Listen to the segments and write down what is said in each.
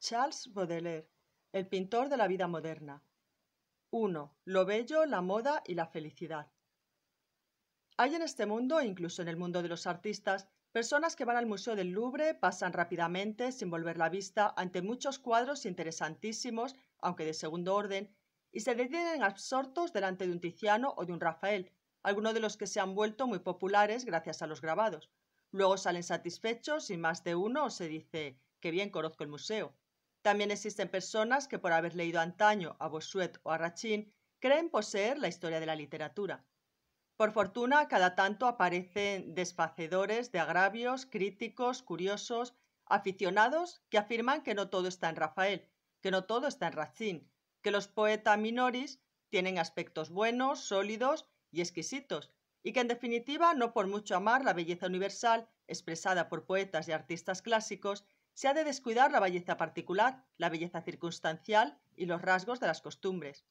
Charles Baudelaire, el pintor de la vida moderna. 1. Lo bello, la moda y la felicidad. Hay en este mundo, incluso en el mundo de los artistas, personas que van al Museo del Louvre, pasan rápidamente, sin volver la vista, ante muchos cuadros interesantísimos, aunque de segundo orden, y se detienen absortos delante de un Tiziano o de un Rafael, algunos de los que se han vuelto muy populares gracias a los grabados. Luego salen satisfechos y más de uno se dice que bien conozco el museo. También existen personas que por haber leído antaño a Bossuet o a Rachin creen poseer la historia de la literatura. Por fortuna, cada tanto aparecen desfacedores de agravios, críticos, curiosos, aficionados que afirman que no todo está en Rafael, que no todo está en Racine, que los poetas minoris tienen aspectos buenos, sólidos y exquisitos, y que en definitiva, no por mucho amar la belleza universal expresada por poetas y artistas clásicos, se ha de descuidar la belleza particular, la belleza circunstancial y los rasgos de las costumbres.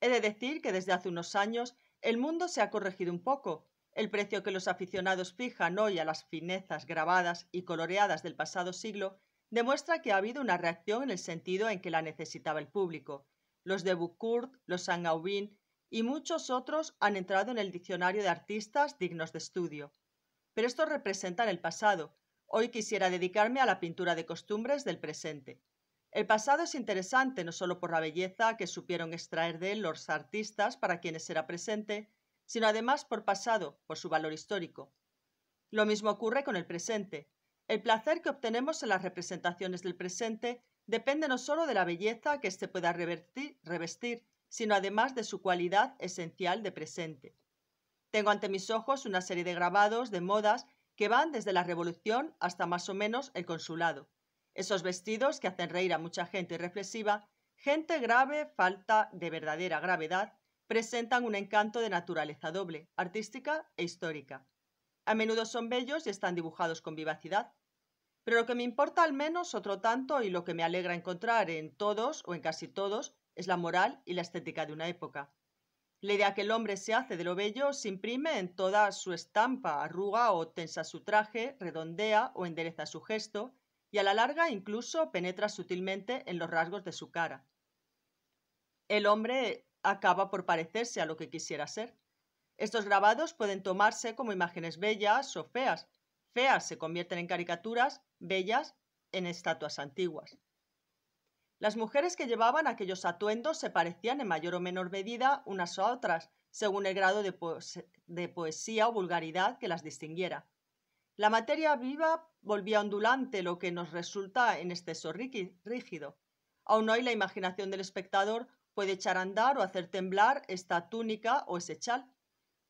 He de decir que desde hace unos años el mundo se ha corregido un poco. El precio que los aficionados fijan hoy a las finezas grabadas y coloreadas del pasado siglo demuestra que ha habido una reacción en el sentido en que la necesitaba el público. Los de Boucourt, los Saint Aubin y muchos otros han entrado en el diccionario de artistas dignos de estudio. Pero estos representan el pasado, Hoy quisiera dedicarme a la pintura de costumbres del presente. El pasado es interesante no solo por la belleza que supieron extraer de él los artistas para quienes era presente, sino además por pasado, por su valor histórico. Lo mismo ocurre con el presente. El placer que obtenemos en las representaciones del presente depende no solo de la belleza que se pueda revestir, sino además de su cualidad esencial de presente. Tengo ante mis ojos una serie de grabados, de modas que van desde la Revolución hasta más o menos el consulado. Esos vestidos que hacen reír a mucha gente reflexiva, gente grave, falta de verdadera gravedad, presentan un encanto de naturaleza doble, artística e histórica. A menudo son bellos y están dibujados con vivacidad. Pero lo que me importa al menos otro tanto y lo que me alegra encontrar en todos o en casi todos es la moral y la estética de una época. La idea que el hombre se hace de lo bello se imprime en toda su estampa, arruga o tensa su traje, redondea o endereza su gesto, y a la larga incluso penetra sutilmente en los rasgos de su cara. El hombre acaba por parecerse a lo que quisiera ser. Estos grabados pueden tomarse como imágenes bellas o feas. Feas se convierten en caricaturas, bellas en estatuas antiguas. Las mujeres que llevaban aquellos atuendos se parecían en mayor o menor medida unas a otras, según el grado de, poesía o vulgaridad que las distinguiera. La materia viva volvía ondulante lo que nos resulta en exceso rígido. Aún hoy la imaginación del espectador puede echar a andar o hacer temblar esta túnica o ese chal.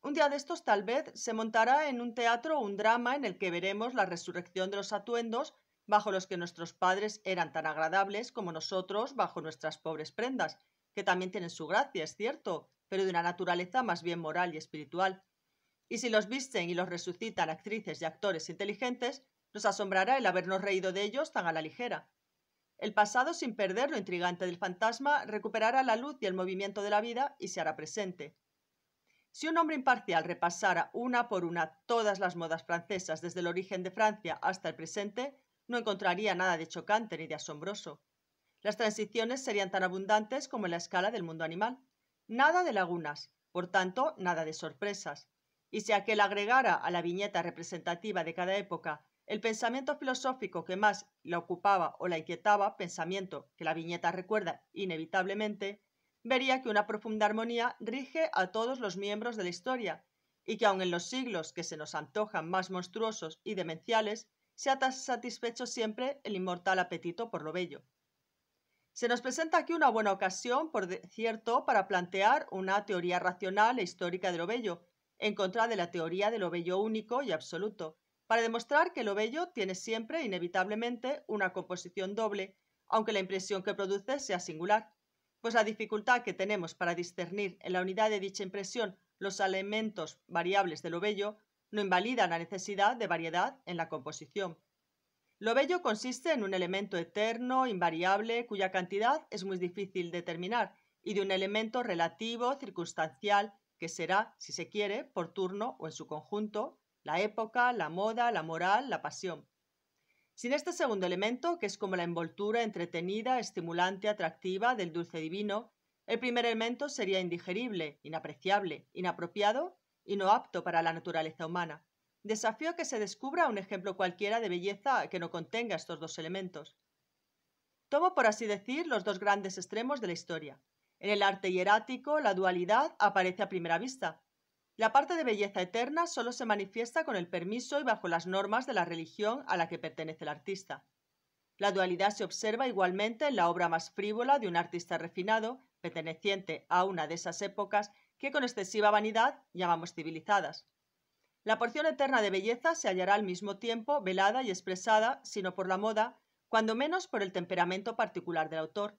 Un día de estos tal vez se montará en un teatro un drama en el que veremos la resurrección de los atuendos bajo los que nuestros padres eran tan agradables como nosotros bajo nuestras pobres prendas, que también tienen su gracia, es cierto, pero de una naturaleza más bien moral y espiritual. Y si los visten y los resucitan actrices y actores inteligentes, nos asombrará el habernos reído de ellos tan a la ligera. El pasado, sin perder lo intrigante del fantasma, recuperará la luz y el movimiento de la vida y se hará presente. Si un hombre imparcial repasara una por una todas las modas francesas desde el origen de Francia hasta el presente, no encontraría nada de chocante ni de asombroso. Las transiciones serían tan abundantes como en la escala del mundo animal. Nada de lagunas, por tanto, nada de sorpresas. Y si aquel agregara a la viñeta representativa de cada época el pensamiento filosófico que más la ocupaba o la inquietaba, pensamiento que la viñeta recuerda inevitablemente, vería que una profunda armonía rige a todos los miembros de la historia, y que aun en los siglos que se nos antojan más monstruosos y demenciales, se ha satisfecho siempre el inmortal apetito por lo bello. Se nos presenta aquí una buena ocasión, por cierto, para plantear una teoría racional e histórica de lo bello, en contra de la teoría de lo bello único y absoluto, para demostrar que lo bello tiene siempre, inevitablemente, una composición doble, aunque la impresión que produce sea singular, pues la dificultad que tenemos para discernir en la unidad de dicha impresión los elementos variables de lo bello no invalida la necesidad de variedad en la composición. Lo bello consiste en un elemento eterno, invariable, cuya cantidad es muy difícil determinar, y de un elemento relativo, circunstancial, que será, si se quiere, por turno o en su conjunto, la época, la moda, la moral, la pasión. Sin este segundo elemento, que es como la envoltura entretenida, estimulante, atractiva del dulce divino, el primer elemento sería indigerible, inapreciable, inapropiado y no apto para la naturaleza humana. Desafío que se descubra un ejemplo cualquiera de belleza que no contenga estos dos elementos. Tomo, por así decir, los dos grandes extremos de la historia. En el arte hierático, la dualidad aparece a primera vista. La parte de belleza eterna solo se manifiesta con el permiso y bajo las normas de la religión a la que pertenece el artista. La dualidad se observa igualmente en la obra más frívola de un artista refinado, perteneciente a una de esas épocas que con excesiva vanidad llamamos civilizadas. La porción eterna de belleza se hallará al mismo tiempo velada y expresada, sino por la moda, cuando menos por el temperamento particular del autor.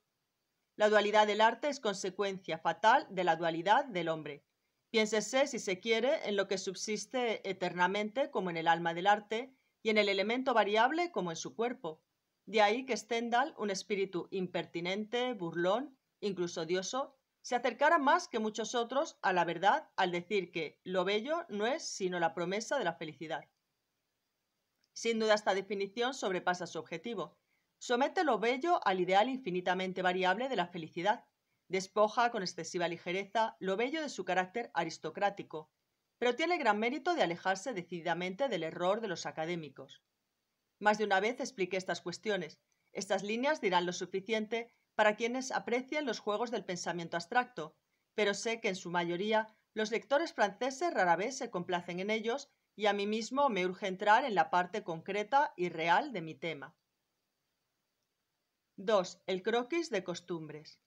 La dualidad del arte es consecuencia fatal de la dualidad del hombre. Piénsese, si se quiere, en lo que subsiste eternamente como en el alma del arte y en el elemento variable como en su cuerpo. De ahí que Stendhal, un espíritu impertinente, burlón, incluso odioso, se acercara más que muchos otros a la verdad al decir que lo bello no es sino la promesa de la felicidad. Sin duda esta definición sobrepasa su objetivo. Somete lo bello al ideal infinitamente variable de la felicidad. Despoja con excesiva ligereza lo bello de su carácter aristocrático, pero tiene gran mérito de alejarse decididamente del error de los académicos. Más de una vez expliqué estas cuestiones. Estas líneas dirán lo suficiente para quienes aprecian los juegos del pensamiento abstracto, pero sé que en su mayoría los lectores franceses rara vez se complacen en ellos y a mí mismo me urge entrar en la parte concreta y real de mi tema. 2. El croquis de costumbres.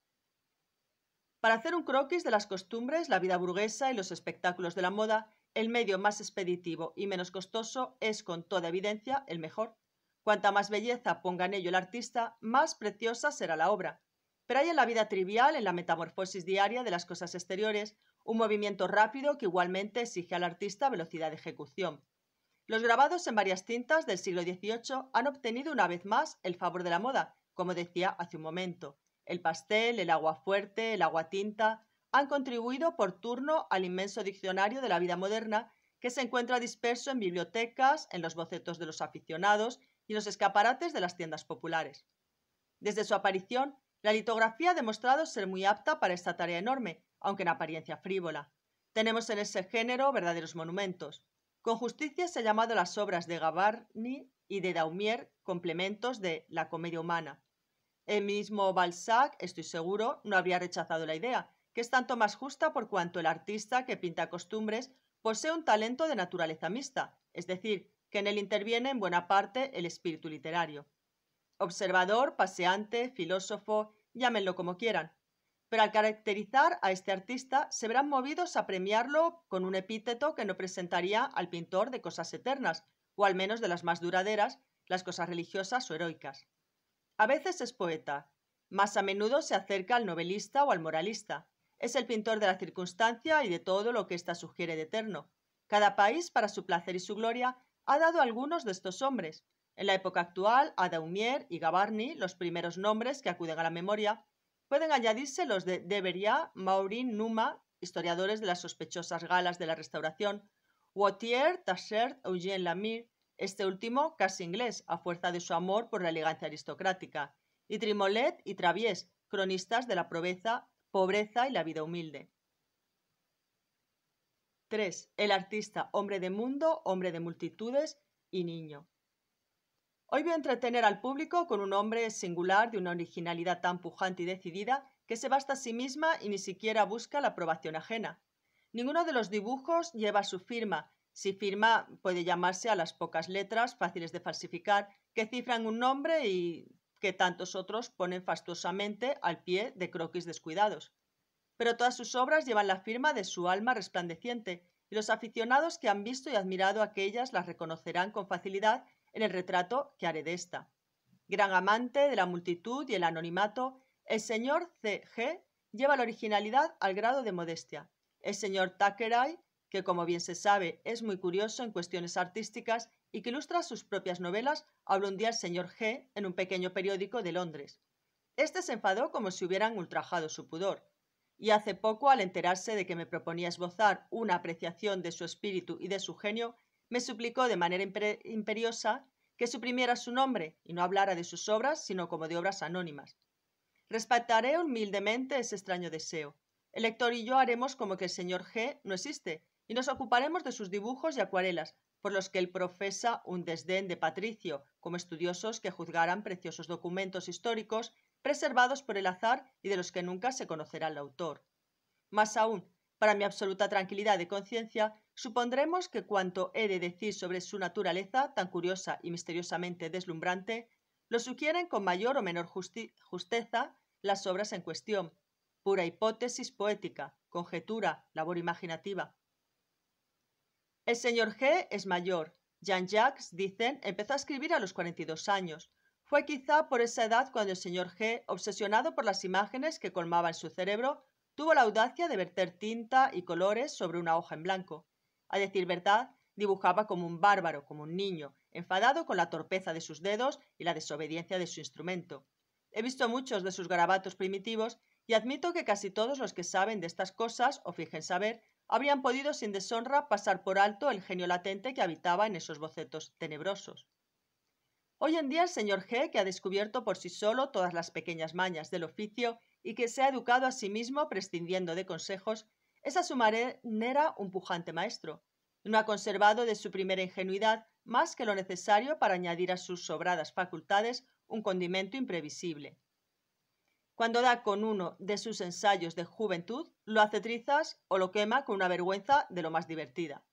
Para hacer un croquis de las costumbres, la vida burguesa y los espectáculos de la moda, el medio más expeditivo y menos costoso es con toda evidencia el mejor. Cuanta más belleza ponga en ello el artista, más preciosa será la obra. Pero hay en la vida trivial, en la metamorfosis diaria de las cosas exteriores, un movimiento rápido que igualmente exige al artista velocidad de ejecución. Los grabados en varias tintas del siglo XVIII han obtenido una vez más el favor de la moda, como decía hace un momento. El pastel, el agua fuerte, el agua tinta han contribuido por turno al inmenso diccionario de la vida moderna que se encuentra disperso en bibliotecas, en los bocetos de los aficionados y los escaparates de las tiendas populares. Desde su aparición, la litografía ha demostrado ser muy apta para esta tarea enorme, aunque en apariencia frívola. Tenemos en ese género verdaderos monumentos. Con justicia se han llamado las obras de Gavarni y de Daumier complementos de la comedia humana. El mismo Balzac, estoy seguro, no habría rechazado la idea, que es tanto más justa por cuanto el artista que pinta costumbres posee un talento de naturaleza mixta, es decir, que en él interviene en buena parte el espíritu literario observador, paseante, filósofo, llámenlo como quieran. Pero al caracterizar a este artista, se verán movidos a premiarlo con un epíteto que no presentaría al pintor de cosas eternas, o al menos de las más duraderas, las cosas religiosas o heroicas. A veces es poeta, más a menudo se acerca al novelista o al moralista. Es el pintor de la circunstancia y de todo lo que ésta sugiere de eterno. Cada país, para su placer y su gloria, ha dado algunos de estos hombres, en la época actual, a y Gavarni, los primeros nombres que acuden a la memoria, pueden añadirse los de Deveria, Maurin, Numa, historiadores de las sospechosas galas de la Restauración, Wautier, Tassert, Eugène Lamir, este último casi inglés, a fuerza de su amor por la elegancia aristocrática, y Trimolet y Travies, cronistas de la proveza, pobreza y la vida humilde. 3. El artista, hombre de mundo, hombre de multitudes y niño. Hoy voy a entretener al público con un hombre singular de una originalidad tan pujante y decidida que se basta a sí misma y ni siquiera busca la aprobación ajena. Ninguno de los dibujos lleva su firma. Si firma puede llamarse a las pocas letras fáciles de falsificar que cifran un nombre y que tantos otros ponen fastuosamente al pie de croquis descuidados. Pero todas sus obras llevan la firma de su alma resplandeciente, y los aficionados que han visto y admirado aquellas las reconocerán con facilidad en el retrato que haré de esta. Gran amante de la multitud y el anonimato, el señor C. G. lleva la originalidad al grado de modestia. El señor Thackeray, que como bien se sabe es muy curioso en cuestiones artísticas y que ilustra sus propias novelas, habló un día al señor G. en un pequeño periódico de Londres. Este se enfadó como si hubieran ultrajado su pudor. Y hace poco, al enterarse de que me proponía esbozar una apreciación de su espíritu y de su genio, me suplicó de manera imperiosa que suprimiera su nombre y no hablara de sus obras, sino como de obras anónimas. Respetaré humildemente ese extraño deseo. El lector y yo haremos como que el señor G no existe y nos ocuparemos de sus dibujos y acuarelas, por los que él profesa un desdén de patricio, como estudiosos que juzgarán preciosos documentos históricos preservados por el azar y de los que nunca se conocerá el autor. Más aún, para mi absoluta tranquilidad de conciencia, supondremos que cuanto he de decir sobre su naturaleza tan curiosa y misteriosamente deslumbrante, lo sugieren con mayor o menor justeza las obras en cuestión, pura hipótesis poética, conjetura, labor imaginativa. El señor G es mayor. Jean-Jacques, dicen, empezó a escribir a los 42 años. Fue quizá por esa edad cuando el señor G, obsesionado por las imágenes que colmaban su cerebro, Tuvo la audacia de verter tinta y colores sobre una hoja en blanco. A decir verdad, dibujaba como un bárbaro, como un niño, enfadado con la torpeza de sus dedos y la desobediencia de su instrumento. He visto muchos de sus garabatos primitivos y admito que casi todos los que saben de estas cosas o fijen saber habrían podido sin deshonra pasar por alto el genio latente que habitaba en esos bocetos tenebrosos. Hoy en día el señor G, que ha descubierto por sí solo todas las pequeñas mañas del oficio y que se ha educado a sí mismo prescindiendo de consejos, es a su manera un pujante maestro. No ha conservado de su primera ingenuidad más que lo necesario para añadir a sus sobradas facultades un condimento imprevisible. Cuando da con uno de sus ensayos de juventud, lo hace trizas o lo quema con una vergüenza de lo más divertida.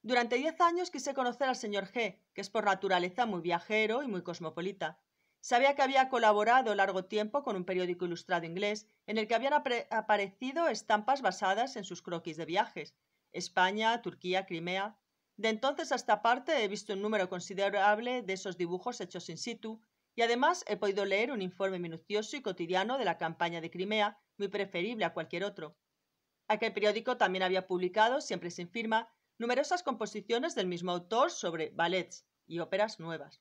Durante diez años quise conocer al señor G, que es por naturaleza muy viajero y muy cosmopolita. Sabía que había colaborado largo tiempo con un periódico ilustrado inglés en el que habían aparecido estampas basadas en sus croquis de viajes. España, Turquía, Crimea. De entonces hasta parte he visto un número considerable de esos dibujos hechos in situ y además he podido leer un informe minucioso y cotidiano de la campaña de Crimea, muy preferible a cualquier otro. Aquel periódico también había publicado, siempre sin firma, numerosas composiciones del mismo autor sobre ballets y óperas nuevas.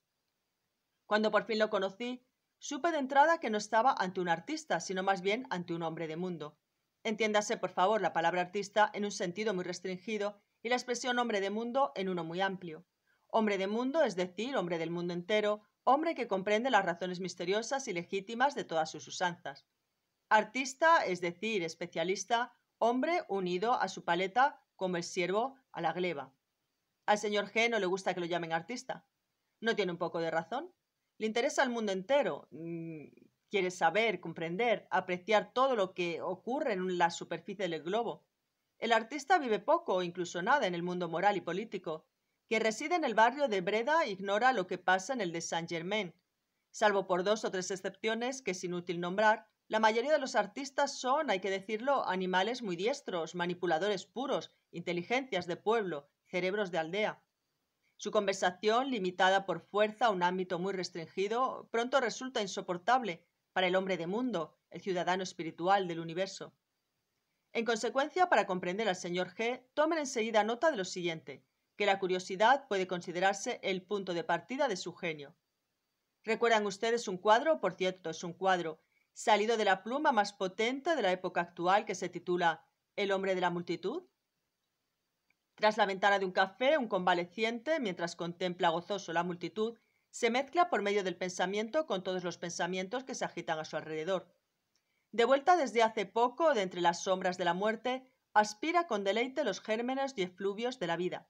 Cuando por fin lo conocí, supe de entrada que no estaba ante un artista, sino más bien ante un hombre de mundo. Entiéndase, por favor, la palabra artista en un sentido muy restringido y la expresión hombre de mundo en uno muy amplio. Hombre de mundo, es decir, hombre del mundo entero, hombre que comprende las razones misteriosas y legítimas de todas sus usanzas. Artista, es decir, especialista, hombre unido a su paleta como el siervo a la gleba. Al señor G no le gusta que lo llamen artista. ¿No tiene un poco de razón? Le interesa al mundo entero. Mm, quiere saber, comprender, apreciar todo lo que ocurre en la superficie del globo. El artista vive poco o incluso nada en el mundo moral y político. Que reside en el barrio de Breda ignora lo que pasa en el de Saint-Germain. Salvo por dos o tres excepciones que es inútil nombrar, la mayoría de los artistas son, hay que decirlo, animales muy diestros, manipuladores puros, inteligencias de pueblo, cerebros de aldea. Su conversación, limitada por fuerza a un ámbito muy restringido, pronto resulta insoportable para el hombre de mundo, el ciudadano espiritual del universo. En consecuencia, para comprender al señor G, tomen enseguida nota de lo siguiente, que la curiosidad puede considerarse el punto de partida de su genio. ¿Recuerdan ustedes un cuadro? Por cierto, es un cuadro salido de la pluma más potente de la época actual que se titula El hombre de la multitud. Tras la ventana de un café, un convaleciente, mientras contempla gozoso la multitud, se mezcla por medio del pensamiento con todos los pensamientos que se agitan a su alrededor. De vuelta desde hace poco, de entre las sombras de la muerte, aspira con deleite los gérmenes y efluvios de la vida.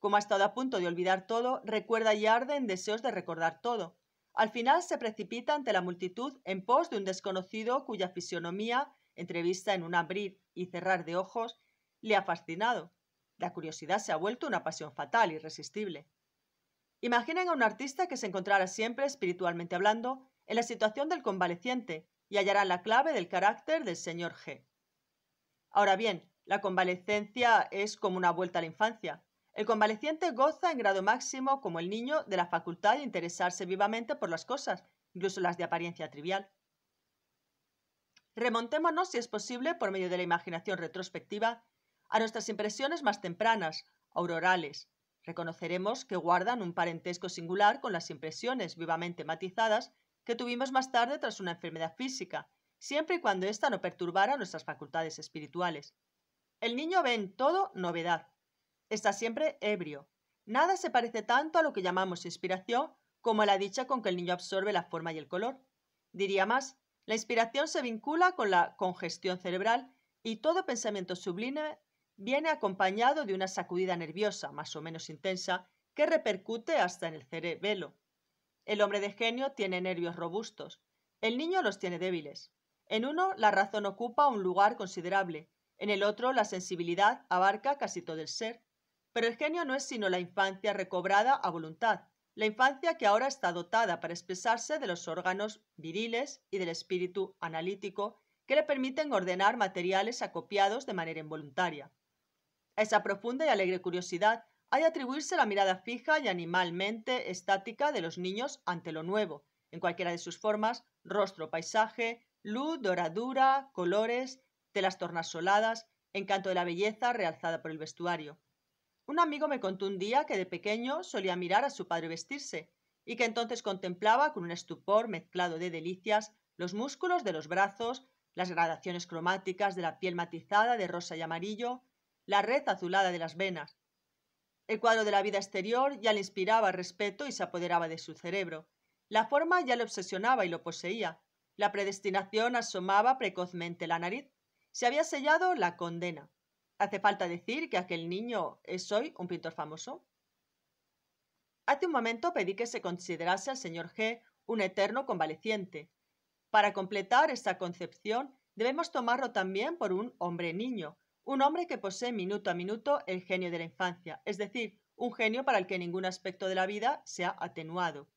Como ha estado a punto de olvidar todo, recuerda y arde en deseos de recordar todo. Al final se precipita ante la multitud en pos de un desconocido cuya fisionomía, entrevista en un abrir y cerrar de ojos, le ha fascinado. La curiosidad se ha vuelto una pasión fatal, irresistible. Imaginen a un artista que se encontrará siempre, espiritualmente hablando, en la situación del convaleciente y hallará la clave del carácter del señor G. Ahora bien, la convalecencia es como una vuelta a la infancia. El convaleciente goza en grado máximo, como el niño, de la facultad de interesarse vivamente por las cosas, incluso las de apariencia trivial. Remontémonos, si es posible, por medio de la imaginación retrospectiva, a nuestras impresiones más tempranas, aurorales. Reconoceremos que guardan un parentesco singular con las impresiones vivamente matizadas que tuvimos más tarde tras una enfermedad física, siempre y cuando ésta no perturbara nuestras facultades espirituales. El niño ve en todo novedad. Está siempre ebrio. Nada se parece tanto a lo que llamamos inspiración como a la dicha con que el niño absorbe la forma y el color. Diría más, la inspiración se vincula con la congestión cerebral y todo pensamiento sublime viene acompañado de una sacudida nerviosa, más o menos intensa, que repercute hasta en el cerebelo. El hombre de genio tiene nervios robustos, el niño los tiene débiles. En uno la razón ocupa un lugar considerable, en el otro la sensibilidad abarca casi todo el ser. Pero el genio no es sino la infancia recobrada a voluntad, la infancia que ahora está dotada para expresarse de los órganos viriles y del espíritu analítico que le permiten ordenar materiales acopiados de manera involuntaria. Esa profunda y alegre curiosidad hay atribuirse la mirada fija y animalmente estática de los niños ante lo nuevo, en cualquiera de sus formas, rostro, paisaje, luz, doradura, colores, telas tornasoladas, encanto de la belleza realzada por el vestuario. Un amigo me contó un día que de pequeño solía mirar a su padre vestirse, y que entonces contemplaba con un estupor mezclado de delicias los músculos de los brazos, las gradaciones cromáticas de la piel matizada de rosa y amarillo, la red azulada de las venas. El cuadro de la vida exterior ya le inspiraba respeto y se apoderaba de su cerebro. La forma ya le obsesionaba y lo poseía. La predestinación asomaba precozmente la nariz. Se había sellado la condena. ¿Hace falta decir que aquel niño es hoy un pintor famoso? Hace un momento pedí que se considerase al señor G un eterno convaleciente. Para completar esta concepción, debemos tomarlo también por un hombre niño, un hombre que posee minuto a minuto el genio de la infancia, es decir, un genio para el que ningún aspecto de la vida se ha atenuado.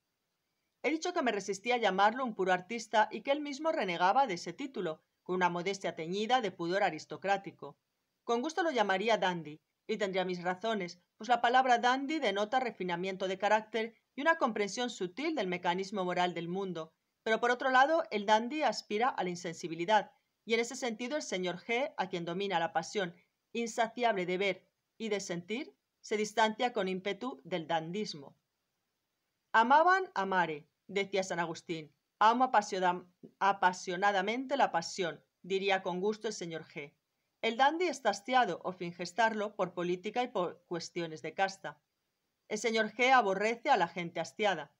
He dicho que me resistía a llamarlo un puro artista y que él mismo renegaba de ese título, con una modestia teñida de pudor aristocrático. Con gusto lo llamaría dandy, y tendría mis razones, pues la palabra dandy denota refinamiento de carácter y una comprensión sutil del mecanismo moral del mundo, pero por otro lado el dandy aspira a la insensibilidad, y en ese sentido, el señor G, a quien domina la pasión insaciable de ver y de sentir, se distancia con ímpetu del dandismo. Amaban amare, decía San Agustín. Amo apasionadamente la pasión, diría con gusto el señor G. El dandy está hastiado o finge estarlo por política y por cuestiones de casta. El señor G aborrece a la gente hastiada,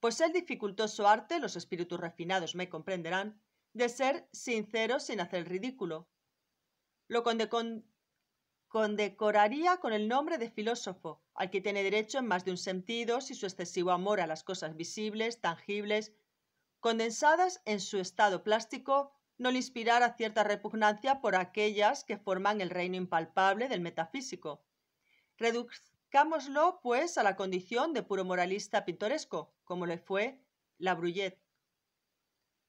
pues el dificultoso arte, los espíritus refinados me comprenderán, de ser sincero sin hacer ridículo. Lo condecoraría con el nombre de filósofo, al que tiene derecho en más de un sentido si su excesivo amor a las cosas visibles, tangibles, condensadas en su estado plástico, no le inspirara cierta repugnancia por aquellas que forman el reino impalpable del metafísico. Reduzcámoslo, pues, a la condición de puro moralista pintoresco, como le fue La Bruyette.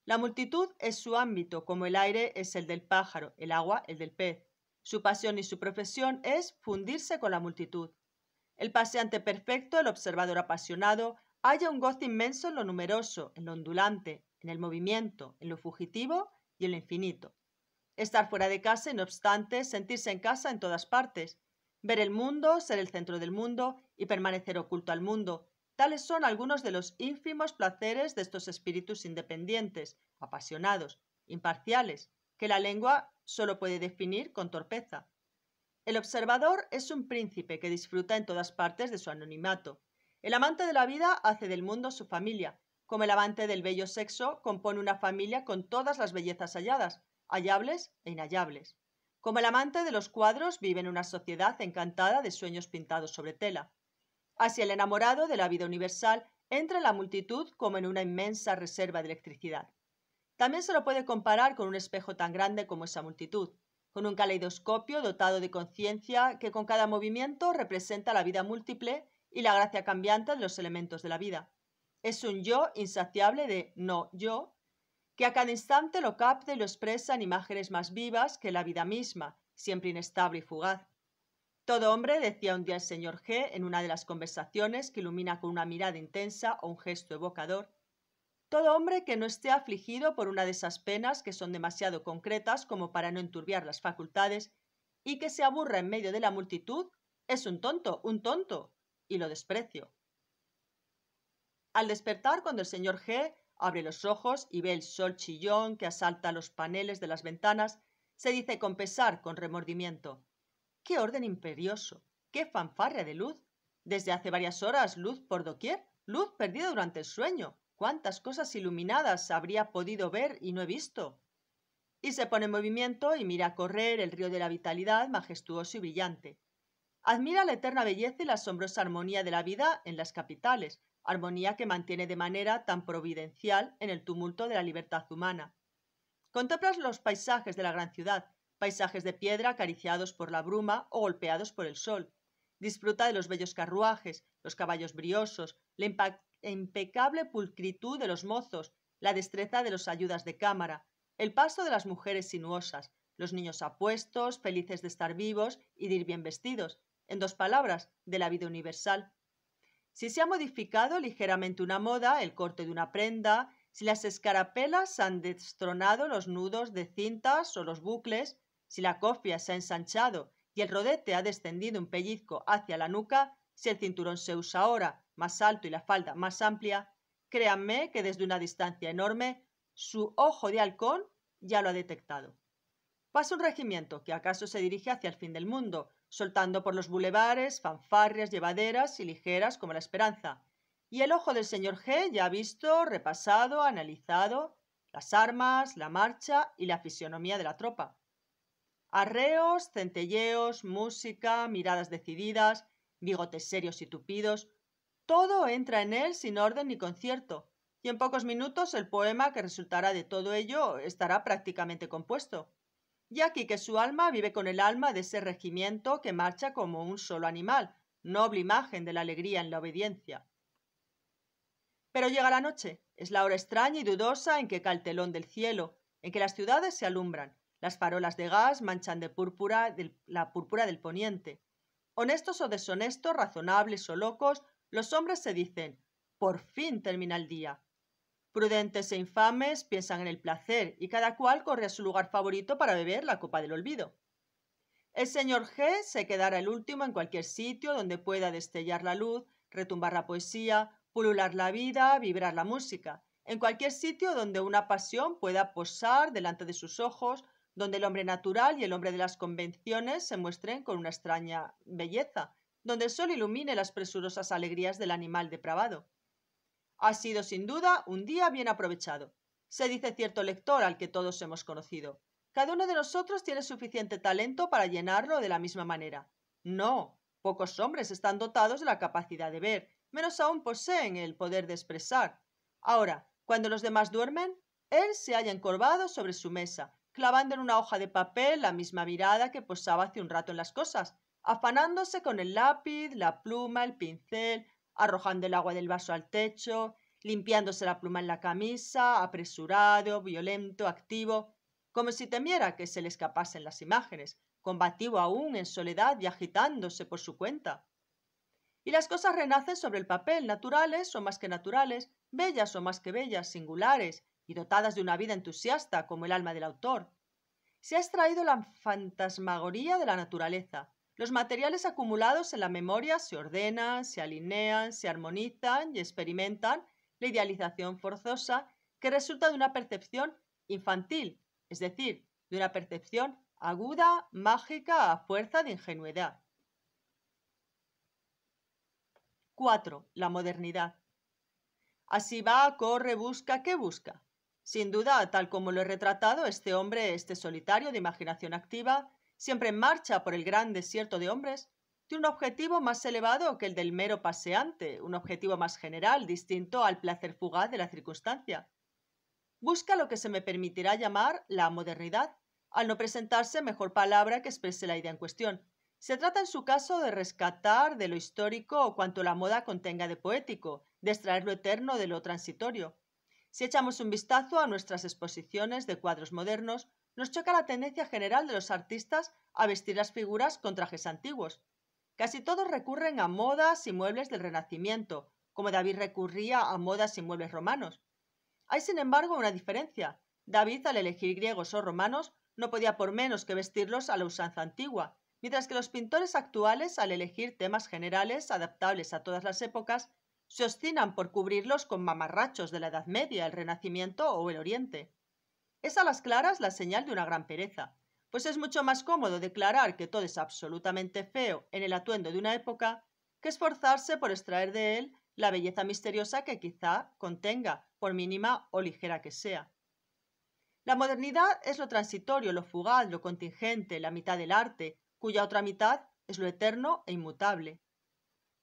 La multitud es su ámbito, como el aire es el del pájaro, el agua el del pez. Su pasión y su profesión es fundirse con la multitud. El paseante perfecto, el observador apasionado, halla un gozo inmenso en lo numeroso, en lo ondulante, en el movimiento, en lo fugitivo y en lo infinito. Estar fuera de casa, no obstante, sentirse en casa en todas partes, ver el mundo, ser el centro del mundo y permanecer oculto al mundo, Tales son algunos de los ínfimos placeres de estos espíritus independientes, apasionados, imparciales, que la lengua solo puede definir con torpeza. El observador es un príncipe que disfruta en todas partes de su anonimato. El amante de la vida hace del mundo su familia, como el amante del bello sexo compone una familia con todas las bellezas halladas, hallables e inhallables. Como el amante de los cuadros vive en una sociedad encantada de sueños pintados sobre tela. Así el enamorado de la vida universal entra en la multitud como en una inmensa reserva de electricidad. También se lo puede comparar con un espejo tan grande como esa multitud, con un caleidoscopio dotado de conciencia que con cada movimiento representa la vida múltiple y la gracia cambiante de los elementos de la vida. Es un yo insaciable de no yo, que a cada instante lo capta y lo expresa en imágenes más vivas que la vida misma, siempre inestable y fugaz. Todo hombre, decía un día el señor G en una de las conversaciones que ilumina con una mirada intensa o un gesto evocador, todo hombre que no esté afligido por una de esas penas que son demasiado concretas como para no enturbiar las facultades y que se aburra en medio de la multitud, es un tonto, un tonto, y lo desprecio. Al despertar, cuando el señor G abre los ojos y ve el sol chillón que asalta los paneles de las ventanas, se dice con pesar, con remordimiento, ¡Qué orden imperioso! ¡Qué fanfarria de luz! Desde hace varias horas, luz por doquier, luz perdida durante el sueño. ¿Cuántas cosas iluminadas habría podido ver y no he visto? Y se pone en movimiento y mira correr el río de la vitalidad majestuoso y brillante. Admira la eterna belleza y la asombrosa armonía de la vida en las capitales, armonía que mantiene de manera tan providencial en el tumulto de la libertad humana. Contemplas los paisajes de la gran ciudad, paisajes de piedra acariciados por la bruma o golpeados por el sol. Disfruta de los bellos carruajes, los caballos briosos, la impecable pulcritud de los mozos, la destreza de los ayudas de cámara, el paso de las mujeres sinuosas, los niños apuestos, felices de estar vivos y de ir bien vestidos, en dos palabras, de la vida universal. Si se ha modificado ligeramente una moda, el corte de una prenda, si las escarapelas han destronado los nudos de cintas o los bucles, si la cofia se ha ensanchado y el rodete ha descendido un pellizco hacia la nuca, si el cinturón se usa ahora más alto y la falda más amplia, créanme que desde una distancia enorme su ojo de halcón ya lo ha detectado. Pasa un regimiento que acaso se dirige hacia el fin del mundo, soltando por los bulevares fanfarrias llevaderas y ligeras como la esperanza. Y el ojo del señor G ya ha visto, repasado, analizado las armas, la marcha y la fisionomía de la tropa. Arreos, centelleos, música, miradas decididas, bigotes serios y tupidos, todo entra en él sin orden ni concierto, y en pocos minutos el poema que resultará de todo ello estará prácticamente compuesto. Y aquí que su alma vive con el alma de ese regimiento que marcha como un solo animal, noble imagen de la alegría en la obediencia. Pero llega la noche, es la hora extraña y dudosa en que cae el telón del cielo, en que las ciudades se alumbran, las farolas de gas manchan de púrpura la púrpura del poniente. Honestos o deshonestos, razonables o locos, los hombres se dicen, por fin termina el día. Prudentes e infames piensan en el placer y cada cual corre a su lugar favorito para beber la copa del olvido. El señor G se quedará el último en cualquier sitio donde pueda destellar la luz, retumbar la poesía, pulular la vida, vibrar la música, en cualquier sitio donde una pasión pueda posar delante de sus ojos, donde el hombre natural y el hombre de las convenciones se muestren con una extraña belleza, donde el sol ilumine las presurosas alegrías del animal depravado. Ha sido sin duda un día bien aprovechado. Se dice cierto lector al que todos hemos conocido. Cada uno de nosotros tiene suficiente talento para llenarlo de la misma manera. No, pocos hombres están dotados de la capacidad de ver, menos aún poseen el poder de expresar. Ahora, cuando los demás duermen, él se halla encorvado sobre su mesa, clavando en una hoja de papel la misma mirada que posaba hace un rato en las cosas, afanándose con el lápiz, la pluma, el pincel, arrojando el agua del vaso al techo, limpiándose la pluma en la camisa, apresurado, violento, activo, como si temiera que se le escapasen las imágenes, combativo aún en soledad y agitándose por su cuenta. Y las cosas renacen sobre el papel, naturales o más que naturales, bellas o más que bellas, singulares, y dotadas de una vida entusiasta como el alma del autor. Se ha extraído la fantasmagoría de la naturaleza. Los materiales acumulados en la memoria se ordenan, se alinean, se armonizan y experimentan la idealización forzosa que resulta de una percepción infantil, es decir, de una percepción aguda, mágica, a fuerza de ingenuidad. 4. La modernidad. Así va, corre, busca, ¿qué busca? Sin duda, tal como lo he retratado, este hombre, este solitario de imaginación activa, siempre en marcha por el gran desierto de hombres, tiene un objetivo más elevado que el del mero paseante, un objetivo más general, distinto al placer fugaz de la circunstancia. Busca lo que se me permitirá llamar la modernidad, al no presentarse mejor palabra que exprese la idea en cuestión. Se trata en su caso de rescatar de lo histórico cuanto la moda contenga de poético, de extraer lo eterno de lo transitorio. Si echamos un vistazo a nuestras exposiciones de cuadros modernos, nos choca la tendencia general de los artistas a vestir las figuras con trajes antiguos. Casi todos recurren a modas y muebles del Renacimiento, como David recurría a modas y muebles romanos. Hay, sin embargo, una diferencia. David, al elegir griegos o romanos, no podía por menos que vestirlos a la usanza antigua, mientras que los pintores actuales, al elegir temas generales adaptables a todas las épocas, se obstinan por cubrirlos con mamarrachos de la Edad Media, el Renacimiento o el Oriente. Es a las claras la señal de una gran pereza, pues es mucho más cómodo declarar que todo es absolutamente feo en el atuendo de una época que esforzarse por extraer de él la belleza misteriosa que quizá contenga, por mínima o ligera que sea. La modernidad es lo transitorio, lo fugaz, lo contingente, la mitad del arte, cuya otra mitad es lo eterno e inmutable.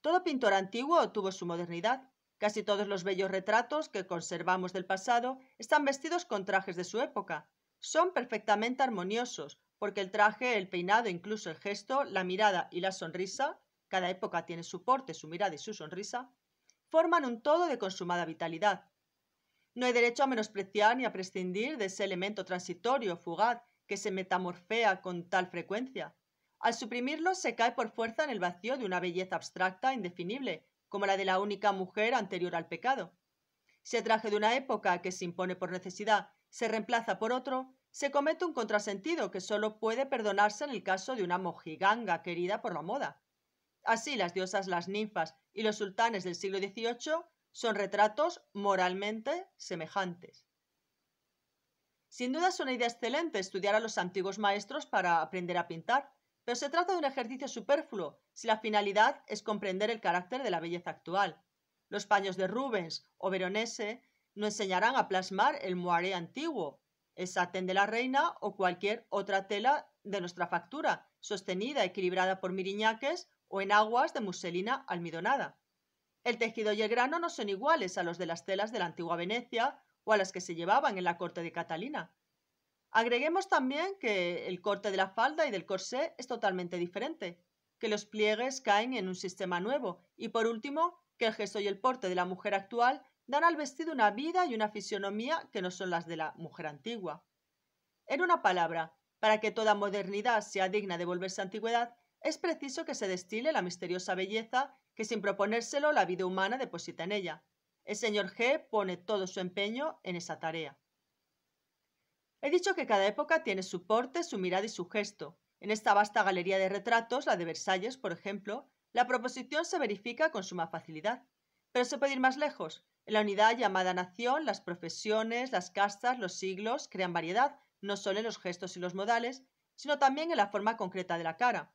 Todo pintor antiguo tuvo su modernidad. Casi todos los bellos retratos que conservamos del pasado están vestidos con trajes de su época. Son perfectamente armoniosos, porque el traje, el peinado, incluso el gesto, la mirada y la sonrisa, cada época tiene su porte, su mirada y su sonrisa, forman un todo de consumada vitalidad. No hay derecho a menospreciar ni a prescindir de ese elemento transitorio, fugaz, que se metamorfea con tal frecuencia. Al suprimirlo se cae por fuerza en el vacío de una belleza abstracta e indefinible, como la de la única mujer anterior al pecado. Se traje de una época que se impone por necesidad, se reemplaza por otro, se comete un contrasentido que solo puede perdonarse en el caso de una mojiganga querida por la moda. Así las diosas, las ninfas y los sultanes del siglo XVIII son retratos moralmente semejantes. Sin duda es una idea excelente estudiar a los antiguos maestros para aprender a pintar, pero se trata de un ejercicio superfluo si la finalidad es comprender el carácter de la belleza actual. Los paños de Rubens o Veronese no enseñarán a plasmar el moiré antiguo, el satén de la reina o cualquier otra tela de nuestra factura, sostenida, equilibrada por miriñaques o en aguas de muselina almidonada. El tejido y el grano no son iguales a los de las telas de la antigua Venecia o a las que se llevaban en la corte de Catalina. Agreguemos también que el corte de la falda y del corsé es totalmente diferente, que los pliegues caen en un sistema nuevo y por último, que el gesto y el porte de la mujer actual dan al vestido una vida y una fisionomía que no son las de la mujer antigua. En una palabra, para que toda modernidad sea digna de volverse antigüedad, es preciso que se destile la misteriosa belleza que sin proponérselo la vida humana deposita en ella. El señor G pone todo su empeño en esa tarea. He dicho que cada época tiene su porte, su mirada y su gesto. En esta vasta galería de retratos, la de Versalles, por ejemplo, la proposición se verifica con suma facilidad. Pero se puede ir más lejos. En la unidad llamada nación, las profesiones, las castas, los siglos crean variedad, no solo en los gestos y los modales, sino también en la forma concreta de la cara.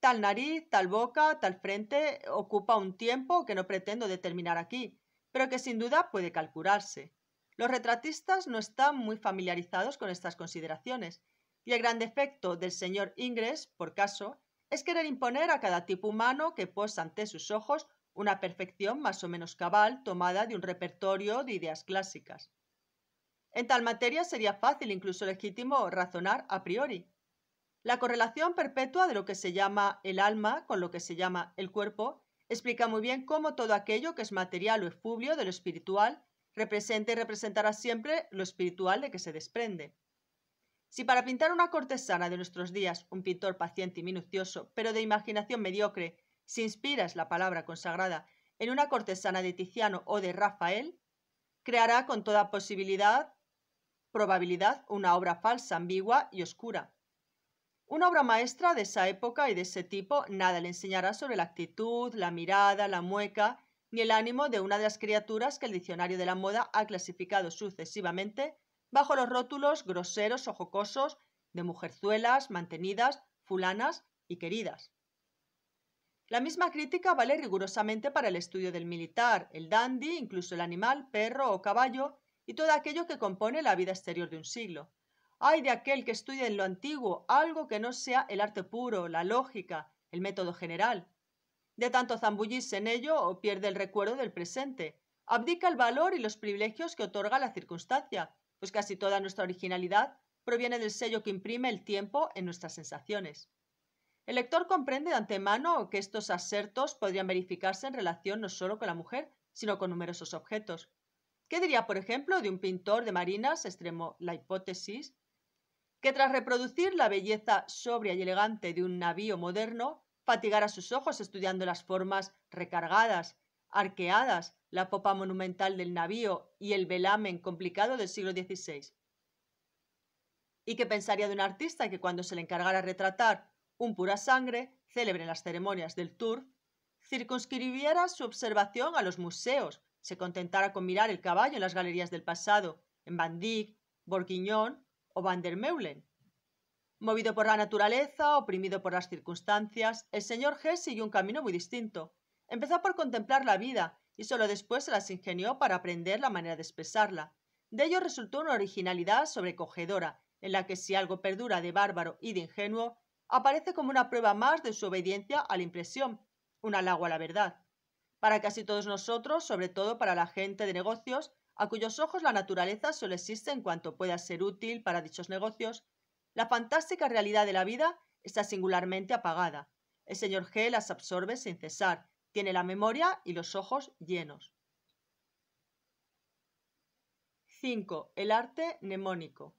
Tal nariz, tal boca, tal frente ocupa un tiempo que no pretendo determinar aquí, pero que sin duda puede calcularse. Los retratistas no están muy familiarizados con estas consideraciones, y el gran defecto del señor Ingres, por caso, es querer imponer a cada tipo humano que posa ante sus ojos una perfección más o menos cabal tomada de un repertorio de ideas clásicas. En tal materia sería fácil, incluso legítimo, razonar a priori. La correlación perpetua de lo que se llama el alma con lo que se llama el cuerpo explica muy bien cómo todo aquello que es material o efubio de lo espiritual representa y representará siempre lo espiritual de que se desprende. Si para pintar una cortesana de nuestros días un pintor paciente y minucioso, pero de imaginación mediocre, si inspiras la palabra consagrada en una cortesana de Tiziano o de Rafael, creará con toda posibilidad, probabilidad, una obra falsa, ambigua y oscura. Una obra maestra de esa época y de ese tipo nada le enseñará sobre la actitud, la mirada, la mueca ni el ánimo de una de las criaturas que el diccionario de la moda ha clasificado sucesivamente bajo los rótulos groseros o jocosos de mujerzuelas, mantenidas, fulanas y queridas. La misma crítica vale rigurosamente para el estudio del militar, el dandy, incluso el animal, perro o caballo y todo aquello que compone la vida exterior de un siglo. Ay de aquel que estudie en lo antiguo algo que no sea el arte puro, la lógica, el método general, de tanto zambullirse en ello, o pierde el recuerdo del presente. Abdica el valor y los privilegios que otorga la circunstancia, pues casi toda nuestra originalidad proviene del sello que imprime el tiempo en nuestras sensaciones. El lector comprende de antemano que estos asertos podrían verificarse en relación no solo con la mujer, sino con numerosos objetos. ¿Qué diría, por ejemplo, de un pintor de marinas, extremo la hipótesis, que tras reproducir la belleza sobria y elegante de un navío moderno, fatigar a sus ojos estudiando las formas recargadas, arqueadas, la popa monumental del navío y el velamen complicado del siglo XVI. ¿Y qué pensaría de un artista que cuando se le encargara retratar un pura sangre, célebre en las ceremonias del Tour, circunscribiera su observación a los museos, se contentara con mirar el caballo en las galerías del pasado, en Van Dyck, Borguignon o Van der Meulen? Movido por la naturaleza, oprimido por las circunstancias, el señor G siguió un camino muy distinto. Empezó por contemplar la vida y solo después se las ingenió para aprender la manera de expresarla. De ello resultó una originalidad sobrecogedora, en la que si algo perdura de bárbaro y de ingenuo, aparece como una prueba más de su obediencia a la impresión, un halago a la verdad. Para casi todos nosotros, sobre todo para la gente de negocios, a cuyos ojos la naturaleza solo existe en cuanto pueda ser útil para dichos negocios, la fantástica realidad de la vida está singularmente apagada. El señor G las absorbe sin cesar, tiene la memoria y los ojos llenos. 5. El arte mnemónico.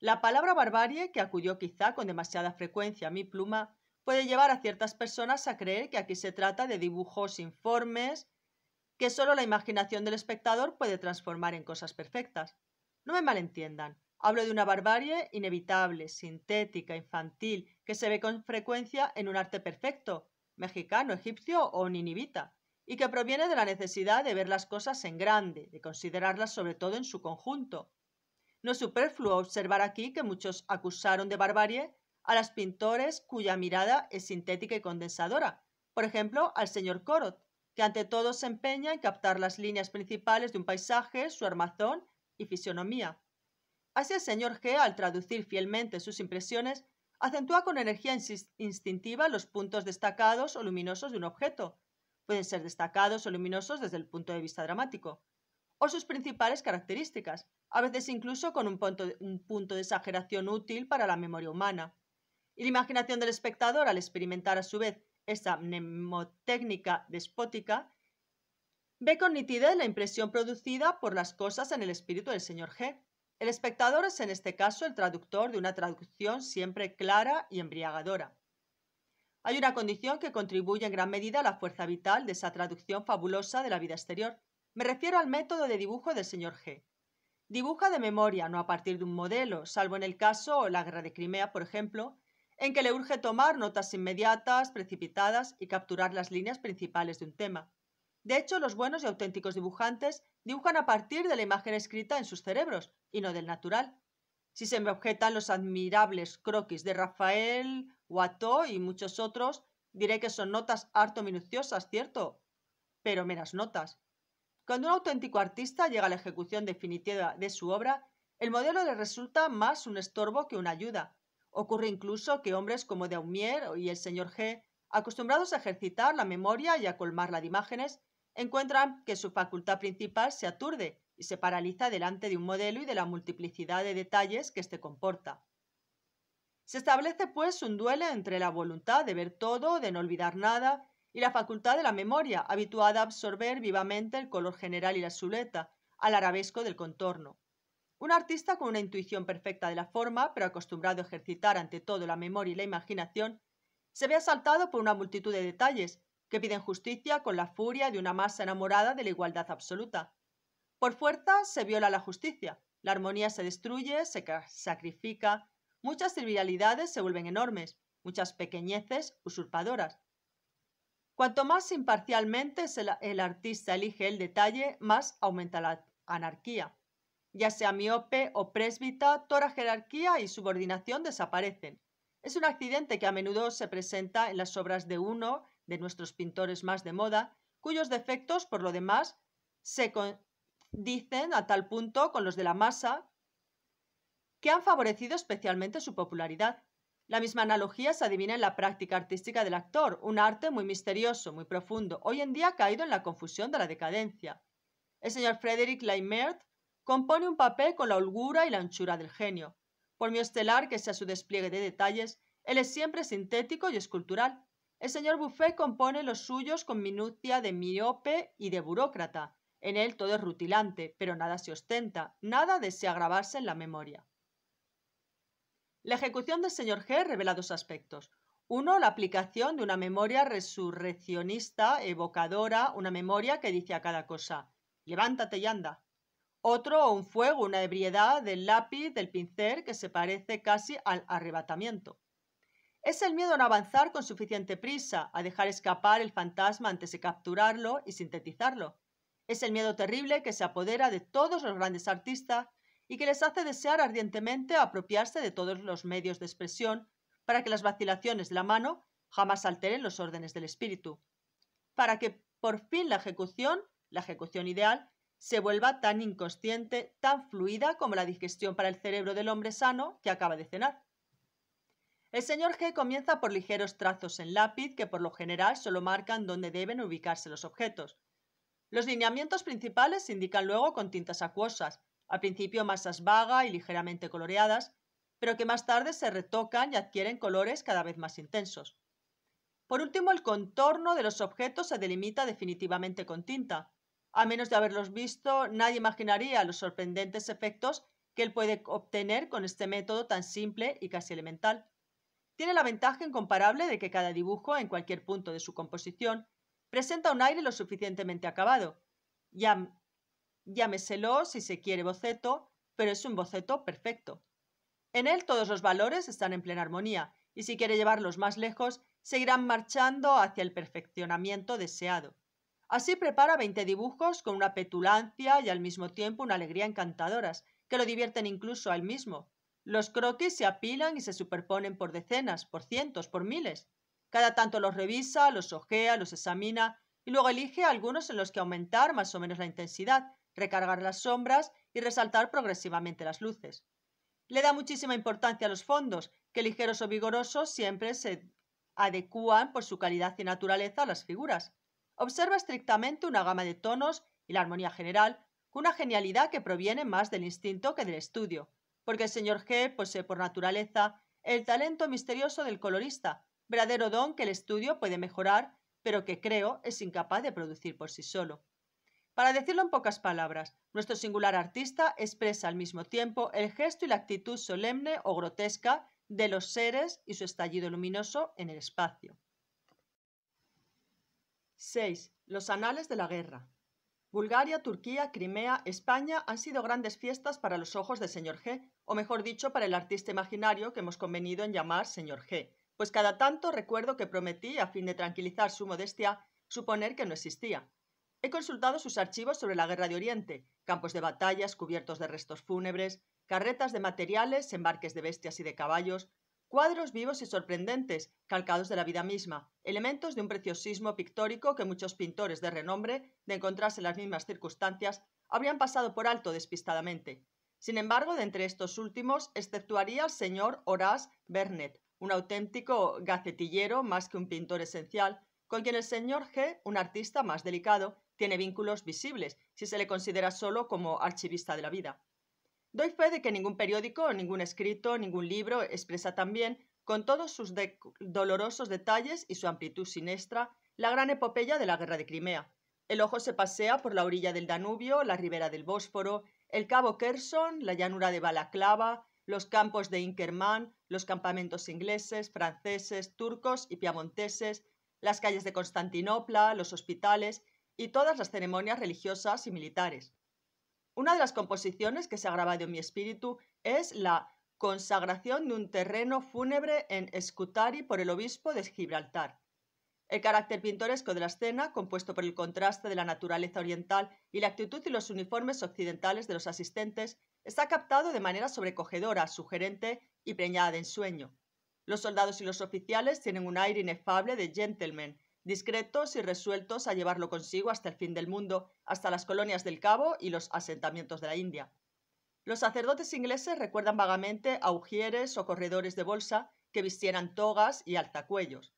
La palabra barbarie, que acudió quizá con demasiada frecuencia a mi pluma, puede llevar a ciertas personas a creer que aquí se trata de dibujos informes que solo la imaginación del espectador puede transformar en cosas perfectas. No me malentiendan. Hablo de una barbarie inevitable, sintética, infantil, que se ve con frecuencia en un arte perfecto, mexicano, egipcio o ninivita, y que proviene de la necesidad de ver las cosas en grande, de considerarlas sobre todo en su conjunto. No es superfluo observar aquí que muchos acusaron de barbarie a las pintores cuya mirada es sintética y condensadora, por ejemplo, al señor Corot, que ante todo se empeña en captar las líneas principales de un paisaje, su armazón y fisionomía. Así el señor G, al traducir fielmente sus impresiones, acentúa con energía instintiva los puntos destacados o luminosos de un objeto. Pueden ser destacados o luminosos desde el punto de vista dramático. O sus principales características, a veces incluso con un punto, de exageración útil para la memoria humana. Y la imaginación del espectador, al experimentar a su vez esta mnemotécnica despótica, ve con nitidez la impresión producida por las cosas en el espíritu del señor G. El espectador es en este caso el traductor de una traducción siempre clara y embriagadora. Hay una condición que contribuye en gran medida a la fuerza vital de esa traducción fabulosa de la vida exterior. Me refiero al método de dibujo del señor G. Dibuja de memoria, no a partir de un modelo, salvo en el caso de la guerra de Crimea, por ejemplo, en que le urge tomar notas inmediatas, precipitadas y capturar las líneas principales de un tema. De hecho, los buenos y auténticos dibujantes dibujan a partir de la imagen escrita en sus cerebros y no del natural. Si se me objetan los admirables croquis de Rafael, Watteau y muchos otros, diré que son notas harto minuciosas, cierto, pero meras notas. Cuando un auténtico artista llega a la ejecución definitiva de su obra, el modelo le resulta más un estorbo que una ayuda. Ocurre incluso que hombres como Daumier y el señor G, acostumbrados a ejercitar la memoria y a colmarla de imágenes, encuentran que su facultad principal se aturde y se paraliza delante de un modelo y de la multiplicidad de detalles que este comporta. Se establece, pues, un duelo entre la voluntad de ver todo, de no olvidar nada, y la facultad de la memoria, habituada a absorber vivamente el color general y la azuleta, al arabesco del contorno. Un artista con una intuición perfecta de la forma, pero acostumbrado a ejercitar ante todo la memoria y la imaginación, se ve asaltado por una multitud de detalles que piden justicia con la furia de una masa enamorada de la igualdad absoluta. Por fuerza se viola la justicia, la armonía se destruye, se sacrifica, muchas trivialidades se vuelven enormes, muchas pequeñeces usurpadoras. Cuanto más imparcialmente el artista elige el detalle, más aumenta la anarquía. Ya sea miope o présbita, toda jerarquía y subordinación desaparecen. Es un accidente que a menudo se presenta en las obras de uno de nuestros pintores más de moda, cuyos defectos, por lo demás, se dicen a tal punto con los de la masa que han favorecido especialmente su popularidad. La misma analogía se adivina en la práctica artística del actor, un arte muy misterioso, muy profundo, hoy en día caído en la confusión de la decadencia. El señor Frederick Leimert compone un papel con la holgura y la anchura del genio. Por mi estelar que sea su despliegue de detalles, él es siempre sintético y escultural. El señor Buffet compone los suyos con minucia de miope y de burócrata. En él todo es rutilante, pero nada se ostenta, nada desea grabarse en la memoria. La ejecución del señor G revela dos aspectos. Uno, la aplicación de una memoria resurreccionista, evocadora, una memoria que dice a cada cosa, levántate y anda. Otro, un fuego, una ebriedad del lápiz, del pincel, que se parece casi al arrebatamiento. Es el miedo a no avanzar con suficiente prisa, a dejar escapar el fantasma antes de capturarlo y sintetizarlo. Es el miedo terrible que se apodera de todos los grandes artistas y que les hace desear ardientemente apropiarse de todos los medios de expresión para que las vacilaciones de la mano jamás alteren los órdenes del espíritu. Para que por fin la ejecución, la ejecución ideal, se vuelva tan inconsciente, tan fluida como la digestión para el cerebro del hombre sano que acaba de cenar. El señor G comienza por ligeros trazos en lápiz que por lo general solo marcan dónde deben ubicarse los objetos. Los lineamientos principales se indican luego con tintas acuosas, al principio masas vaga y ligeramente coloreadas, pero que más tarde se retocan y adquieren colores cada vez más intensos. Por último, el contorno de los objetos se delimita definitivamente con tinta. A menos de haberlos visto, nadie imaginaría los sorprendentes efectos que él puede obtener con este método tan simple y casi elemental. Tiene la ventaja incomparable de que cada dibujo, en cualquier punto de su composición, presenta un aire lo suficientemente acabado. llámeselo, si se quiere, boceto, pero es un boceto perfecto. En él todos los valores están en plena armonía, y si quiere llevarlos más lejos, seguirán marchando hacia el perfeccionamiento deseado. Así prepara 20 dibujos con una petulancia y al mismo tiempo una alegría encantadoras, que lo divierten incluso a él mismo, los croquis se apilan y se superponen por decenas, por cientos, por miles. Cada tanto los revisa, los ojea, los examina y luego elige algunos en los que aumentar más o menos la intensidad, recargar las sombras y resaltar progresivamente las luces. Le da muchísima importancia a los fondos, que ligeros o vigorosos siempre se adecúan por su calidad y naturaleza a las figuras. Observa estrictamente una gama de tonos y la armonía general, con una genialidad que proviene más del instinto que del estudio, porque el señor G posee pues, eh, por naturaleza el talento misterioso del colorista, verdadero don que el estudio puede mejorar, pero que creo es incapaz de producir por sí solo. Para decirlo en pocas palabras, nuestro singular artista expresa al mismo tiempo el gesto y la actitud solemne o grotesca de los seres y su estallido luminoso en el espacio. 6. Los anales de la guerra. Bulgaria, Turquía, Crimea, España han sido grandes fiestas para los ojos de señor G, o mejor dicho, para el artista imaginario que hemos convenido en llamar señor G, pues cada tanto recuerdo que prometí, a fin de tranquilizar su modestia, suponer que no existía. He consultado sus archivos sobre la Guerra de Oriente, campos de batallas cubiertos de restos fúnebres, carretas de materiales, embarques de bestias y de caballos, Cuadros vivos y sorprendentes, calcados de la vida misma, elementos de un preciosismo pictórico que muchos pintores de renombre, de encontrarse en las mismas circunstancias, habrían pasado por alto despistadamente. Sin embargo, de entre estos últimos, exceptuaría al señor Horace Bernet, un auténtico gacetillero más que un pintor esencial, con quien el señor G., un artista más delicado, tiene vínculos visibles, si se le considera solo como archivista de la vida. Doy fe de que ningún periódico, ningún escrito, ningún libro expresa también, con todos sus dolorosos detalles y su amplitud siniestra, la gran epopeya de la guerra de Crimea. El ojo se pasea por la orilla del Danubio, la ribera del Bósforo, el cabo Kherson, la llanura de Balaclava, los campos de Inkerman, los campamentos ingleses, franceses, turcos y piamonteses, las calles de Constantinopla, los hospitales y todas las ceremonias religiosas y militares. Una de las composiciones que se ha grabado en mi espíritu es la Consagración de un terreno fúnebre en Escutari por el obispo de Gibraltar. El carácter pintoresco de la escena, compuesto por el contraste de la naturaleza oriental y la actitud y los uniformes occidentales de los asistentes, está captado de manera sobrecogedora, sugerente y preñada de ensueño. Los soldados y los oficiales tienen un aire inefable de gentlemen discretos y resueltos a llevarlo consigo hasta el fin del mundo, hasta las colonias del Cabo y los asentamientos de la India. Los sacerdotes ingleses recuerdan vagamente a ujieres o corredores de bolsa que vistieran togas y alzacuellos.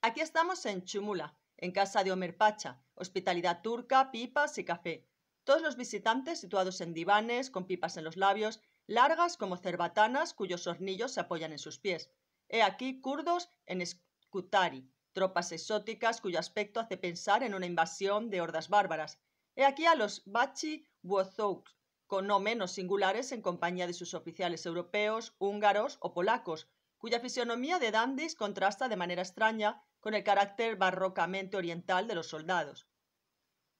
Aquí estamos en Chumula, en casa de Omer Pacha, hospitalidad turca, pipas y café. Todos los visitantes situados en divanes, con pipas en los labios, largas como cerbatanas cuyos hornillos se apoyan en sus pies. He aquí kurdos en escutari tropas exóticas cuyo aspecto hace pensar en una invasión de hordas bárbaras. He aquí a los Bachi Wozouk, con no menos singulares en compañía de sus oficiales europeos, húngaros o polacos, cuya fisionomía de dandis contrasta de manera extraña con el carácter barrocamente oriental de los soldados.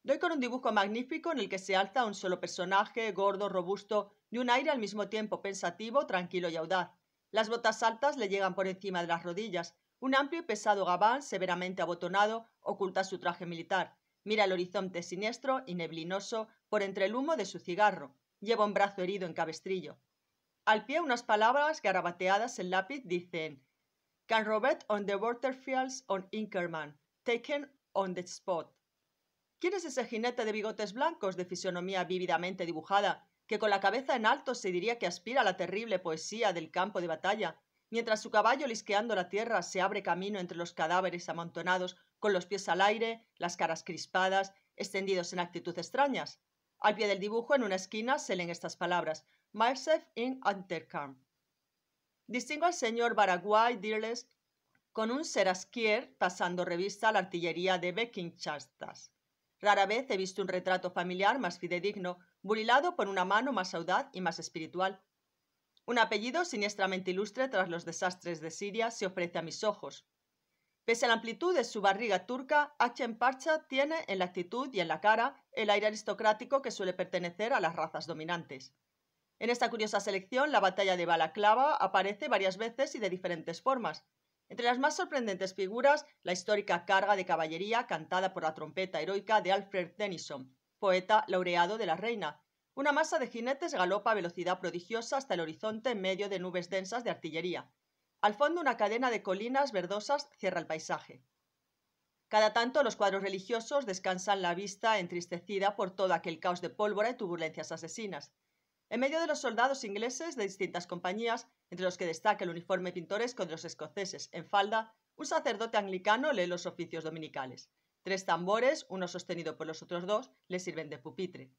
Doy con un dibujo magnífico en el que se alza un solo personaje, gordo, robusto, de un aire al mismo tiempo pensativo, tranquilo y audaz. Las botas altas le llegan por encima de las rodillas, un amplio y pesado gabán, severamente abotonado, oculta su traje militar. Mira el horizonte siniestro y neblinoso por entre el humo de su cigarro. Lleva un brazo herido en cabestrillo. Al pie unas palabras garabateadas en lápiz dicen Can Robert on the Waterfields on Inkerman, taken on the spot. ¿Quién es ese jinete de bigotes blancos de fisonomía vívidamente dibujada, que con la cabeza en alto se diría que aspira a la terrible poesía del campo de batalla, mientras su caballo, lisqueando la tierra, se abre camino entre los cadáveres amontonados, con los pies al aire, las caras crispadas, extendidos en actitud extrañas. Al pie del dibujo, en una esquina, se leen estas palabras: Myself in Antercam. Distingo al señor Baraguay Dirles con un serasquier pasando revista a la artillería de Bekinchastas. Rara vez he visto un retrato familiar más fidedigno, burilado por una mano más audaz y más espiritual. Un apellido siniestramente ilustre tras los desastres de Siria se ofrece a mis ojos. Pese a la amplitud de su barriga turca, H. Parcha tiene en la actitud y en la cara el aire aristocrático que suele pertenecer a las razas dominantes. En esta curiosa selección, la batalla de Balaclava aparece varias veces y de diferentes formas. Entre las más sorprendentes figuras, la histórica carga de caballería cantada por la trompeta heroica de Alfred Denison, poeta laureado de la reina, una masa de jinetes galopa a velocidad prodigiosa hasta el horizonte en medio de nubes densas de artillería. Al fondo una cadena de colinas verdosas cierra el paisaje. Cada tanto los cuadros religiosos descansan la vista entristecida por todo aquel caos de pólvora y turbulencias asesinas. En medio de los soldados ingleses de distintas compañías, entre los que destaca el uniforme pintoresco de los escoceses en falda, un sacerdote anglicano lee los oficios dominicales. Tres tambores, uno sostenido por los otros dos, le sirven de pupitre.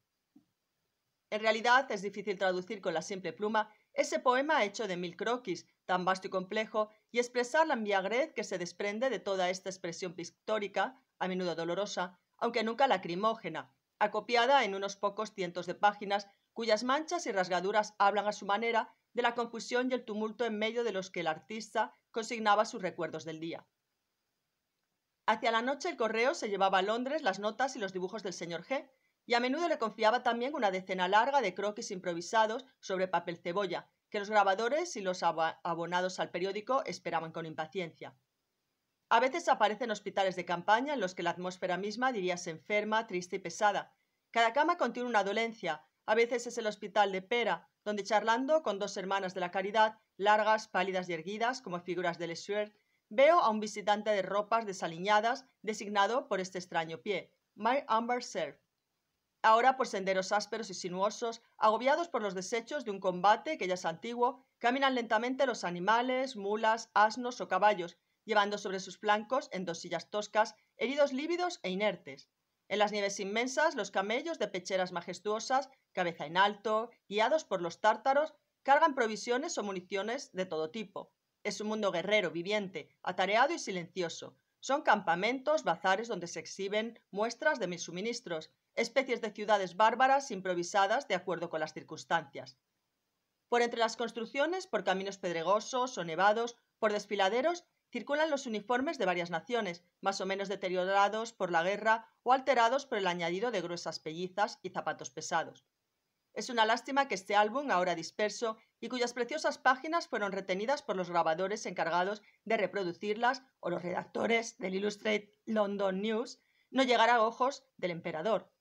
En realidad es difícil traducir con la simple pluma ese poema hecho de mil croquis, tan vasto y complejo, y expresar la embriaguez que se desprende de toda esta expresión pictórica, a menudo dolorosa, aunque nunca lacrimógena, acopiada en unos pocos cientos de páginas, cuyas manchas y rasgaduras hablan a su manera de la confusión y el tumulto en medio de los que el artista consignaba sus recuerdos del día. Hacia la noche el correo se llevaba a Londres las notas y los dibujos del señor G, y a menudo le confiaba también una decena larga de croquis improvisados sobre papel cebolla, que los grabadores y los abonados al periódico esperaban con impaciencia. A veces aparecen hospitales de campaña en los que la atmósfera misma diría se enferma, triste y pesada. Cada cama contiene una dolencia, a veces es el hospital de Pera, donde charlando con dos hermanas de la caridad, largas, pálidas y erguidas como figuras de Lesueur, veo a un visitante de ropas desaliñadas designado por este extraño pie, My Amber Serf, Ahora por pues, senderos ásperos y sinuosos, agobiados por los desechos de un combate que ya es antiguo, caminan lentamente los animales, mulas, asnos o caballos, llevando sobre sus flancos, en dos sillas toscas, heridos lívidos e inertes. En las nieves inmensas, los camellos de pecheras majestuosas, cabeza en alto, guiados por los tártaros, cargan provisiones o municiones de todo tipo. Es un mundo guerrero, viviente, atareado y silencioso. Son campamentos, bazares donde se exhiben muestras de mis suministros, especies de ciudades bárbaras improvisadas de acuerdo con las circunstancias. Por entre las construcciones, por caminos pedregosos o nevados, por desfiladeros, circulan los uniformes de varias naciones, más o menos deteriorados por la guerra o alterados por el añadido de gruesas pellizas y zapatos pesados. Es una lástima que este álbum, ahora disperso, y cuyas preciosas páginas fueron retenidas por los grabadores encargados de reproducirlas o los redactores del Illustrated London News, no llegara a ojos del emperador.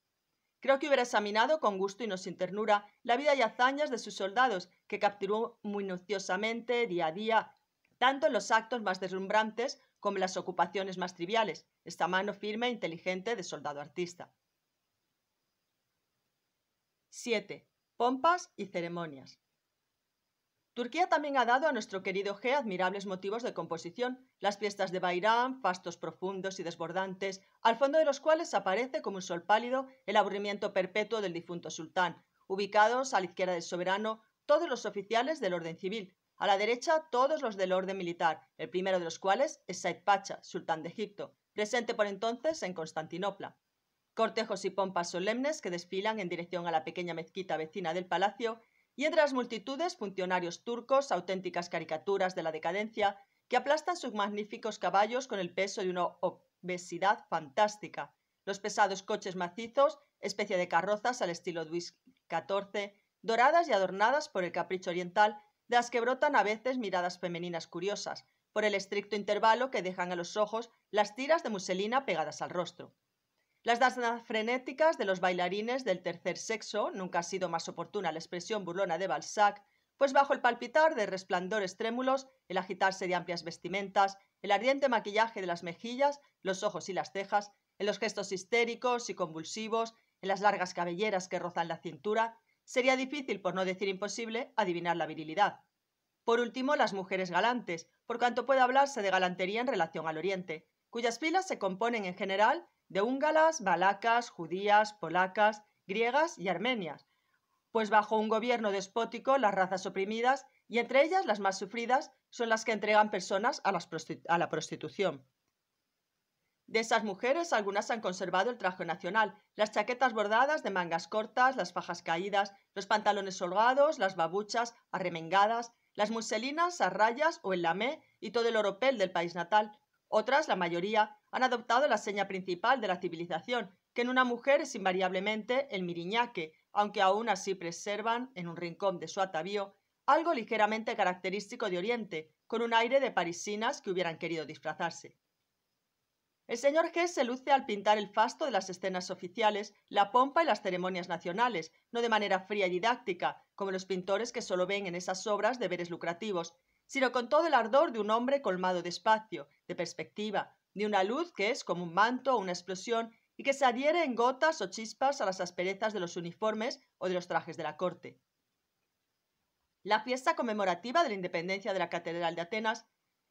Creo que hubiera examinado con gusto y no sin ternura la vida y hazañas de sus soldados, que capturó minuciosamente día a día, tanto en los actos más deslumbrantes como en las ocupaciones más triviales, esta mano firme e inteligente de soldado artista. 7. Pompas y ceremonias. Turquía también ha dado a nuestro querido G admirables motivos de composición, las fiestas de Bairam, fastos profundos y desbordantes, al fondo de los cuales aparece como un sol pálido el aburrimiento perpetuo del difunto sultán, ubicados a la izquierda del soberano todos los oficiales del orden civil, a la derecha todos los del orden militar, el primero de los cuales es Said Pacha, sultán de Egipto, presente por entonces en Constantinopla. Cortejos y pompas solemnes que desfilan en dirección a la pequeña mezquita vecina del palacio y entre las multitudes funcionarios turcos, auténticas caricaturas de la decadencia, que aplastan sus magníficos caballos con el peso de una obesidad fantástica, los pesados coches macizos, especie de carrozas al estilo Luis XIV, doradas y adornadas por el capricho oriental, de las que brotan a veces miradas femeninas curiosas, por el estricto intervalo que dejan a los ojos las tiras de muselina pegadas al rostro. Las danzas frenéticas de los bailarines del tercer sexo, nunca ha sido más oportuna la expresión burlona de Balzac, pues bajo el palpitar de resplandores trémulos, el agitarse de amplias vestimentas, el ardiente maquillaje de las mejillas, los ojos y las cejas, en los gestos histéricos y convulsivos, en las largas cabelleras que rozan la cintura, sería difícil, por no decir imposible, adivinar la virilidad. Por último, las mujeres galantes, por cuanto puede hablarse de galantería en relación al Oriente, cuyas filas se componen en general de húngalas, balacas, judías, polacas, griegas y armenias, pues bajo un gobierno despótico las razas oprimidas, y entre ellas las más sufridas, son las que entregan personas a, la prostitución. De esas mujeres, algunas han conservado el traje nacional, las chaquetas bordadas de mangas cortas, las fajas caídas, los pantalones holgados, las babuchas arremengadas, las muselinas a rayas o el lamé y todo el oropel del país natal. Otras, la mayoría, han adoptado la seña principal de la civilización, que en una mujer es invariablemente el miriñaque, aunque aún así preservan, en un rincón de su atavío, algo ligeramente característico de Oriente, con un aire de parisinas que hubieran querido disfrazarse. El señor G se luce al pintar el fasto de las escenas oficiales, la pompa y las ceremonias nacionales, no de manera fría y didáctica, como los pintores que solo ven en esas obras deberes lucrativos, sino con todo el ardor de un hombre colmado de espacio, de perspectiva, de una luz que es como un manto o una explosión y que se adhiere en gotas o chispas a las asperezas de los uniformes o de los trajes de la corte. La fiesta conmemorativa de la independencia de la Catedral de Atenas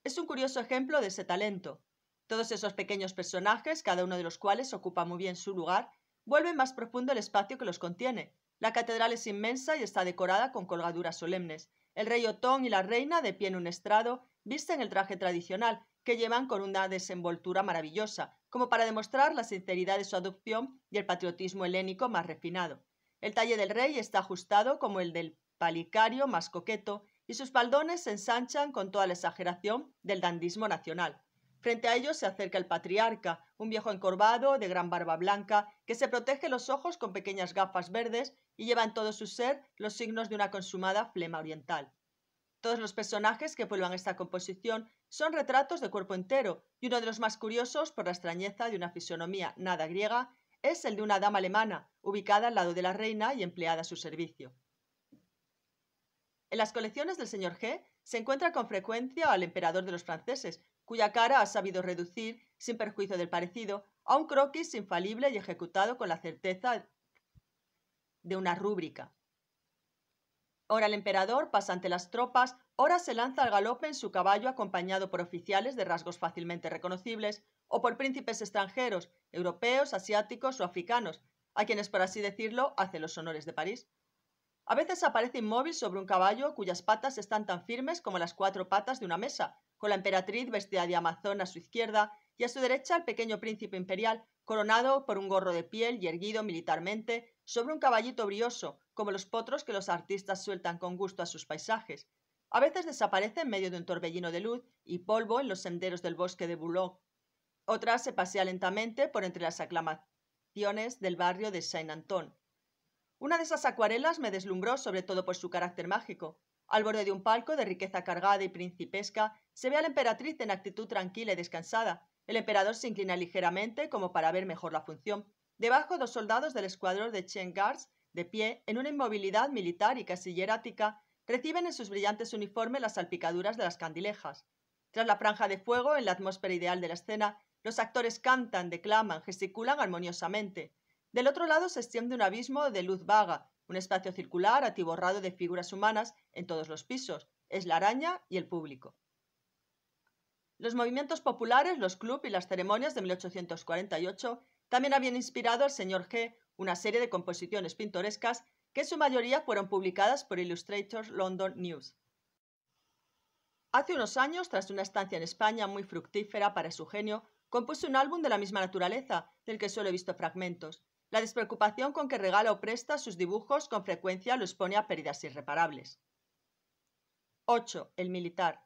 es un curioso ejemplo de ese talento. Todos esos pequeños personajes, cada uno de los cuales ocupa muy bien su lugar, vuelven más profundo el espacio que los contiene. La catedral es inmensa y está decorada con colgaduras solemnes. El rey Otón y la reina, de pie en un estrado, visten el traje tradicional que llevan con una desenvoltura maravillosa, como para demostrar la sinceridad de su adopción y el patriotismo helénico más refinado. El talle del rey está ajustado como el del palicario más coqueto, y sus baldones se ensanchan con toda la exageración del dandismo nacional. Frente a ellos se acerca el patriarca, un viejo encorvado de gran barba blanca, que se protege los ojos con pequeñas gafas verdes y lleva en todo su ser los signos de una consumada flema oriental. Todos los personajes que vuelvan esta composición son retratos de cuerpo entero, y uno de los más curiosos por la extrañeza de una fisonomía nada griega es el de una dama alemana, ubicada al lado de la reina y empleada a su servicio. En las colecciones del señor G se encuentra con frecuencia al emperador de los franceses, cuya cara ha sabido reducir, sin perjuicio del parecido, a un croquis infalible y ejecutado con la certeza de una rúbrica. Ora el emperador pasa ante las tropas, ora se lanza al galope en su caballo acompañado por oficiales de rasgos fácilmente reconocibles o por príncipes extranjeros, europeos, asiáticos o africanos, a quienes, por así decirlo, hace los honores de París. A veces aparece inmóvil sobre un caballo cuyas patas están tan firmes como las cuatro patas de una mesa, con la emperatriz vestida de amazón a su izquierda y a su derecha el pequeño príncipe imperial, coronado por un gorro de piel y erguido militarmente, sobre un caballito brioso, como los potros que los artistas sueltan con gusto a sus paisajes. A veces desaparece en medio de un torbellino de luz y polvo en los senderos del bosque de Boulogne. Otras se pasea lentamente por entre las aclamaciones del barrio de Saint-Anton. Una de esas acuarelas me deslumbró sobre todo por su carácter mágico. Al borde de un palco de riqueza cargada y principesca se ve a la emperatriz en actitud tranquila y descansada. El emperador se inclina ligeramente como para ver mejor la función. Debajo, dos soldados del escuadrón de Chen Guards, de pie, en una inmovilidad militar y casillerática, reciben en sus brillantes uniformes las salpicaduras de las candilejas. Tras la franja de fuego, en la atmósfera ideal de la escena, los actores cantan, declaman, gesticulan armoniosamente. Del otro lado se extiende un abismo de luz vaga, un espacio circular atiborrado de figuras humanas en todos los pisos. Es la araña y el público. Los movimientos populares, los clubs y las ceremonias de 1848 también habían inspirado al señor G una serie de composiciones pintorescas que en su mayoría fueron publicadas por Illustrator London News. Hace unos años, tras una estancia en España muy fructífera para su genio, compuso un álbum de la misma naturaleza, del que solo he visto fragmentos. La despreocupación con que regala o presta sus dibujos con frecuencia los pone a pérdidas irreparables. 8. El militar.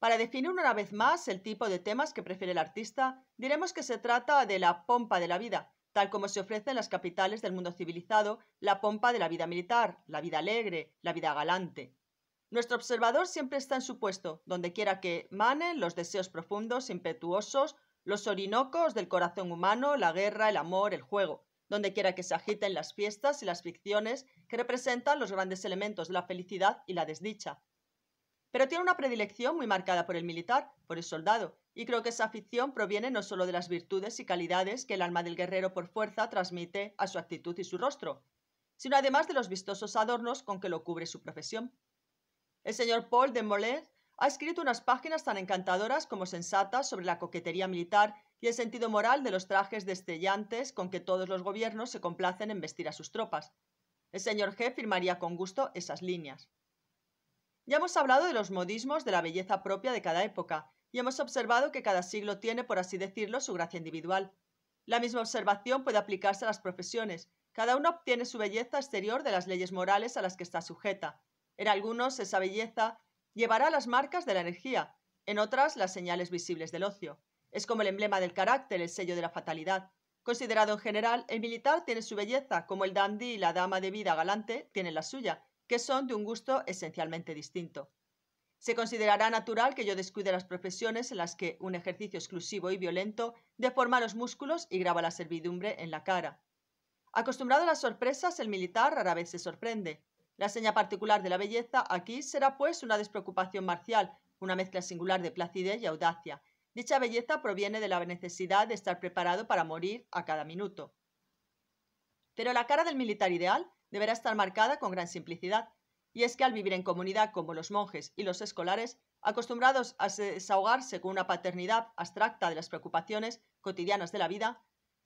Para definir una vez más el tipo de temas que prefiere el artista, diremos que se trata de la pompa de la vida, tal como se ofrece en las capitales del mundo civilizado, la pompa de la vida militar, la vida alegre, la vida galante. Nuestro observador siempre está en su puesto, donde quiera que manen los deseos profundos, impetuosos, los orinocos del corazón humano, la guerra, el amor, el juego, donde quiera que se agiten las fiestas y las ficciones que representan los grandes elementos de la felicidad y la desdicha, pero tiene una predilección muy marcada por el militar, por el soldado, y creo que esa afición proviene no solo de las virtudes y calidades que el alma del guerrero por fuerza transmite a su actitud y su rostro, sino además de los vistosos adornos con que lo cubre su profesión. El señor Paul de Mollet ha escrito unas páginas tan encantadoras como sensatas sobre la coquetería militar y el sentido moral de los trajes destellantes con que todos los gobiernos se complacen en vestir a sus tropas. El señor G firmaría con gusto esas líneas. Ya hemos hablado de los modismos de la belleza propia de cada época, y hemos observado que cada siglo tiene, por así decirlo, su gracia individual. La misma observación puede aplicarse a las profesiones. Cada uno obtiene su belleza exterior de las leyes morales a las que está sujeta. En algunos, esa belleza llevará las marcas de la energía, en otras, las señales visibles del ocio. Es como el emblema del carácter, el sello de la fatalidad. Considerado en general, el militar tiene su belleza, como el dandy y la dama de vida galante tienen la suya, que son de un gusto esencialmente distinto. Se considerará natural que yo descuide las profesiones en las que un ejercicio exclusivo y violento deforma los músculos y graba la servidumbre en la cara. Acostumbrado a las sorpresas, el militar rara vez se sorprende. La seña particular de la belleza aquí será pues una despreocupación marcial, una mezcla singular de placidez y audacia. Dicha belleza proviene de la necesidad de estar preparado para morir a cada minuto. Pero la cara del militar ideal deberá estar marcada con gran simplicidad, y es que al vivir en comunidad como los monjes y los escolares, acostumbrados a desahogarse con una paternidad abstracta de las preocupaciones cotidianas de la vida,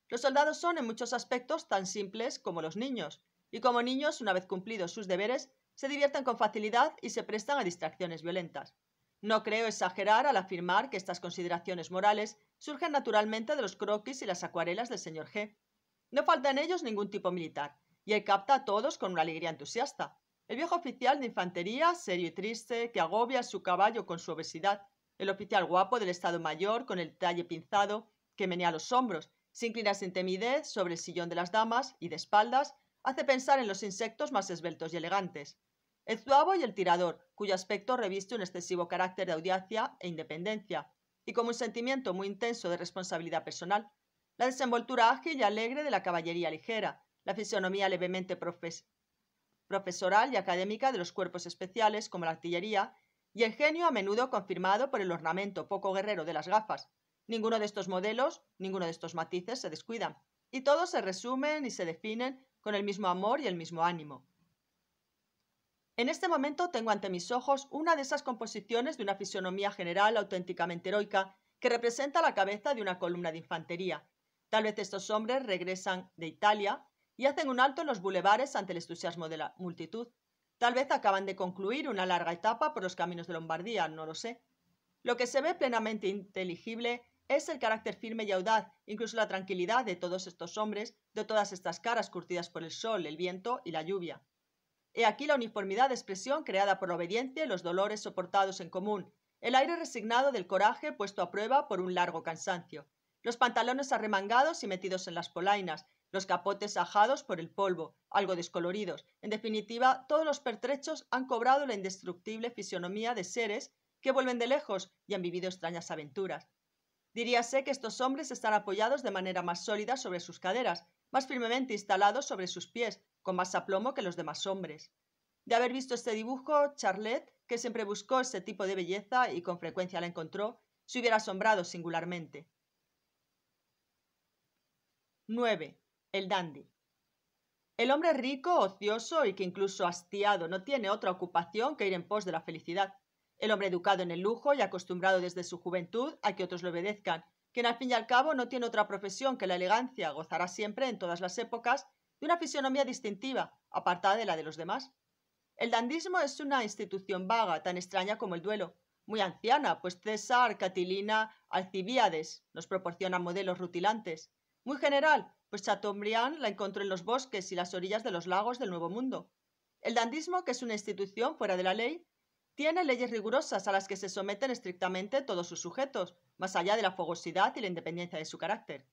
los soldados son en muchos aspectos tan simples como los niños, y como niños, una vez cumplidos sus deberes, se divierten con facilidad y se prestan a distracciones violentas. No creo exagerar al afirmar que estas consideraciones morales surgen naturalmente de los croquis y las acuarelas del señor G. No falta en ellos ningún tipo militar, y él capta a todos con una alegría entusiasta. El viejo oficial de infantería, serio y triste, que agobia a su caballo con su obesidad. El oficial guapo del Estado Mayor, con el talle pinzado, que menea los hombros, se inclina sin timidez sobre el sillón de las damas y de espaldas, hace pensar en los insectos más esbeltos y elegantes. El zuavo y el tirador, cuyo aspecto reviste un excesivo carácter de audacia e independencia, y como un sentimiento muy intenso de responsabilidad personal. La desenvoltura ágil y alegre de la caballería ligera, la fisonomía levemente profes profesoral y académica de los cuerpos especiales como la artillería y el genio a menudo confirmado por el ornamento poco guerrero de las gafas. Ninguno de estos modelos, ninguno de estos matices se descuidan, y todos se resumen y se definen con el mismo amor y el mismo ánimo. En este momento tengo ante mis ojos una de esas composiciones de una fisonomía general auténticamente heroica que representa la cabeza de una columna de infantería. Tal vez estos hombres regresan de Italia, y hacen un alto en los bulevares ante el entusiasmo de la multitud. Tal vez acaban de concluir una larga etapa por los caminos de Lombardía, no lo sé. Lo que se ve plenamente inteligible es el carácter firme y audaz, incluso la tranquilidad de todos estos hombres, de todas estas caras curtidas por el sol, el viento y la lluvia. He aquí la uniformidad de expresión creada por la obediencia y los dolores soportados en común, el aire resignado del coraje puesto a prueba por un largo cansancio, los pantalones arremangados y metidos en las polainas, los capotes ajados por el polvo, algo descoloridos. En definitiva, todos los pertrechos han cobrado la indestructible fisionomía de seres que vuelven de lejos y han vivido extrañas aventuras. Diríase que estos hombres están apoyados de manera más sólida sobre sus caderas, más firmemente instalados sobre sus pies, con más aplomo que los demás hombres. De haber visto este dibujo, Charlotte, que siempre buscó ese tipo de belleza y con frecuencia la encontró, se hubiera asombrado singularmente. 9 el dandy. El hombre rico, ocioso y que incluso hastiado no tiene otra ocupación que ir en pos de la felicidad. El hombre educado en el lujo y acostumbrado desde su juventud a que otros le obedezcan, quien al fin y al cabo no tiene otra profesión que la elegancia, gozará siempre en todas las épocas de una fisionomía distintiva, apartada de la de los demás. El dandismo es una institución vaga, tan extraña como el duelo, muy anciana, pues César, Catilina, Alcibiades nos proporcionan modelos rutilantes, muy general, pues Chateaubriand la encontró en los bosques y las orillas de los lagos del Nuevo Mundo. El dandismo, que es una institución fuera de la ley, tiene leyes rigurosas a las que se someten estrictamente todos sus sujetos, más allá de la fogosidad y la independencia de su carácter.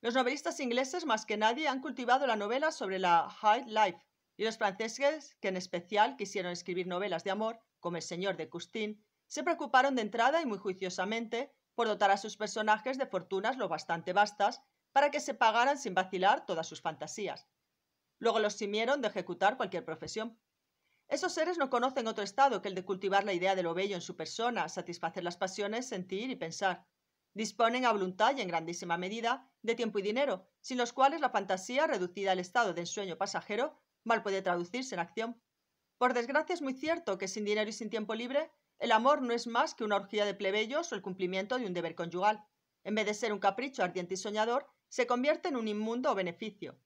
Los novelistas ingleses más que nadie han cultivado la novela sobre la high life, y los franceses, que en especial quisieron escribir novelas de amor, como El Señor de Custín, se preocuparon de entrada y muy juiciosamente por dotar a sus personajes de fortunas lo bastante vastas para que se pagaran sin vacilar todas sus fantasías. Luego los simieron de ejecutar cualquier profesión. Esos seres no conocen otro estado que el de cultivar la idea de lo bello en su persona, satisfacer las pasiones, sentir y pensar. Disponen a voluntad y en grandísima medida de tiempo y dinero, sin los cuales la fantasía, reducida al estado de ensueño pasajero, mal puede traducirse en acción. Por desgracia es muy cierto que sin dinero y sin tiempo libre, el amor no es más que una orgía de plebeyos o el cumplimiento de un deber conyugal. En vez de ser un capricho ardiente y soñador, se convierte en un inmundo o beneficio.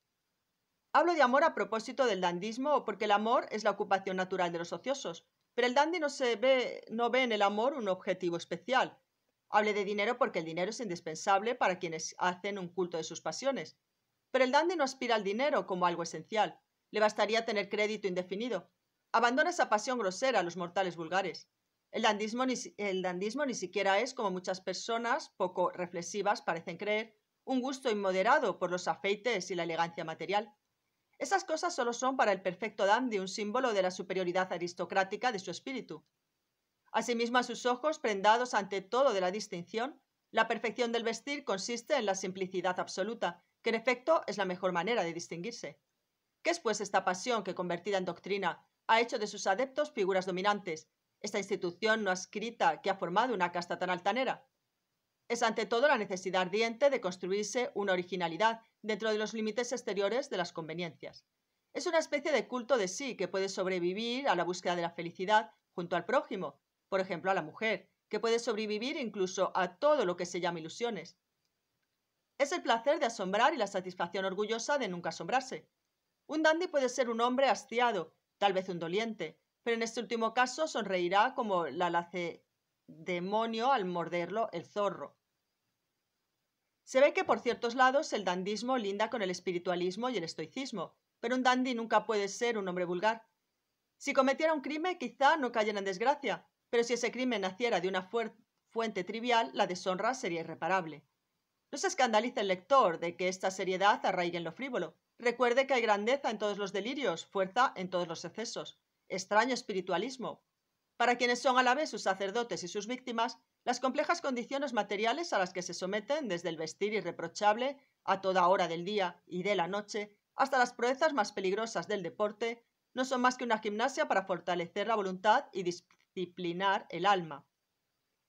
Hablo de amor a propósito del dandismo porque el amor es la ocupación natural de los ociosos, pero el dandy no, se ve, en el amor un objetivo especial. Hable de dinero porque el dinero es indispensable para quienes hacen un culto de sus pasiones. Pero el dandy no aspira al dinero como algo esencial. Le bastaría tener crédito indefinido. Abandona esa pasión grosera a los mortales vulgares. El dandismo, ni, el dandismo ni siquiera es, como muchas personas poco reflexivas parecen creer, un gusto inmoderado por los afeites y la elegancia material. Esas cosas solo son para el perfecto dandy un símbolo de la superioridad aristocrática de su espíritu. Asimismo, a sus ojos, prendados ante todo de la distinción, la perfección del vestir consiste en la simplicidad absoluta, que en efecto es la mejor manera de distinguirse. ¿Qué es pues esta pasión que, convertida en doctrina, ha hecho de sus adeptos figuras dominantes, esta institución no escrita que ha formado una casta tan altanera? Es ante todo la necesidad ardiente de construirse una originalidad dentro de los límites exteriores de las conveniencias. Es una especie de culto de sí que puede sobrevivir a la búsqueda de la felicidad junto al prójimo, por ejemplo a la mujer, que puede sobrevivir incluso a todo lo que se llama ilusiones. Es el placer de asombrar y la satisfacción orgullosa de nunca asombrarse. Un dandy puede ser un hombre hastiado, tal vez un doliente, pero en este último caso sonreirá como la lace demonio al morderlo el zorro. Se ve que por ciertos lados el dandismo linda con el espiritualismo y el estoicismo, pero un dandy nunca puede ser un hombre vulgar. Si cometiera un crimen quizá no cayera en desgracia, pero si ese crimen naciera de una fuente trivial, la deshonra sería irreparable. No se escandalice el lector de que esta seriedad arraigue en lo frívolo. Recuerde que hay grandeza en todos los delirios, fuerza en todos los excesos, extraño espiritualismo, para quienes son a la vez sus sacerdotes y sus víctimas, las complejas condiciones materiales a las que se someten desde el vestir irreprochable a toda hora del día y de la noche, hasta las proezas más peligrosas del deporte, no son más que una gimnasia para fortalecer la voluntad y disciplinar el alma.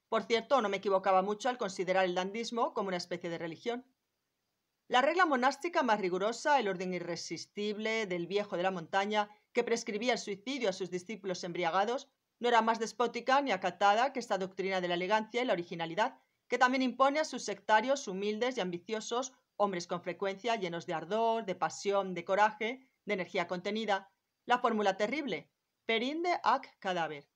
Por cierto, no me equivocaba mucho al considerar el dandismo como una especie de religión. La regla monástica más rigurosa, el orden irresistible del viejo de la montaña, que prescribía el suicidio a sus discípulos embriagados, no era más despótica ni acatada que esta doctrina de la elegancia y la originalidad, que también impone a sus sectarios humildes y ambiciosos, hombres con frecuencia llenos de ardor, de pasión, de coraje, de energía contenida, la fórmula terrible, perinde ac cadáver.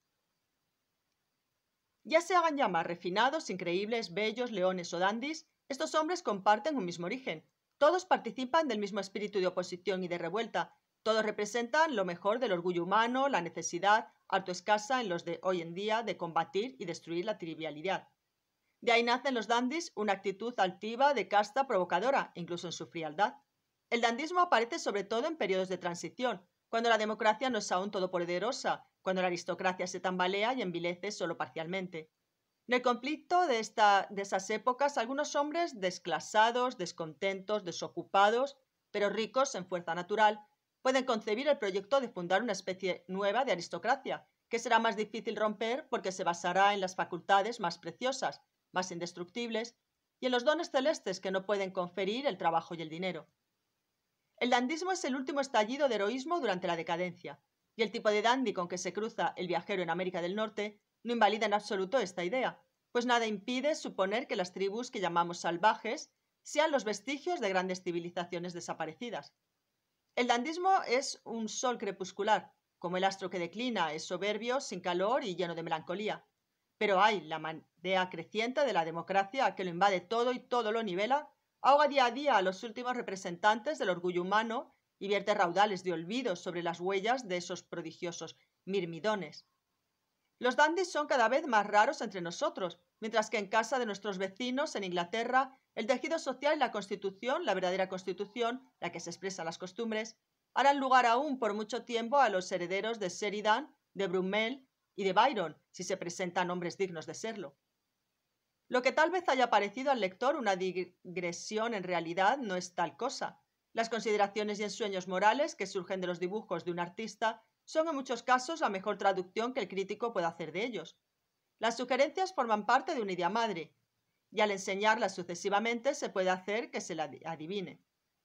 Ya se hagan llamar refinados, increíbles, bellos, leones o dandis, estos hombres comparten un mismo origen. Todos participan del mismo espíritu de oposición y de revuelta. Todos representan lo mejor del orgullo humano, la necesidad, harto escasa en los de hoy en día de combatir y destruir la trivialidad. De ahí nacen los dandis una actitud altiva de casta provocadora, incluso en su frialdad. El dandismo aparece sobre todo en periodos de transición, cuando la democracia no es aún todopoderosa, cuando la aristocracia se tambalea y envilece solo parcialmente. En el conflicto de, de esas épocas, algunos hombres desclasados, descontentos, desocupados, pero ricos en fuerza natural, pueden concebir el proyecto de fundar una especie nueva de aristocracia, que será más difícil romper porque se basará en las facultades más preciosas, más indestructibles, y en los dones celestes que no pueden conferir el trabajo y el dinero. El dandismo es el último estallido de heroísmo durante la decadencia, y el tipo de dandy con que se cruza el viajero en América del Norte no invalida en absoluto esta idea, pues nada impide suponer que las tribus que llamamos salvajes sean los vestigios de grandes civilizaciones desaparecidas. El dandismo es un sol crepuscular, como el astro que declina, es soberbio, sin calor y lleno de melancolía. Pero hay la marea creciente de la democracia que lo invade todo y todo lo nivela, ahoga día a día a los últimos representantes del orgullo humano y vierte raudales de olvido sobre las huellas de esos prodigiosos mirmidones. Los dandies son cada vez más raros entre nosotros, mientras que en casa de nuestros vecinos, en Inglaterra, el tejido social y la constitución, la verdadera constitución, la que se expresa las costumbres, harán lugar aún por mucho tiempo a los herederos de Sheridan, de Brummel y de Byron, si se presentan hombres dignos de serlo. Lo que tal vez haya parecido al lector una digresión en realidad no es tal cosa. Las consideraciones y ensueños morales que surgen de los dibujos de un artista son en muchos casos la mejor traducción que el crítico puede hacer de ellos. Las sugerencias forman parte de una idea madre, y al enseñarlas sucesivamente se puede hacer que se la adivine.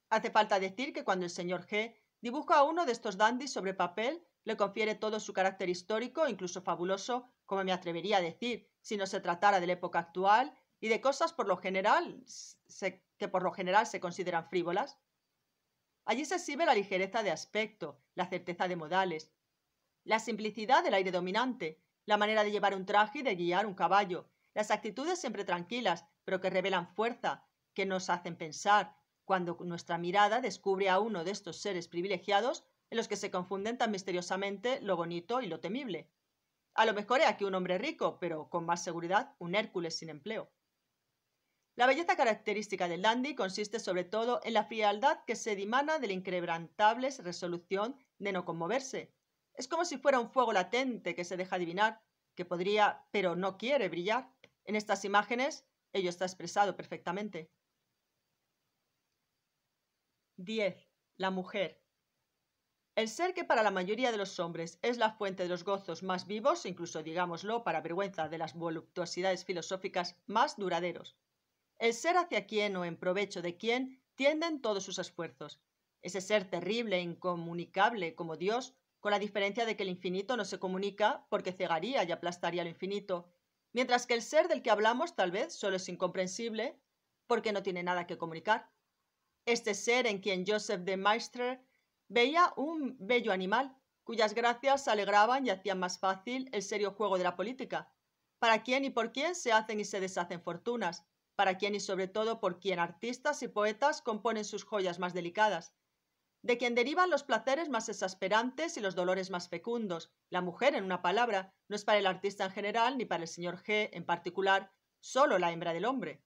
Hace falta decir que cuando el señor G dibuja a uno de estos dandys sobre papel, le confiere todo su carácter histórico, incluso fabuloso, como me atrevería a decir, si no se tratara de la época actual y de cosas por lo general que por lo general se consideran frívolas. Allí se exhibe la ligereza de aspecto, la certeza de modales, la simplicidad del aire dominante, la manera de llevar un traje y de guiar un caballo, las actitudes siempre tranquilas, pero que revelan fuerza, que nos hacen pensar, cuando nuestra mirada descubre a uno de estos seres privilegiados en los que se confunden tan misteriosamente lo bonito y lo temible. A lo mejor es aquí un hombre rico, pero con más seguridad un Hércules sin empleo. La belleza característica del dandy consiste sobre todo en la frialdad que se dimana de la inquebrantable resolución de no conmoverse, es como si fuera un fuego latente que se deja adivinar, que podría, pero no quiere brillar. En estas imágenes ello está expresado perfectamente. 10. La mujer. El ser que para la mayoría de los hombres es la fuente de los gozos más vivos, incluso digámoslo para vergüenza de las voluptuosidades filosóficas más duraderos. El ser hacia quien o en provecho de quien tienden todos sus esfuerzos. Ese ser terrible e incomunicable como Dios con la diferencia de que el infinito no se comunica porque cegaría y aplastaría lo infinito, mientras que el ser del que hablamos tal vez solo es incomprensible porque no tiene nada que comunicar. Este ser en quien Joseph de Maistre veía un bello animal, cuyas gracias alegraban y hacían más fácil el serio juego de la política. Para quién y por quién se hacen y se deshacen fortunas, para quién y sobre todo por quién artistas y poetas componen sus joyas más delicadas, de quien derivan los placeres más exasperantes y los dolores más fecundos. La mujer, en una palabra, no es para el artista en general ni para el señor G en particular, solo la hembra del hombre.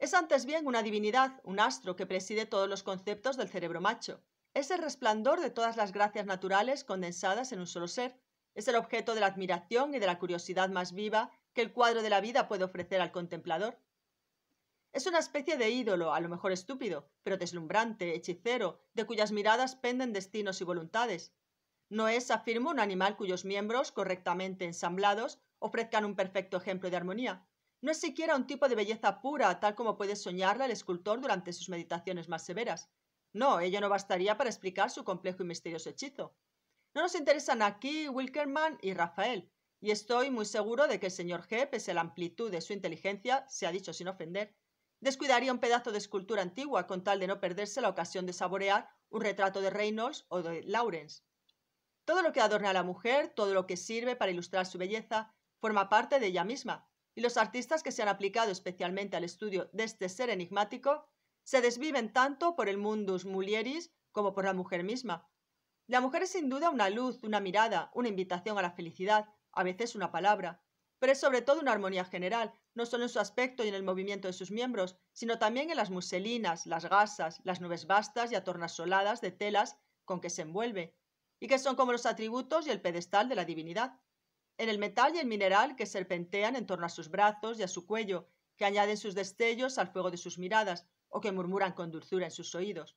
Es antes bien una divinidad, un astro que preside todos los conceptos del cerebro macho. Es el resplandor de todas las gracias naturales condensadas en un solo ser. Es el objeto de la admiración y de la curiosidad más viva que el cuadro de la vida puede ofrecer al contemplador. Es una especie de ídolo, a lo mejor estúpido, pero deslumbrante, hechicero, de cuyas miradas penden destinos y voluntades. No es, afirmo, un animal cuyos miembros, correctamente ensamblados, ofrezcan un perfecto ejemplo de armonía. No es siquiera un tipo de belleza pura, tal como puede soñarla el escultor durante sus meditaciones más severas. No, ello no bastaría para explicar su complejo y misterioso hechizo. No nos interesan aquí Wilkerman y Rafael, y estoy muy seguro de que el señor G, pese a la amplitud de su inteligencia, se ha dicho sin ofender, Descuidaría un pedazo de escultura antigua con tal de no perderse la ocasión de saborear un retrato de Reynolds o de Lawrence. Todo lo que adorna a la mujer, todo lo que sirve para ilustrar su belleza, forma parte de ella misma, y los artistas que se han aplicado especialmente al estudio de este ser enigmático se desviven tanto por el mundus mulieris como por la mujer misma. La mujer es sin duda una luz, una mirada, una invitación a la felicidad, a veces una palabra pero es sobre todo una armonía general, no solo en su aspecto y en el movimiento de sus miembros, sino también en las muselinas, las gasas, las nubes vastas y atornasoladas de telas con que se envuelve, y que son como los atributos y el pedestal de la divinidad. En el metal y el mineral que serpentean en torno a sus brazos y a su cuello, que añaden sus destellos al fuego de sus miradas, o que murmuran con dulzura en sus oídos.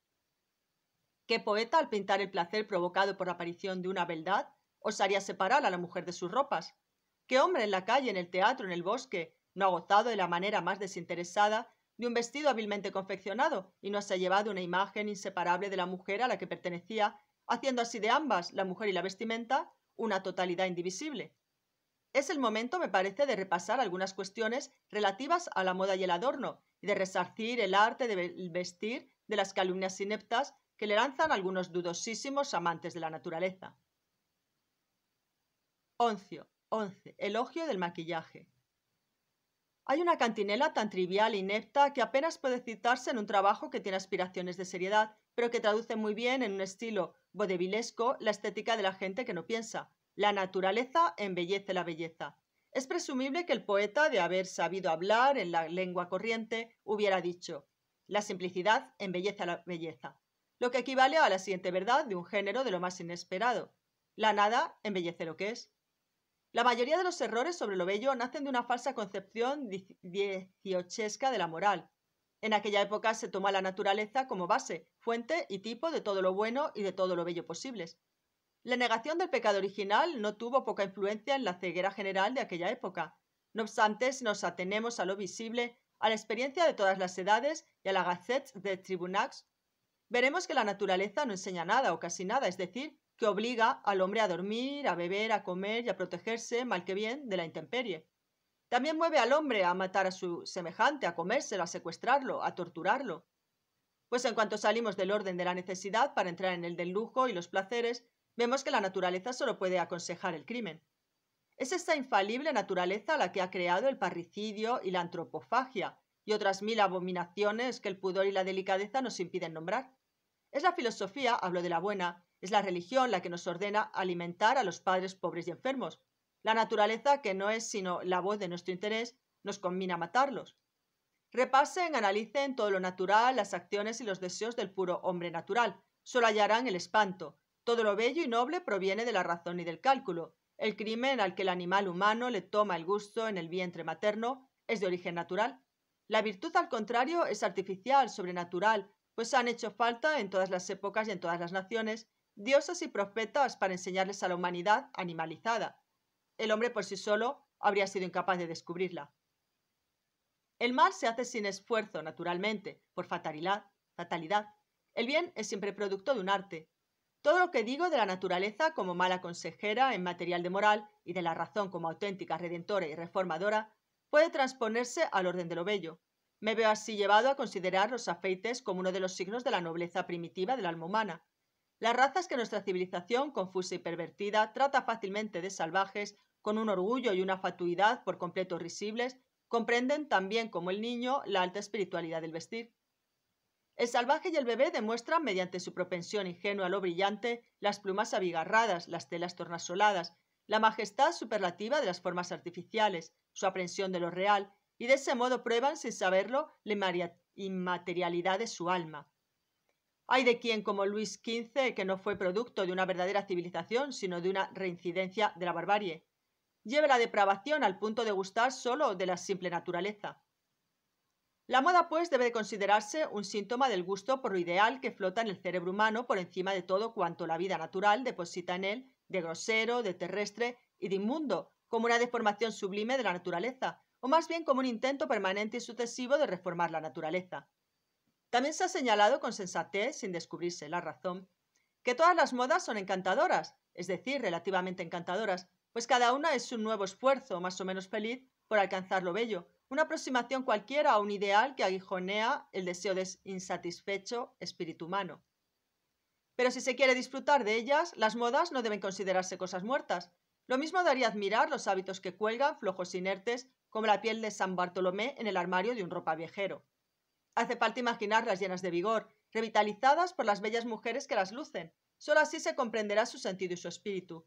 ¿Qué poeta, al pintar el placer provocado por la aparición de una beldad, osaría separar a la mujer de sus ropas? ¿Qué hombre en la calle, en el teatro, en el bosque, no ha gozado de la manera más desinteresada de un vestido hábilmente confeccionado y no se ha llevado una imagen inseparable de la mujer a la que pertenecía, haciendo así de ambas, la mujer y la vestimenta, una totalidad indivisible? Es el momento, me parece, de repasar algunas cuestiones relativas a la moda y el adorno, y de resarcir el arte del vestir de las calumnias ineptas que le lanzan algunos dudosísimos amantes de la naturaleza. 11. 11. Elogio del maquillaje. Hay una cantinela tan trivial e inepta que apenas puede citarse en un trabajo que tiene aspiraciones de seriedad, pero que traduce muy bien en un estilo bodevilesco la estética de la gente que no piensa. La naturaleza embellece la belleza. Es presumible que el poeta, de haber sabido hablar en la lengua corriente, hubiera dicho, la simplicidad embellece la belleza, lo que equivale a la siguiente verdad de un género de lo más inesperado. La nada embellece lo que es. La mayoría de los errores sobre lo bello nacen de una falsa concepción dieciochesca de la moral. En aquella época se toma la naturaleza como base, fuente y tipo de todo lo bueno y de todo lo bello posibles. La negación del pecado original no tuvo poca influencia en la ceguera general de aquella época. No obstante, si nos atenemos a lo visible, a la experiencia de todas las edades y a la Gazette de Tribunax, veremos que la naturaleza no enseña nada o casi nada, es decir, que obliga al hombre a dormir, a beber, a comer y a protegerse, mal que bien, de la intemperie. También mueve al hombre a matar a su semejante, a comérselo, a secuestrarlo, a torturarlo. Pues en cuanto salimos del orden de la necesidad para entrar en el del lujo y los placeres, vemos que la naturaleza solo puede aconsejar el crimen. Es esta infalible naturaleza la que ha creado el parricidio y la antropofagia, y otras mil abominaciones que el pudor y la delicadeza nos impiden nombrar. Es la filosofía, hablo de la buena, es la religión la que nos ordena alimentar a los padres pobres y enfermos. La naturaleza, que no es sino la voz de nuestro interés, nos combina a matarlos. Repasen, analicen todo lo natural, las acciones y los deseos del puro hombre natural. Solo hallarán el espanto. Todo lo bello y noble proviene de la razón y del cálculo. El crimen al que el animal humano le toma el gusto en el vientre materno es de origen natural. La virtud, al contrario, es artificial, sobrenatural, pues han hecho falta en todas las épocas y en todas las naciones dioses y profetas para enseñarles a la humanidad animalizada. El hombre por sí solo habría sido incapaz de descubrirla. El mal se hace sin esfuerzo, naturalmente, por fatalidad, fatalidad. El bien es siempre producto de un arte. Todo lo que digo de la naturaleza como mala consejera en material de moral y de la razón como auténtica redentora y reformadora puede transponerse al orden de lo bello. Me veo así llevado a considerar los afeites como uno de los signos de la nobleza primitiva del alma humana, las razas que nuestra civilización, confusa y pervertida, trata fácilmente de salvajes, con un orgullo y una fatuidad por completo risibles, comprenden también como el niño la alta espiritualidad del vestir. El salvaje y el bebé demuestran, mediante su propensión ingenua a lo brillante, las plumas abigarradas, las telas tornasoladas, la majestad superlativa de las formas artificiales, su aprensión de lo real, y de ese modo prueban, sin saberlo, la inmaterialidad de su alma, hay de quien, como Luis XV, que no fue producto de una verdadera civilización, sino de una reincidencia de la barbarie, lleve la depravación al punto de gustar solo de la simple naturaleza. La moda, pues, debe considerarse un síntoma del gusto por lo ideal que flota en el cerebro humano por encima de todo cuanto la vida natural deposita en él de grosero, de terrestre y de inmundo, como una deformación sublime de la naturaleza, o más bien como un intento permanente y sucesivo de reformar la naturaleza. También se ha señalado con sensatez, sin descubrirse la razón, que todas las modas son encantadoras, es decir, relativamente encantadoras, pues cada una es un nuevo esfuerzo, más o menos feliz, por alcanzar lo bello, una aproximación cualquiera a un ideal que aguijonea el deseo de insatisfecho espíritu humano. Pero si se quiere disfrutar de ellas, las modas no deben considerarse cosas muertas. Lo mismo daría admirar los hábitos que cuelgan, flojos inertes, como la piel de San Bartolomé en el armario de un ropa viejero. Hace falta imaginarlas llenas de vigor, revitalizadas por las bellas mujeres que las lucen. Solo así se comprenderá su sentido y su espíritu.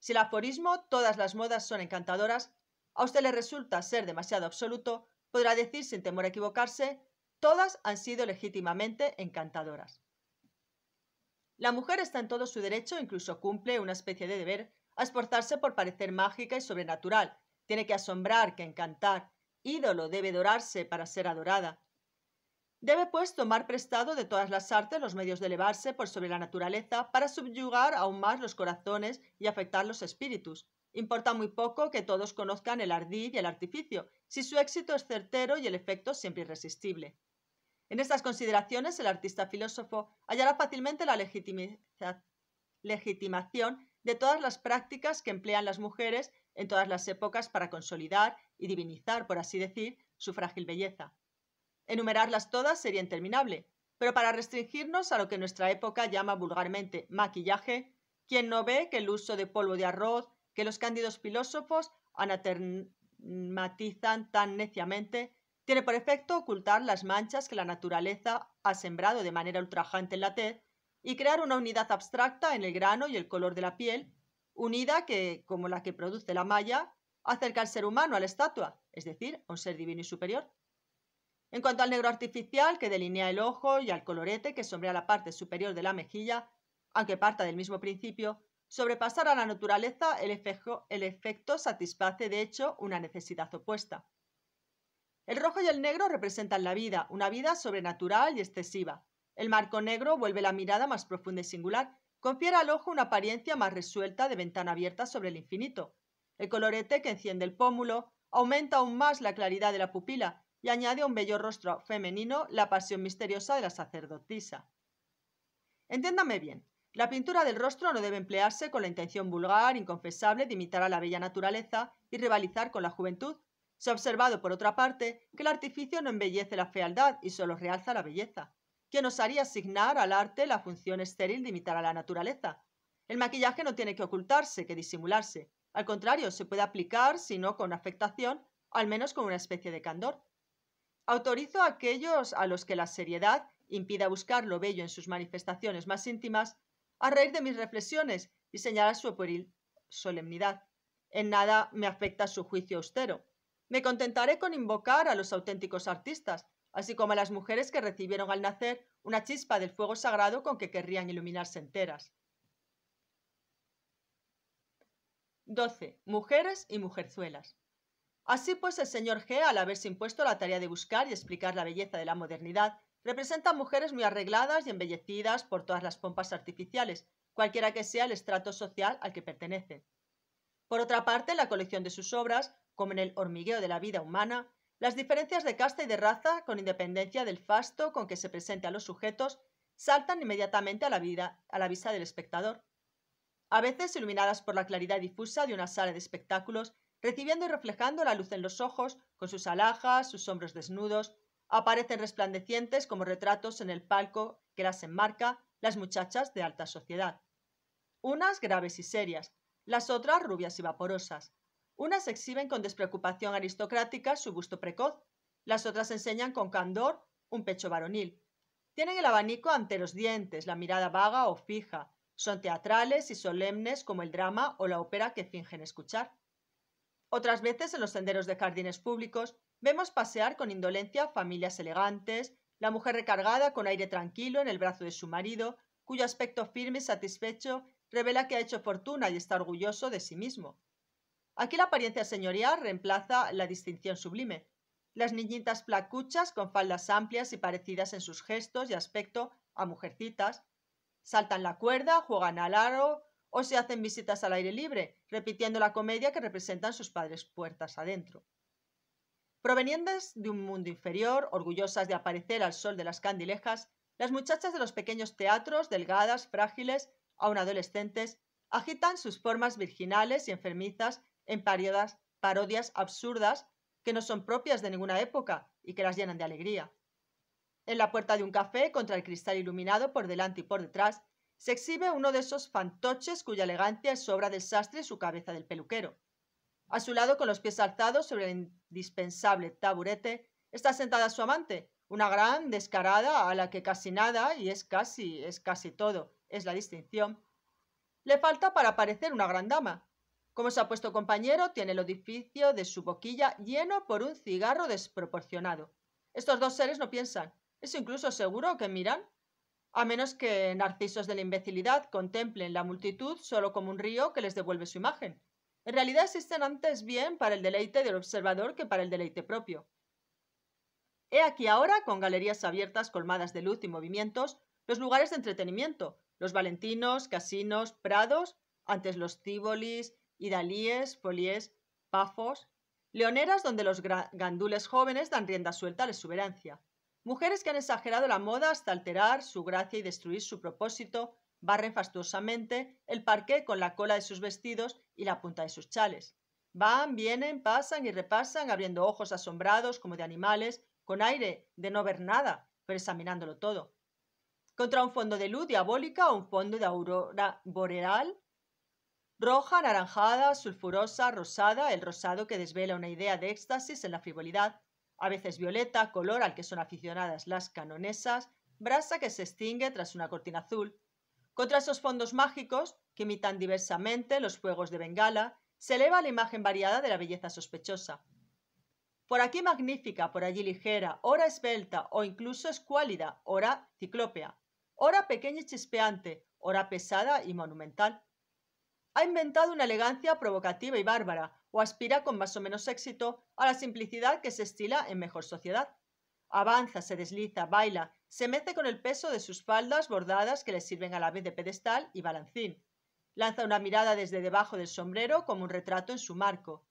Si el aforismo todas las modas son encantadoras, a usted le resulta ser demasiado absoluto, podrá decir sin temor a equivocarse, todas han sido legítimamente encantadoras. La mujer está en todo su derecho, incluso cumple una especie de deber, a esforzarse por parecer mágica y sobrenatural. Tiene que asombrar, que encantar. Ídolo debe dorarse para ser adorada. Debe pues tomar prestado de todas las artes los medios de elevarse por sobre la naturaleza para subyugar aún más los corazones y afectar los espíritus. Importa muy poco que todos conozcan el ardid y el artificio, si su éxito es certero y el efecto siempre irresistible. En estas consideraciones el artista filósofo hallará fácilmente la legitimación de todas las prácticas que emplean las mujeres en todas las épocas para consolidar y divinizar, por así decir, su frágil belleza. Enumerarlas todas sería interminable, pero para restringirnos a lo que nuestra época llama vulgarmente maquillaje, quien no ve que el uso de polvo de arroz, que los cándidos filósofos anatematizan tan neciamente, tiene por efecto ocultar las manchas que la naturaleza ha sembrado de manera ultrajante en la tez y crear una unidad abstracta en el grano y el color de la piel, unida que, como la que produce la malla, acerca al ser humano a la estatua, es decir, a un ser divino y superior. En cuanto al negro artificial, que delinea el ojo, y al colorete, que sombrea la parte superior de la mejilla, aunque parta del mismo principio, sobrepasar a la naturaleza el, el efecto satisface de hecho una necesidad opuesta. El rojo y el negro representan la vida, una vida sobrenatural y excesiva. El marco negro vuelve la mirada más profunda y singular, confiere al ojo una apariencia más resuelta de ventana abierta sobre el infinito. El colorete que enciende el pómulo aumenta aún más la claridad de la pupila y añade un bello rostro femenino la pasión misteriosa de la sacerdotisa. Entiéndame bien, la pintura del rostro no debe emplearse con la intención vulgar, inconfesable de imitar a la bella naturaleza y rivalizar con la juventud. Se ha observado, por otra parte, que el artificio no embellece la fealdad y solo realza la belleza. nos haría asignar al arte la función estéril de imitar a la naturaleza? El maquillaje no tiene que ocultarse, que disimularse. Al contrario, se puede aplicar, si no con afectación, al menos con una especie de candor. Autorizo a aquellos a los que la seriedad impida buscar lo bello en sus manifestaciones más íntimas, a reír de mis reflexiones y señalar su pueril solemnidad. En nada me afecta su juicio austero. Me contentaré con invocar a los auténticos artistas, así como a las mujeres que recibieron al nacer una chispa del fuego sagrado con que querrían iluminarse enteras. 12. Mujeres y mujerzuelas. Así pues, el señor G, al haberse impuesto la tarea de buscar y explicar la belleza de la modernidad, representa mujeres muy arregladas y embellecidas por todas las pompas artificiales, cualquiera que sea el estrato social al que pertenece. Por otra parte, en la colección de sus obras, como en el hormigueo de la vida humana, las diferencias de casta y de raza, con independencia del fasto con que se presente a los sujetos, saltan inmediatamente a la, a la vista del espectador. A veces, iluminadas por la claridad difusa de una sala de espectáculos, recibiendo y reflejando la luz en los ojos, con sus alhajas, sus hombros desnudos, aparecen resplandecientes como retratos en el palco que las enmarca las muchachas de alta sociedad. Unas graves y serias, las otras rubias y vaporosas. Unas exhiben con despreocupación aristocrática su gusto precoz, las otras enseñan con candor un pecho varonil. Tienen el abanico ante los dientes, la mirada vaga o fija, son teatrales y solemnes como el drama o la ópera que fingen escuchar. Otras veces en los senderos de jardines públicos vemos pasear con indolencia familias elegantes, la mujer recargada con aire tranquilo en el brazo de su marido, cuyo aspecto firme y satisfecho revela que ha hecho fortuna y está orgulloso de sí mismo. Aquí la apariencia señorial reemplaza la distinción sublime. Las niñitas placuchas con faldas amplias y parecidas en sus gestos y aspecto a mujercitas, saltan la cuerda, juegan al aro o se hacen visitas al aire libre, repitiendo la comedia que representan sus padres puertas adentro. Provenientes de un mundo inferior, orgullosas de aparecer al sol de las candilejas, las muchachas de los pequeños teatros, delgadas, frágiles, aún adolescentes, agitan sus formas virginales y enfermizas en parodias, parodias absurdas que no son propias de ninguna época y que las llenan de alegría. En la puerta de un café, contra el cristal iluminado por delante y por detrás, se exhibe uno de esos fantoches cuya elegancia es obra del sastre y su cabeza del peluquero. A su lado, con los pies alzados sobre el indispensable taburete, está sentada su amante, una gran descarada a la que casi nada, y es casi, es casi todo, es la distinción, le falta para parecer una gran dama. Como se ha puesto compañero, tiene el edificio de su boquilla lleno por un cigarro desproporcionado. Estos dos seres no piensan. Es incluso seguro que miran a menos que narcisos de la imbecilidad contemplen la multitud solo como un río que les devuelve su imagen. En realidad existen antes bien para el deleite del observador que para el deleite propio. He aquí ahora, con galerías abiertas colmadas de luz y movimientos, los lugares de entretenimiento, los valentinos, casinos, prados, antes los tíbolis, idalíes, poliés, pafos, leoneras donde los gandules jóvenes dan rienda suelta a la exuberancia. Mujeres que han exagerado la moda hasta alterar su gracia y destruir su propósito, barren fastuosamente el parque con la cola de sus vestidos y la punta de sus chales. Van, vienen, pasan y repasan, abriendo ojos asombrados como de animales, con aire de no ver nada, pero examinándolo todo. Contra un fondo de luz diabólica o un fondo de aurora boreal, roja, anaranjada, sulfurosa, rosada, el rosado que desvela una idea de éxtasis en la frivolidad, a veces violeta, color al que son aficionadas las canonesas, brasa que se extingue tras una cortina azul. Contra esos fondos mágicos, que imitan diversamente los fuegos de Bengala, se eleva la imagen variada de la belleza sospechosa. Por aquí magnífica, por allí ligera, ora esbelta o incluso escuálida, ora ciclópea, ora pequeña y chispeante, ora pesada y monumental. Ha inventado una elegancia provocativa y bárbara, o aspira con más o menos éxito a la simplicidad que se estila en mejor sociedad. Avanza, se desliza, baila, se mete con el peso de sus faldas bordadas que le sirven a la vez de pedestal y balancín. Lanza una mirada desde debajo del sombrero como un retrato en su marco.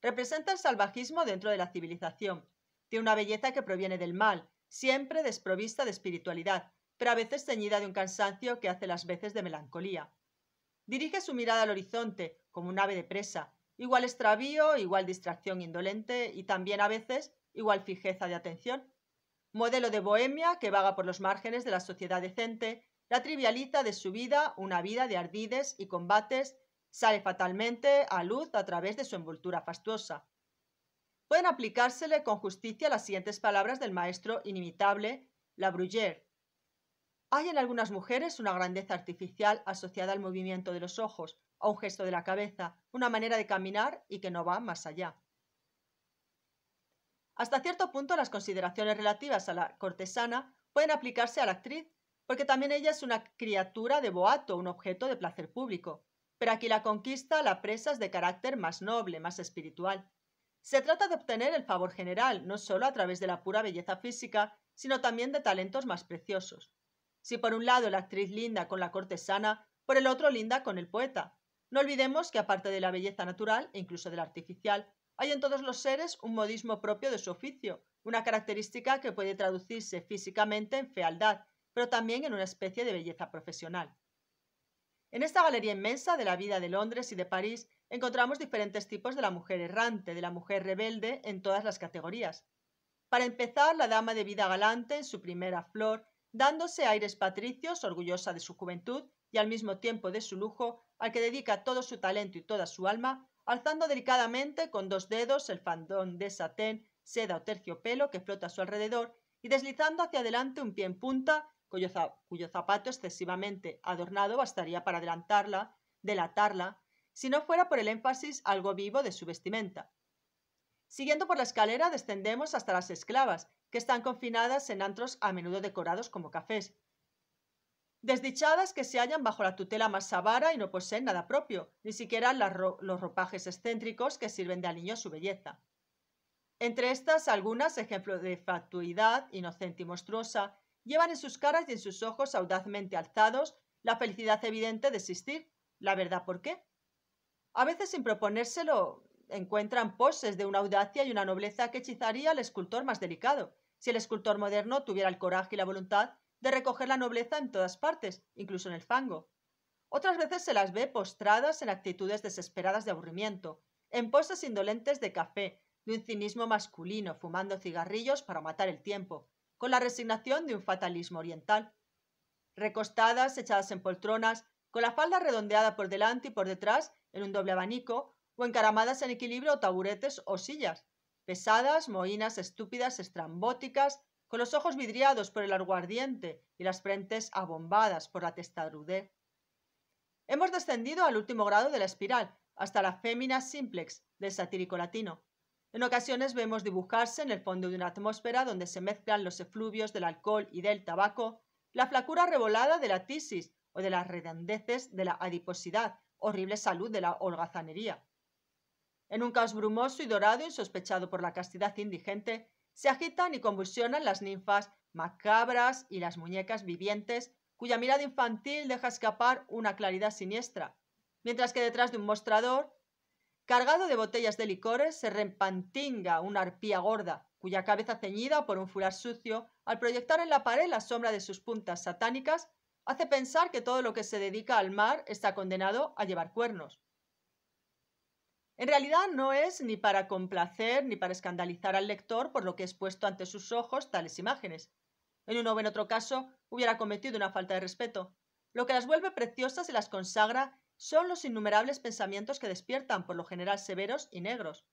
Representa el salvajismo dentro de la civilización. Tiene una belleza que proviene del mal, siempre desprovista de espiritualidad, pero a veces ceñida de un cansancio que hace las veces de melancolía. Dirige su mirada al horizonte, como un ave de presa, Igual extravío, igual distracción indolente y también a veces igual fijeza de atención. Modelo de bohemia que vaga por los márgenes de la sociedad decente, la trivializa de su vida, una vida de ardides y combates, sale fatalmente a luz a través de su envoltura fastuosa. Pueden aplicársele con justicia las siguientes palabras del maestro inimitable, La Bruyère. Hay en algunas mujeres una grandeza artificial asociada al movimiento de los ojos, o un gesto de la cabeza, una manera de caminar y que no va más allá. Hasta cierto punto las consideraciones relativas a la cortesana pueden aplicarse a la actriz, porque también ella es una criatura de boato, un objeto de placer público. Pero aquí la conquista, la presa es de carácter más noble, más espiritual. Se trata de obtener el favor general, no solo a través de la pura belleza física, sino también de talentos más preciosos. Si por un lado la actriz linda con la cortesana, por el otro linda con el poeta, no olvidemos que aparte de la belleza natural e incluso de la artificial, hay en todos los seres un modismo propio de su oficio, una característica que puede traducirse físicamente en fealdad, pero también en una especie de belleza profesional. En esta galería inmensa de la vida de Londres y de París encontramos diferentes tipos de la mujer errante, de la mujer rebelde en todas las categorías. Para empezar, la dama de vida galante en su primera flor, dándose aires patricios, orgullosa de su juventud y al mismo tiempo de su lujo, al que dedica todo su talento y toda su alma, alzando delicadamente con dos dedos el fandón de satén, seda o terciopelo que flota a su alrededor y deslizando hacia adelante un pie en punta, cuyo, zapato excesivamente adornado bastaría para adelantarla, delatarla, si no fuera por el énfasis algo vivo de su vestimenta. Siguiendo por la escalera descendemos hasta las esclavas, que están confinadas en antros a menudo decorados como cafés, Desdichadas que se hallan bajo la tutela más avara y no poseen nada propio, ni siquiera los ropajes excéntricos que sirven de aliño a su belleza. Entre estas, algunas, ejemplo de fatuidad inocente y monstruosa, llevan en sus caras y en sus ojos audazmente alzados la felicidad evidente de existir, la verdad por qué. A veces, sin proponérselo, encuentran poses de una audacia y una nobleza que hechizaría al escultor más delicado, si el escultor moderno tuviera el coraje y la voluntad de recoger la nobleza en todas partes, incluso en el fango. Otras veces se las ve postradas en actitudes desesperadas de aburrimiento, en poses indolentes de café, de un cinismo masculino, fumando cigarrillos para matar el tiempo, con la resignación de un fatalismo oriental. Recostadas, echadas en poltronas, con la falda redondeada por delante y por detrás, en un doble abanico, o encaramadas en equilibrio o taburetes o sillas, pesadas, moínas, estúpidas, estrambóticas, con los ojos vidriados por el aguardiente y las frentes abombadas por la testarudez. Hemos descendido al último grado de la espiral, hasta la fémina simplex del satírico latino. En ocasiones vemos dibujarse en el fondo de una atmósfera donde se mezclan los efluvios del alcohol y del tabaco, la flacura revolada de la tisis o de las redondeces de la adiposidad, horrible salud de la holgazanería. En un caos brumoso y dorado, insospechado por la castidad indigente, se agitan y convulsionan las ninfas macabras y las muñecas vivientes, cuya mirada infantil deja escapar una claridad siniestra, mientras que detrás de un mostrador, cargado de botellas de licores, se rempantinga una arpía gorda, cuya cabeza ceñida por un fular sucio, al proyectar en la pared la sombra de sus puntas satánicas, hace pensar que todo lo que se dedica al mar está condenado a llevar cuernos. En realidad no es ni para complacer ni para escandalizar al lector por lo que es puesto ante sus ojos tales imágenes. En uno o en otro caso hubiera cometido una falta de respeto. Lo que las vuelve preciosas y las consagra son los innumerables pensamientos que despiertan, por lo general severos y negros.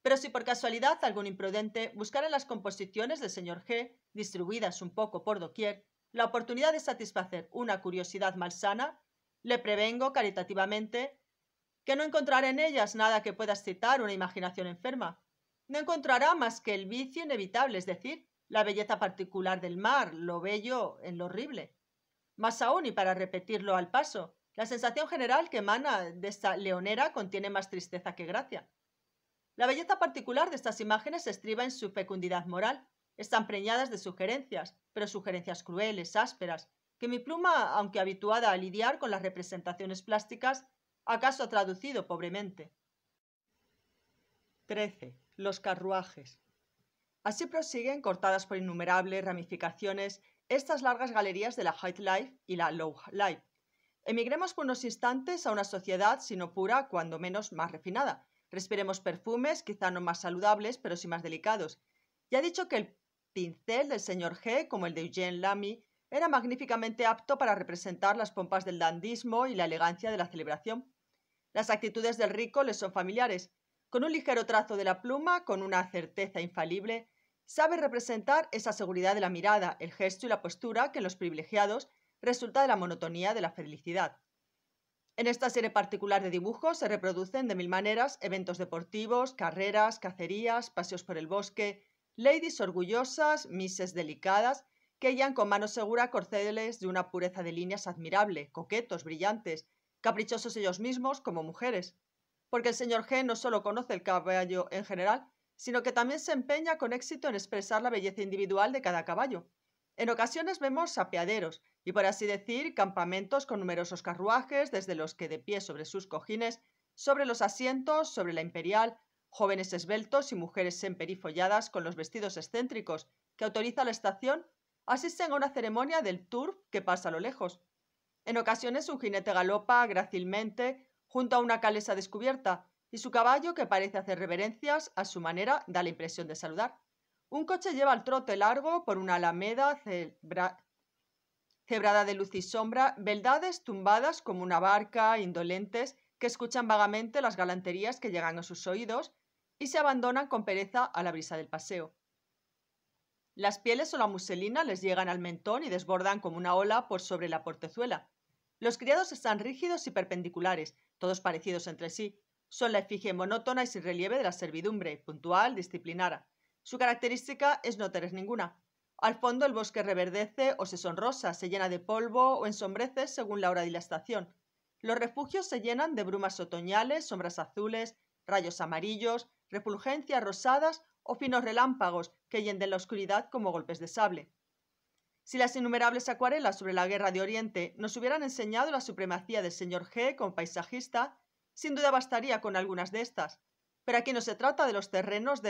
Pero si por casualidad algún imprudente buscara en las composiciones del señor G, distribuidas un poco por doquier, la oportunidad de satisfacer una curiosidad malsana, le prevengo caritativamente que no encontrará en ellas nada que pueda excitar una imaginación enferma. No encontrará más que el vicio inevitable, es decir, la belleza particular del mar, lo bello en lo horrible. Más aún, y para repetirlo al paso, la sensación general que emana de esta leonera contiene más tristeza que gracia. La belleza particular de estas imágenes estriba en su fecundidad moral. Están preñadas de sugerencias, pero sugerencias crueles, ásperas, que mi pluma, aunque habituada a lidiar con las representaciones plásticas, acaso traducido pobremente. 13. Los carruajes. Así prosiguen, cortadas por innumerables ramificaciones, estas largas galerías de la High Life y la Low Life. Emigremos por unos instantes a una sociedad, si no pura, cuando menos más refinada. Respiremos perfumes, quizá no más saludables, pero sí más delicados. Ya dicho que el pincel del señor G, como el de Eugene Lamy, era magníficamente apto para representar las pompas del dandismo y la elegancia de la celebración. Las actitudes del rico les son familiares. Con un ligero trazo de la pluma, con una certeza infalible, sabe representar esa seguridad de la mirada, el gesto y la postura que en los privilegiados resulta de la monotonía de la felicidad. En esta serie particular de dibujos se reproducen de mil maneras eventos deportivos, carreras, cacerías, paseos por el bosque, ladies orgullosas, misses delicadas, que hallan con mano segura corceles de una pureza de líneas admirable, coquetos, brillantes, caprichosos ellos mismos como mujeres, porque el señor G no solo conoce el caballo en general, sino que también se empeña con éxito en expresar la belleza individual de cada caballo. En ocasiones vemos sapeaderos y, por así decir, campamentos con numerosos carruajes, desde los que de pie sobre sus cojines, sobre los asientos, sobre la imperial, jóvenes esbeltos y mujeres semperifolladas con los vestidos excéntricos que autoriza la estación, asisten a una ceremonia del tour que pasa a lo lejos, en ocasiones un jinete galopa grácilmente junto a una calesa descubierta y su caballo, que parece hacer reverencias a su manera, da la impresión de saludar. Un coche lleva el trote largo por una alameda cebrada de luz y sombra, beldades tumbadas como una barca, indolentes, que escuchan vagamente las galanterías que llegan a sus oídos y se abandonan con pereza a la brisa del paseo. Las pieles o la muselina les llegan al mentón y desbordan como una ola por sobre la portezuela. Los criados están rígidos y perpendiculares, todos parecidos entre sí. Son la efigie monótona y sin relieve de la servidumbre, puntual, disciplinara. Su característica es no tener ninguna. Al fondo el bosque reverdece o se sonrosa, se llena de polvo o ensombrece según la hora de la estación. Los refugios se llenan de brumas otoñales, sombras azules, rayos amarillos, refulgencias rosadas o finos relámpagos que yenden la oscuridad como golpes de sable. Si las innumerables acuarelas sobre la guerra de Oriente nos hubieran enseñado la supremacía del señor G como paisajista, sin duda bastaría con algunas de estas. Pero aquí no se trata de los terrenos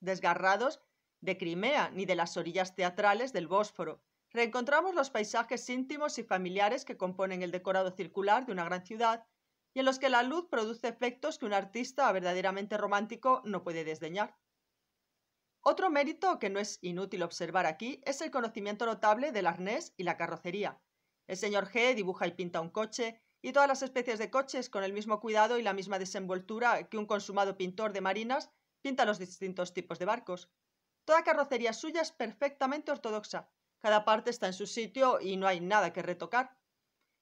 desgarrados de Crimea ni de las orillas teatrales del Bósforo. Reencontramos los paisajes íntimos y familiares que componen el decorado circular de una gran ciudad y en los que la luz produce efectos que un artista verdaderamente romántico no puede desdeñar. Otro mérito que no es inútil observar aquí es el conocimiento notable del arnés y la carrocería. El señor G dibuja y pinta un coche, y todas las especies de coches con el mismo cuidado y la misma desenvoltura que un consumado pintor de marinas pinta los distintos tipos de barcos. Toda carrocería suya es perfectamente ortodoxa. Cada parte está en su sitio y no hay nada que retocar.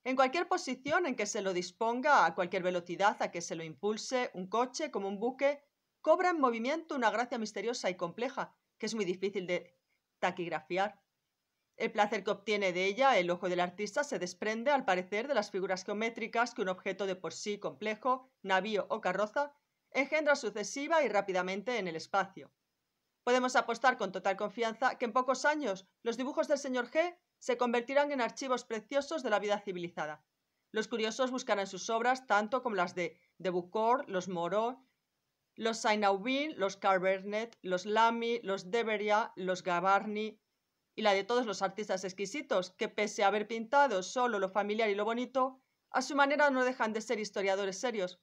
En cualquier posición en que se lo disponga, a cualquier velocidad a que se lo impulse, un coche como un buque, cobra en movimiento una gracia misteriosa y compleja que es muy difícil de taquigrafiar. El placer que obtiene de ella el ojo del artista se desprende, al parecer, de las figuras geométricas que un objeto de por sí complejo, navío o carroza, engendra sucesiva y rápidamente en el espacio. Podemos apostar con total confianza que en pocos años los dibujos del señor G se convertirán en archivos preciosos de la vida civilizada. Los curiosos buscarán sus obras tanto como las de Bucor, los Moreau los Sainaubin, los Carvernet, los Lamy, los Deveria, los Gavarni y la de todos los artistas exquisitos, que pese a haber pintado solo lo familiar y lo bonito, a su manera no dejan de ser historiadores serios.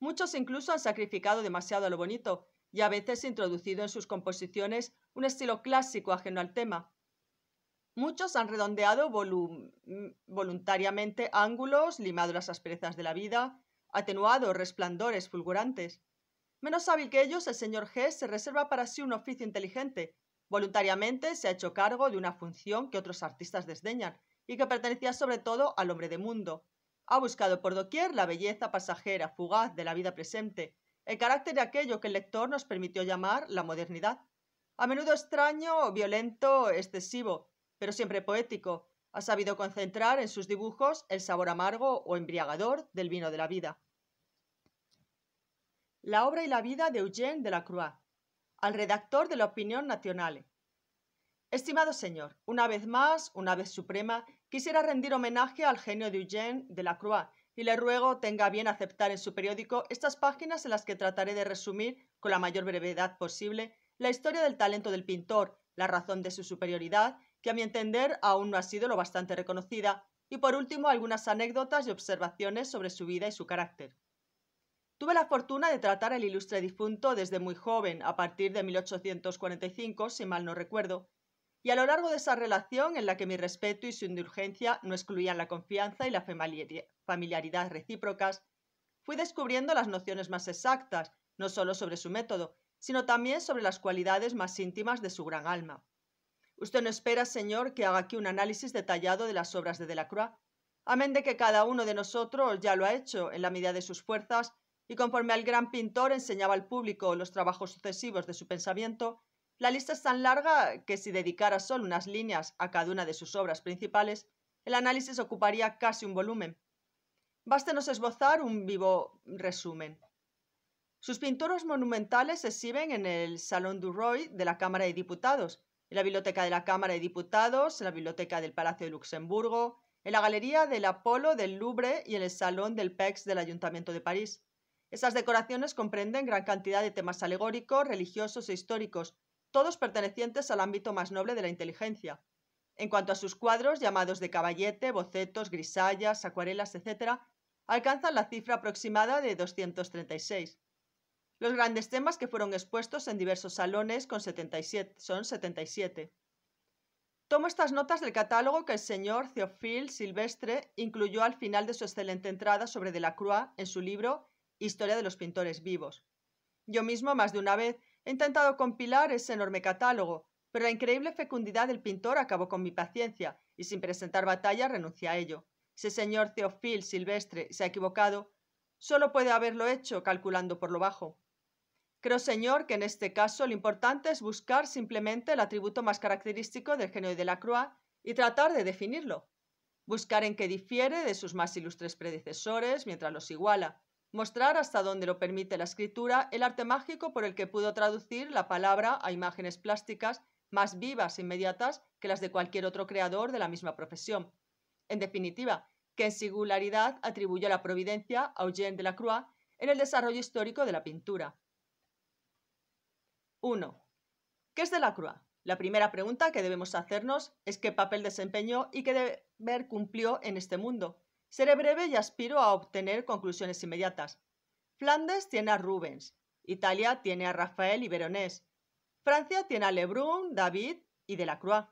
Muchos incluso han sacrificado demasiado a lo bonito y a veces introducido en sus composiciones un estilo clásico ajeno al tema. Muchos han redondeado voluntariamente ángulos, limado las asperezas de la vida, atenuado resplandores fulgurantes. Menos hábil que ellos, el señor G se reserva para sí un oficio inteligente. Voluntariamente se ha hecho cargo de una función que otros artistas desdeñan y que pertenecía sobre todo al hombre de mundo. Ha buscado por doquier la belleza pasajera, fugaz de la vida presente, el carácter de aquello que el lector nos permitió llamar la modernidad. A menudo extraño, violento, excesivo, pero siempre poético, ha sabido concentrar en sus dibujos el sabor amargo o embriagador del vino de la vida. La obra y la vida de Eugène Delacroix, al redactor de la Opinión Nacional. Estimado señor, una vez más, una vez suprema, quisiera rendir homenaje al genio de Eugène Delacroix y le ruego tenga bien aceptar en su periódico estas páginas en las que trataré de resumir, con la mayor brevedad posible, la historia del talento del pintor, la razón de su superioridad, que a mi entender aún no ha sido lo bastante reconocida, y por último algunas anécdotas y observaciones sobre su vida y su carácter. Tuve la fortuna de tratar al ilustre difunto desde muy joven, a partir de 1845, si mal no recuerdo, y a lo largo de esa relación en la que mi respeto y su indulgencia no excluían la confianza y la familiaridad recíprocas, fui descubriendo las nociones más exactas, no solo sobre su método, sino también sobre las cualidades más íntimas de su gran alma. Usted no espera, señor, que haga aquí un análisis detallado de las obras de Delacroix, amén de que cada uno de nosotros ya lo ha hecho en la medida de sus fuerzas y conforme al gran pintor enseñaba al público los trabajos sucesivos de su pensamiento, la lista es tan larga que si dedicara solo unas líneas a cada una de sus obras principales, el análisis ocuparía casi un volumen. Bástenos esbozar un vivo resumen. Sus pinturas monumentales se exhiben en el Salón du Roy de la Cámara de Diputados, en la Biblioteca de la Cámara de Diputados, en la Biblioteca del Palacio de Luxemburgo, en la Galería del Apolo del Louvre y en el Salón del PEX del Ayuntamiento de París. Esas decoraciones comprenden gran cantidad de temas alegóricos, religiosos e históricos, todos pertenecientes al ámbito más noble de la inteligencia. En cuanto a sus cuadros, llamados de caballete, bocetos, grisallas, acuarelas, etc., alcanzan la cifra aproximada de 236. Los grandes temas que fueron expuestos en diversos salones con 77, son 77. Tomo estas notas del catálogo que el señor Theophile Silvestre incluyó al final de su excelente entrada sobre Delacroix en su libro Historia de los pintores vivos. Yo mismo más de una vez he intentado compilar ese enorme catálogo, pero la increíble fecundidad del pintor acabó con mi paciencia y sin presentar batalla renuncié a ello. Si el señor Theophile Silvestre se ha equivocado, solo puede haberlo hecho calculando por lo bajo. Creo, señor, que en este caso lo importante es buscar simplemente el atributo más característico del genio de la Croix y tratar de definirlo. Buscar en qué difiere de sus más ilustres predecesores mientras los iguala mostrar hasta donde lo permite la escritura el arte mágico por el que pudo traducir la palabra a imágenes plásticas más vivas e inmediatas que las de cualquier otro creador de la misma profesión. En definitiva, que en singularidad atribuyó la providencia a Eugène Delacroix en el desarrollo histórico de la pintura. 1. ¿Qué es Delacroix? La primera pregunta que debemos hacernos es qué papel desempeñó y qué deber cumplió en este mundo. Seré breve y aspiro a obtener conclusiones inmediatas. Flandes tiene a Rubens, Italia tiene a Rafael y Veronés, Francia tiene a Lebrun, David y Delacroix.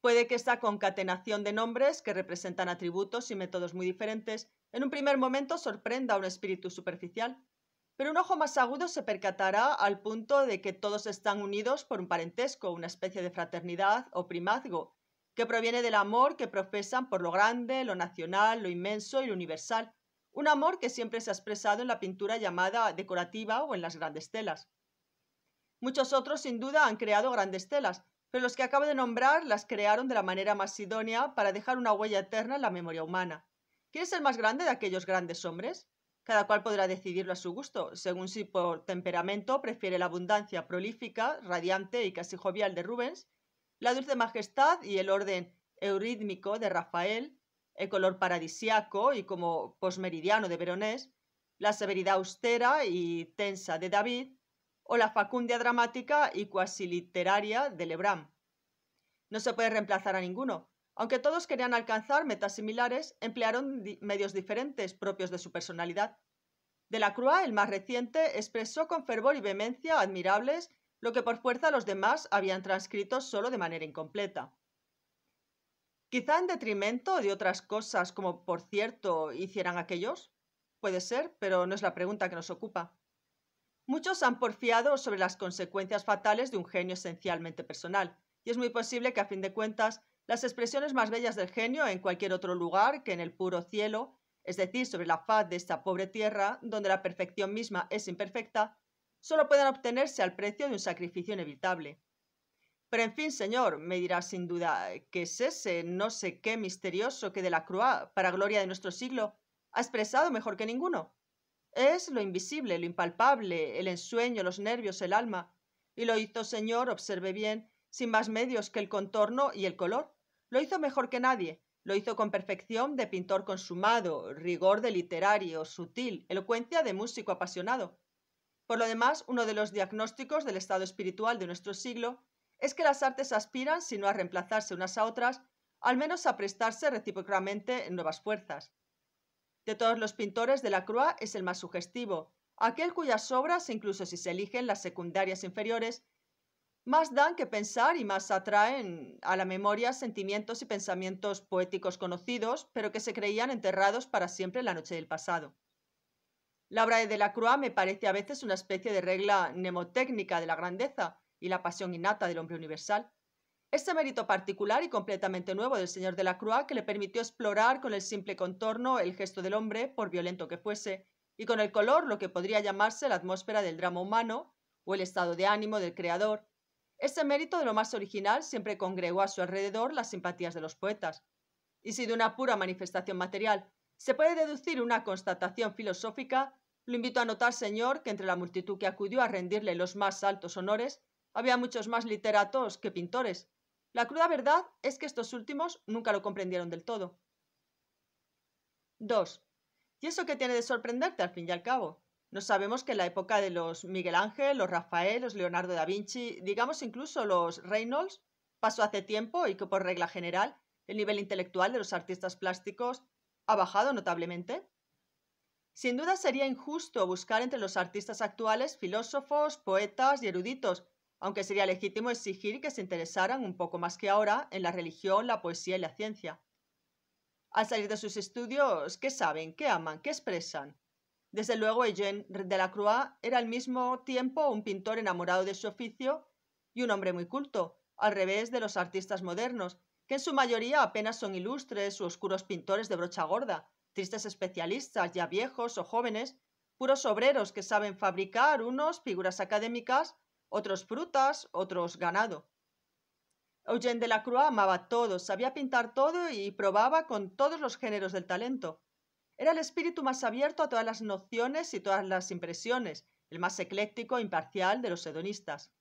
Puede que esta concatenación de nombres que representan atributos y métodos muy diferentes en un primer momento sorprenda a un espíritu superficial, pero un ojo más agudo se percatará al punto de que todos están unidos por un parentesco, una especie de fraternidad o primazgo, que proviene del amor que profesan por lo grande, lo nacional, lo inmenso y lo universal, un amor que siempre se ha expresado en la pintura llamada decorativa o en las grandes telas. Muchos otros sin duda han creado grandes telas, pero los que acabo de nombrar las crearon de la manera más idónea para dejar una huella eterna en la memoria humana. ¿Quién es el más grande de aquellos grandes hombres? Cada cual podrá decidirlo a su gusto, según si por temperamento prefiere la abundancia prolífica, radiante y casi jovial de Rubens, la Dulce Majestad y el orden eurítmico de Rafael, el color paradisiaco y como posmeridiano de Veronés, la severidad austera y tensa de David, o la facundia dramática y cuasi literaria de Lebrun. No se puede reemplazar a ninguno. Aunque todos querían alcanzar metas similares, emplearon medios diferentes propios de su personalidad. De la Croix, el más reciente, expresó con fervor y vehemencia admirables lo que por fuerza los demás habían transcrito solo de manera incompleta. Quizá en detrimento de otras cosas, como por cierto hicieran aquellos. Puede ser, pero no es la pregunta que nos ocupa. Muchos han porfiado sobre las consecuencias fatales de un genio esencialmente personal, y es muy posible que a fin de cuentas las expresiones más bellas del genio en cualquier otro lugar que en el puro cielo, es decir, sobre la faz de esta pobre tierra, donde la perfección misma es imperfecta, solo puedan obtenerse al precio de un sacrificio inevitable. Pero en fin, señor, me dirá sin duda, que es ese no sé qué misterioso que de la crua para gloria de nuestro siglo, ha expresado mejor que ninguno? Es lo invisible, lo impalpable, el ensueño, los nervios, el alma. Y lo hizo, señor, observe bien, sin más medios que el contorno y el color. Lo hizo mejor que nadie. Lo hizo con perfección de pintor consumado, rigor de literario sutil, elocuencia de músico apasionado. Por lo demás, uno de los diagnósticos del estado espiritual de nuestro siglo es que las artes aspiran, si no a reemplazarse unas a otras, al menos a prestarse recíprocamente en nuevas fuerzas. De todos los pintores de la Croix es el más sugestivo, aquel cuyas obras, incluso si se eligen las secundarias inferiores, más dan que pensar y más atraen a la memoria sentimientos y pensamientos poéticos conocidos, pero que se creían enterrados para siempre en la noche del pasado. La obra de Delacroix me parece a veces una especie de regla mnemotécnica de la grandeza y la pasión innata del hombre universal. Ese mérito particular y completamente nuevo del señor Delacroix que le permitió explorar con el simple contorno el gesto del hombre, por violento que fuese, y con el color lo que podría llamarse la atmósfera del drama humano o el estado de ánimo del creador. Ese mérito de lo más original siempre congregó a su alrededor las simpatías de los poetas. Y si de una pura manifestación material se puede deducir una constatación filosófica, lo invito a notar, señor, que entre la multitud que acudió a rendirle los más altos honores, había muchos más literatos que pintores. La cruda verdad es que estos últimos nunca lo comprendieron del todo. 2. ¿Y eso qué tiene de sorprenderte al fin y al cabo? No sabemos que en la época de los Miguel Ángel, los Rafael, los Leonardo da Vinci, digamos incluso los Reynolds, pasó hace tiempo y que por regla general el nivel intelectual de los artistas plásticos ha bajado notablemente. Sin duda sería injusto buscar entre los artistas actuales filósofos, poetas y eruditos, aunque sería legítimo exigir que se interesaran un poco más que ahora en la religión, la poesía y la ciencia. Al salir de sus estudios, ¿qué saben? ¿Qué aman? ¿Qué expresan? Desde luego, Eugène Delacroix era al mismo tiempo un pintor enamorado de su oficio y un hombre muy culto, al revés de los artistas modernos, que en su mayoría apenas son ilustres u oscuros pintores de brocha gorda, tristes especialistas ya viejos o jóvenes, puros obreros que saben fabricar unos figuras académicas, otros frutas, otros ganado. la Delacroix amaba todo, sabía pintar todo y probaba con todos los géneros del talento. Era el espíritu más abierto a todas las nociones y todas las impresiones, el más ecléctico e imparcial de los hedonistas.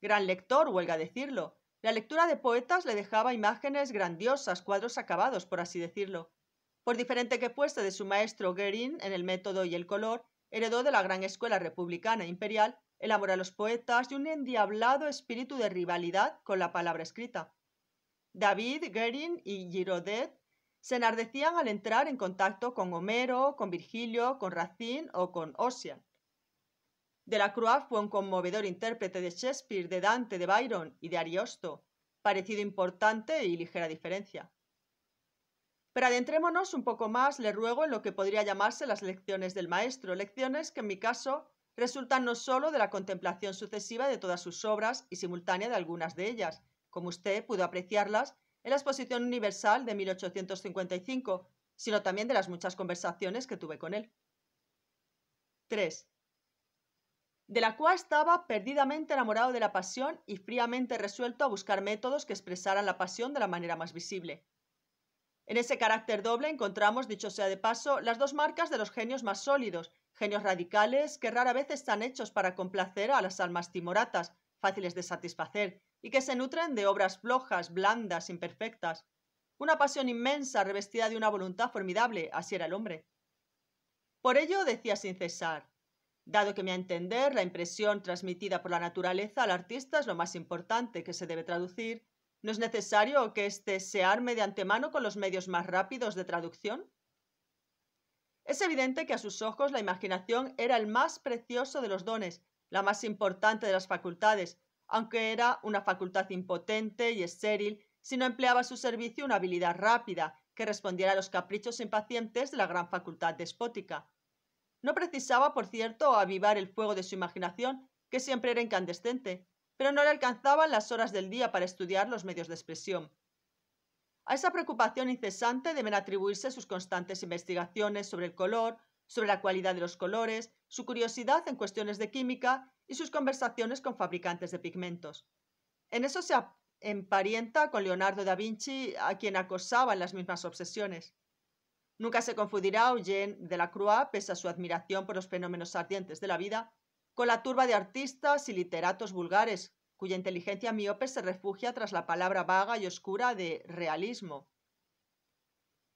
Gran lector, huelga decirlo. La lectura de poetas le dejaba imágenes grandiosas, cuadros acabados, por así decirlo. Por diferente que fuese de su maestro Guerin en el método y el color, heredó de la gran escuela republicana e imperial el amor a los poetas y un endiablado espíritu de rivalidad con la palabra escrita. David, Guerin y Girodet se enardecían al entrar en contacto con Homero, con Virgilio, con Racine o con Ossian. Delacroix fue un conmovedor intérprete de Shakespeare, de Dante, de Byron y de Ariosto, parecido importante y ligera diferencia. Pero adentrémonos un poco más, le ruego, en lo que podría llamarse las lecciones del maestro, lecciones que en mi caso resultan no sólo de la contemplación sucesiva de todas sus obras y simultánea de algunas de ellas, como usted pudo apreciarlas en la Exposición Universal de 1855, sino también de las muchas conversaciones que tuve con él. 3. De la cual estaba perdidamente enamorado de la pasión y fríamente resuelto a buscar métodos que expresaran la pasión de la manera más visible. En ese carácter doble encontramos, dicho sea de paso, las dos marcas de los genios más sólidos, genios radicales que rara vez están hechos para complacer a las almas timoratas, fáciles de satisfacer, y que se nutren de obras flojas, blandas, imperfectas. Una pasión inmensa revestida de una voluntad formidable, así era el hombre. Por ello decía sin cesar, dado que me a entender la impresión transmitida por la naturaleza al artista es lo más importante que se debe traducir, ¿No es necesario que éste se arme de antemano con los medios más rápidos de traducción? Es evidente que a sus ojos la imaginación era el más precioso de los dones, la más importante de las facultades, aunque era una facultad impotente y estéril si no empleaba a su servicio una habilidad rápida que respondiera a los caprichos impacientes de la gran facultad despótica. No precisaba, por cierto, avivar el fuego de su imaginación, que siempre era incandescente, pero no le alcanzaban las horas del día para estudiar los medios de expresión. A esa preocupación incesante deben atribuirse sus constantes investigaciones sobre el color, sobre la cualidad de los colores, su curiosidad en cuestiones de química y sus conversaciones con fabricantes de pigmentos. En eso se emparenta con Leonardo da Vinci, a quien acosaban las mismas obsesiones. Nunca se confundirá Eugène Delacroix, pese a su admiración por los fenómenos ardientes de la vida, con la turba de artistas y literatos vulgares, cuya inteligencia miope se refugia tras la palabra vaga y oscura de realismo.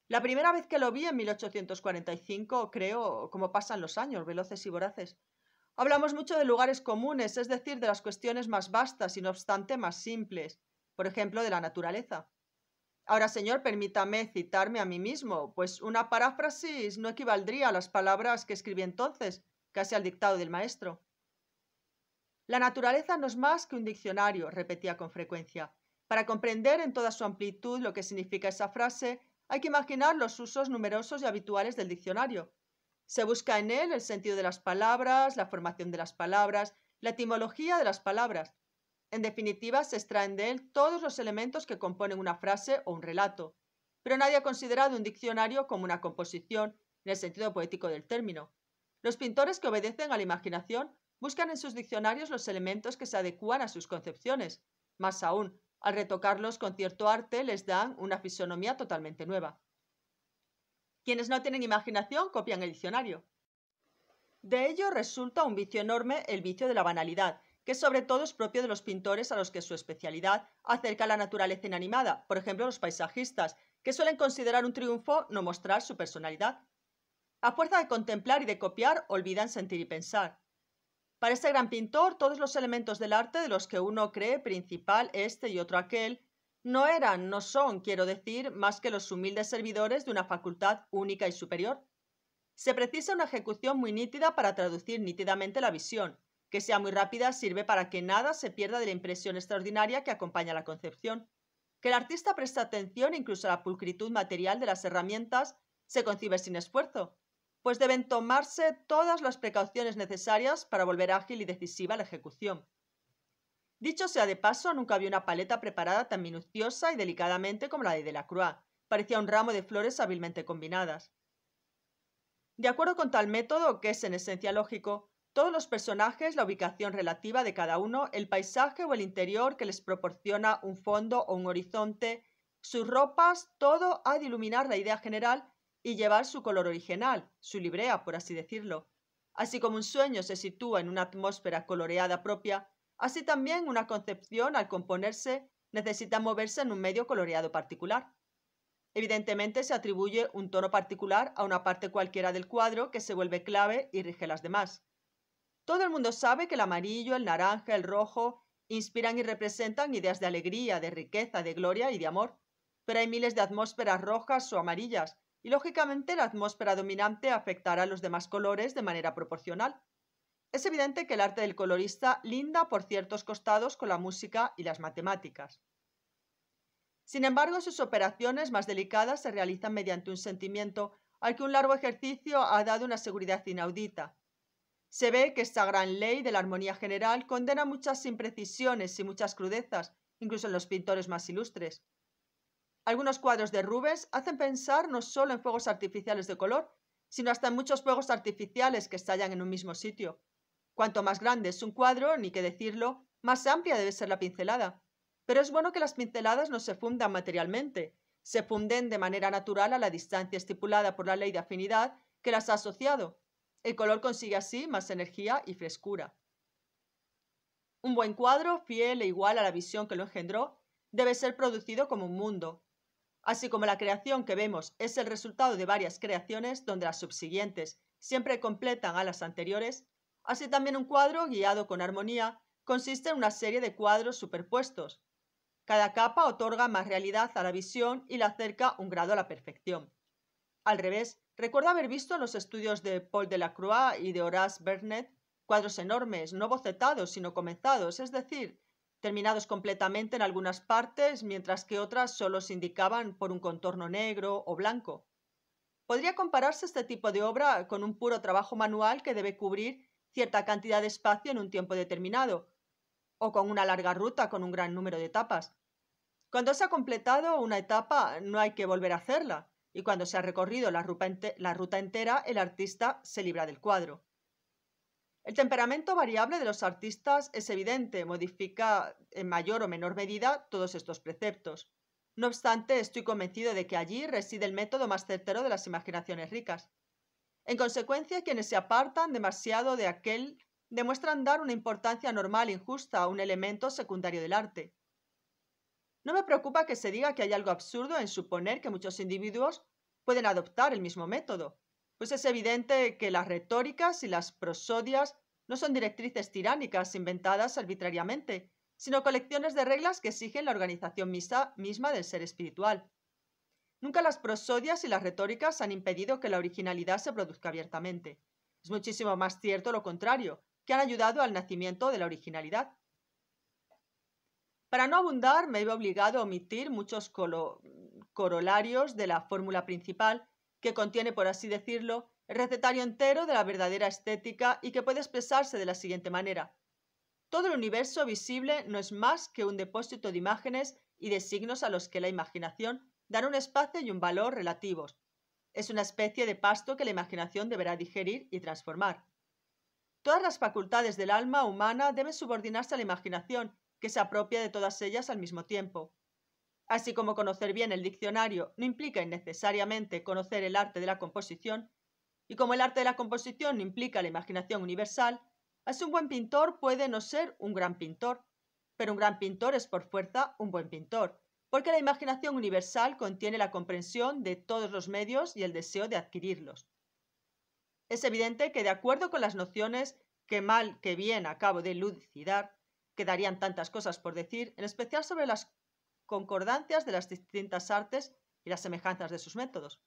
La primera vez que lo vi en 1845, creo, como pasan los años, veloces y voraces. Hablamos mucho de lugares comunes, es decir, de las cuestiones más vastas y no obstante más simples, por ejemplo, de la naturaleza. Ahora, señor, permítame citarme a mí mismo, pues una paráfrasis no equivaldría a las palabras que escribí entonces, casi al dictado del maestro. La naturaleza no es más que un diccionario, repetía con frecuencia. Para comprender en toda su amplitud lo que significa esa frase, hay que imaginar los usos numerosos y habituales del diccionario. Se busca en él el sentido de las palabras, la formación de las palabras, la etimología de las palabras. En definitiva, se extraen de él todos los elementos que componen una frase o un relato. Pero nadie ha considerado un diccionario como una composición, en el sentido poético del término. Los pintores que obedecen a la imaginación buscan en sus diccionarios los elementos que se adecúan a sus concepciones. Más aún, al retocarlos con cierto arte les dan una fisonomía totalmente nueva. Quienes no tienen imaginación copian el diccionario. De ello resulta un vicio enorme el vicio de la banalidad, que sobre todo es propio de los pintores a los que su especialidad acerca a la naturaleza inanimada, por ejemplo los paisajistas, que suelen considerar un triunfo no mostrar su personalidad. A fuerza de contemplar y de copiar, olvidan sentir y pensar. Para este gran pintor, todos los elementos del arte de los que uno cree principal este y otro aquel, no eran, no son, quiero decir, más que los humildes servidores de una facultad única y superior. Se precisa una ejecución muy nítida para traducir nítidamente la visión, que sea muy rápida sirve para que nada se pierda de la impresión extraordinaria que acompaña la concepción. Que el artista preste atención incluso a la pulcritud material de las herramientas se concibe sin esfuerzo, pues deben tomarse todas las precauciones necesarias para volver ágil y decisiva la ejecución. Dicho sea de paso, nunca había una paleta preparada tan minuciosa y delicadamente como la de Delacroix. Parecía un ramo de flores hábilmente combinadas. De acuerdo con tal método, que es en esencia lógico, todos los personajes, la ubicación relativa de cada uno, el paisaje o el interior que les proporciona un fondo o un horizonte, sus ropas, todo ha de iluminar la idea general y llevar su color original, su librea, por así decirlo. Así como un sueño se sitúa en una atmósfera coloreada propia, así también una concepción al componerse necesita moverse en un medio coloreado particular. Evidentemente se atribuye un tono particular a una parte cualquiera del cuadro que se vuelve clave y rige las demás. Todo el mundo sabe que el amarillo, el naranja, el rojo inspiran y representan ideas de alegría, de riqueza, de gloria y de amor, pero hay miles de atmósferas rojas o amarillas y lógicamente la atmósfera dominante afectará a los demás colores de manera proporcional. Es evidente que el arte del colorista linda por ciertos costados con la música y las matemáticas. Sin embargo, sus operaciones más delicadas se realizan mediante un sentimiento al que un largo ejercicio ha dado una seguridad inaudita. Se ve que esta gran ley de la armonía general condena muchas imprecisiones y muchas crudezas, incluso en los pintores más ilustres. Algunos cuadros de Rubens hacen pensar no solo en fuegos artificiales de color, sino hasta en muchos fuegos artificiales que estallan en un mismo sitio. Cuanto más grande es un cuadro, ni que decirlo, más amplia debe ser la pincelada. Pero es bueno que las pinceladas no se fundan materialmente, se funden de manera natural a la distancia estipulada por la ley de afinidad que las ha asociado. El color consigue así más energía y frescura. Un buen cuadro, fiel e igual a la visión que lo engendró, debe ser producido como un mundo, así como la creación que vemos es el resultado de varias creaciones donde las subsiguientes siempre completan a las anteriores, así también un cuadro guiado con armonía consiste en una serie de cuadros superpuestos. Cada capa otorga más realidad a la visión y la acerca un grado a la perfección. Al revés, recuerdo haber visto en los estudios de Paul Delacroix y de Horace Bernet cuadros enormes, no bocetados, sino comenzados, es decir, terminados completamente en algunas partes, mientras que otras solo se indicaban por un contorno negro o blanco. Podría compararse este tipo de obra con un puro trabajo manual que debe cubrir cierta cantidad de espacio en un tiempo determinado, o con una larga ruta con un gran número de etapas. Cuando se ha completado una etapa no hay que volver a hacerla, y cuando se ha recorrido la ruta, la ruta entera el artista se libra del cuadro. El temperamento variable de los artistas es evidente, modifica en mayor o menor medida todos estos preceptos. No obstante, estoy convencido de que allí reside el método más certero de las imaginaciones ricas. En consecuencia, quienes se apartan demasiado de aquel demuestran dar una importancia normal injusta a un elemento secundario del arte. No me preocupa que se diga que hay algo absurdo en suponer que muchos individuos pueden adoptar el mismo método, pues es evidente que las retóricas y las prosodias no son directrices tiránicas inventadas arbitrariamente, sino colecciones de reglas que exigen la organización misma del ser espiritual. Nunca las prosodias y las retóricas han impedido que la originalidad se produzca abiertamente. Es muchísimo más cierto lo contrario, que han ayudado al nacimiento de la originalidad. Para no abundar, me he obligado a omitir muchos corolarios de la fórmula principal que contiene, por así decirlo, el recetario entero de la verdadera estética y que puede expresarse de la siguiente manera. Todo el universo visible no es más que un depósito de imágenes y de signos a los que la imaginación dan un espacio y un valor relativos. Es una especie de pasto que la imaginación deberá digerir y transformar. Todas las facultades del alma humana deben subordinarse a la imaginación, que se apropia de todas ellas al mismo tiempo. Así como conocer bien el diccionario no implica necesariamente conocer el arte de la composición, y como el arte de la composición no implica la imaginación universal, así un buen pintor puede no ser un gran pintor, pero un gran pintor es por fuerza un buen pintor, porque la imaginación universal contiene la comprensión de todos los medios y el deseo de adquirirlos. Es evidente que de acuerdo con las nociones que mal que bien acabo de lucidar, quedarían tantas cosas por decir, en especial sobre las concordancias de las distintas artes y las semejanzas de sus métodos.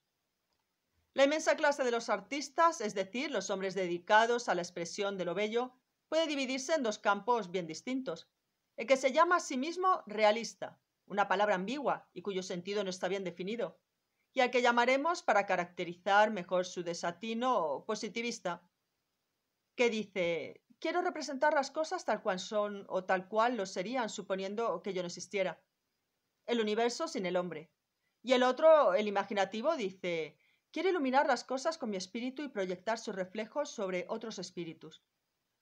La inmensa clase de los artistas, es decir, los hombres dedicados a la expresión de lo bello, puede dividirse en dos campos bien distintos. El que se llama a sí mismo realista, una palabra ambigua y cuyo sentido no está bien definido, y al que llamaremos para caracterizar mejor su desatino positivista, que dice, quiero representar las cosas tal cual son o tal cual lo serían suponiendo que yo no existiera el universo sin el hombre. Y el otro, el imaginativo, dice, quiere iluminar las cosas con mi espíritu y proyectar sus reflejos sobre otros espíritus.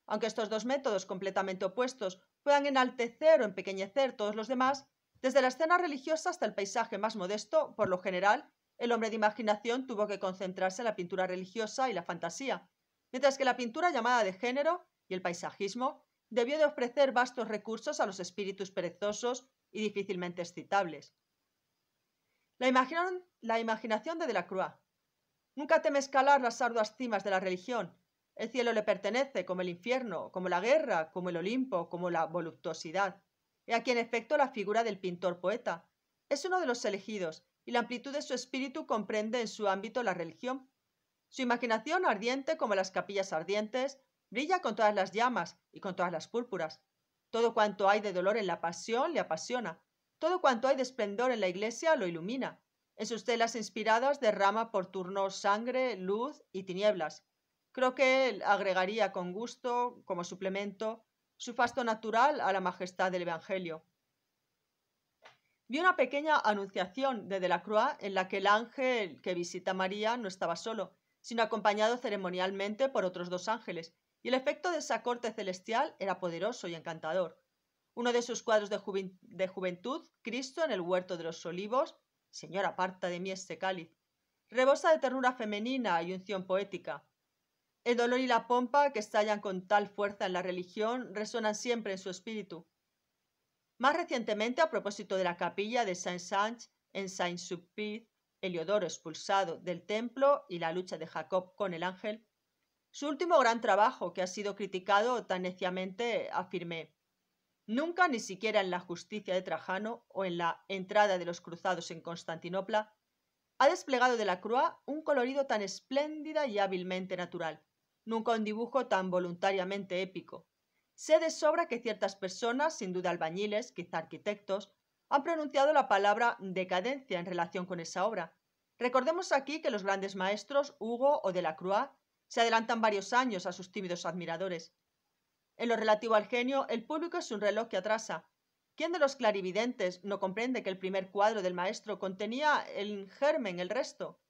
Aunque estos dos métodos completamente opuestos puedan enaltecer o empequeñecer todos los demás, desde la escena religiosa hasta el paisaje más modesto, por lo general, el hombre de imaginación tuvo que concentrarse en la pintura religiosa y la fantasía, mientras que la pintura llamada de género y el paisajismo debió de ofrecer vastos recursos a los espíritus perezosos y difícilmente excitables. La, imaginación, la de Delacroix. Nunca teme escalar las arduas cimas de la religión. El cielo le pertenece, como el infierno, como la guerra, como el Olimpo, como la voluptuosidad. Y aquí, en efecto, la figura del pintor poeta. Es uno de los elegidos, y la amplitud de su espíritu comprende en su ámbito la religión. Su imaginación, ardiente como las capillas ardientes, brilla con todas las llamas y con todas las púrpuras. Todo cuanto hay de dolor en la pasión le apasiona. Todo cuanto hay de esplendor en la iglesia lo ilumina. En sus telas inspiradas derrama por turno sangre, luz y tinieblas. Creo que él agregaría con gusto, como suplemento, su fasto natural a la majestad del Evangelio. Vi una pequeña anunciación de Delacroix en la que el ángel que visita a María no estaba solo, sino acompañado ceremonialmente por otros dos ángeles, y el efecto de esa corte celestial era poderoso y encantador. Uno de sus cuadros de, juventud, Cristo en el huerto de los olivos, señora aparta de mí este cáliz, rebosa de ternura femenina y unción poética. El dolor y la pompa que estallan con tal fuerza en la religión resonan siempre en su espíritu. Más recientemente, a propósito de la capilla de Saint-Saëns en Saint-Sulpice, Eliodoro expulsado del templo y la lucha de Jacob con el ángel, su último gran trabajo, que ha sido criticado tan neciamente, afirmé, Nunca, ni siquiera en la justicia de Trajano o en la entrada de los cruzados en Constantinopla, ha desplegado de la Crua un colorido tan espléndida y hábilmente natural, nunca un dibujo tan voluntariamente épico. Sé de sobra que ciertas personas, sin duda albañiles, quizá arquitectos, han pronunciado la palabra decadencia en relación con esa obra. Recordemos aquí que los grandes maestros Hugo o de la Croix se adelantan varios años a sus tímidos admiradores. En lo relativo al genio, el público es un reloj que atrasa. ¿Quién de los clarividentes no comprende que el primer cuadro del maestro contenía el germen el resto?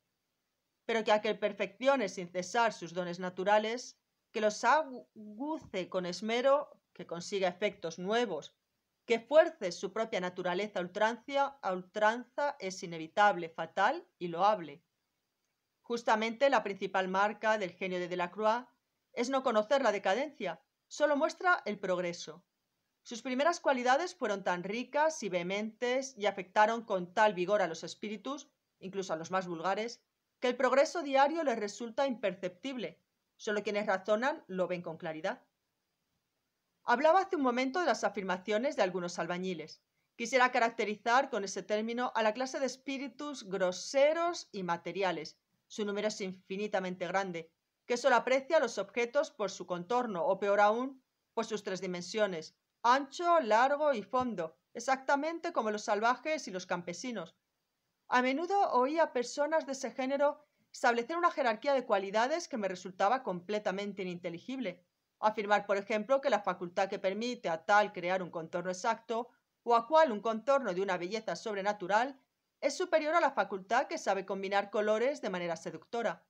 Pero que aquel perfeccione sin cesar sus dones naturales, que los aguce con esmero, que consiga efectos nuevos, que fuerce su propia naturaleza a ultrancia, a ultranza es inevitable, fatal y loable. Justamente la principal marca del genio de Delacroix es no conocer la decadencia, solo muestra el progreso. Sus primeras cualidades fueron tan ricas y vehementes y afectaron con tal vigor a los espíritus, incluso a los más vulgares, que el progreso diario les resulta imperceptible. Solo quienes razonan lo ven con claridad. Hablaba hace un momento de las afirmaciones de algunos albañiles. Quisiera caracterizar con ese término a la clase de espíritus groseros y materiales, su número es infinitamente grande, que solo aprecia los objetos por su contorno, o peor aún, por sus tres dimensiones, ancho, largo y fondo, exactamente como los salvajes y los campesinos. A menudo oía personas de ese género establecer una jerarquía de cualidades que me resultaba completamente ininteligible. Afirmar, por ejemplo, que la facultad que permite a tal crear un contorno exacto o a cual un contorno de una belleza sobrenatural es superior a la facultad que sabe combinar colores de manera seductora.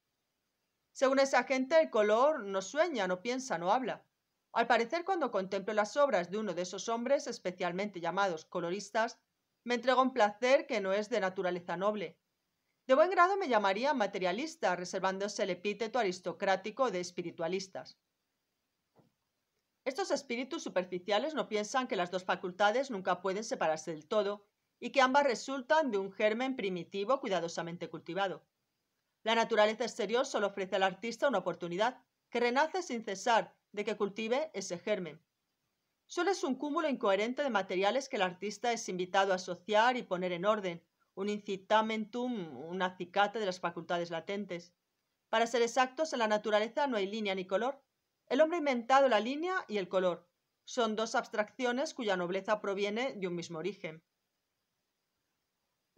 Según esa gente, el color no sueña, no piensa, no habla. Al parecer, cuando contemplo las obras de uno de esos hombres especialmente llamados coloristas, me entrego un placer que no es de naturaleza noble. De buen grado me llamaría materialista, reservándose el epíteto aristocrático de espiritualistas. Estos espíritus superficiales no piensan que las dos facultades nunca pueden separarse del todo y que ambas resultan de un germen primitivo cuidadosamente cultivado. La naturaleza exterior solo ofrece al artista una oportunidad, que renace sin cesar de que cultive ese germen. Solo es un cúmulo incoherente de materiales que el artista es invitado a asociar y poner en orden, un incitamentum, un acicate de las facultades latentes. Para ser exactos, en la naturaleza no hay línea ni color. El hombre ha inventado la línea y el color. Son dos abstracciones cuya nobleza proviene de un mismo origen.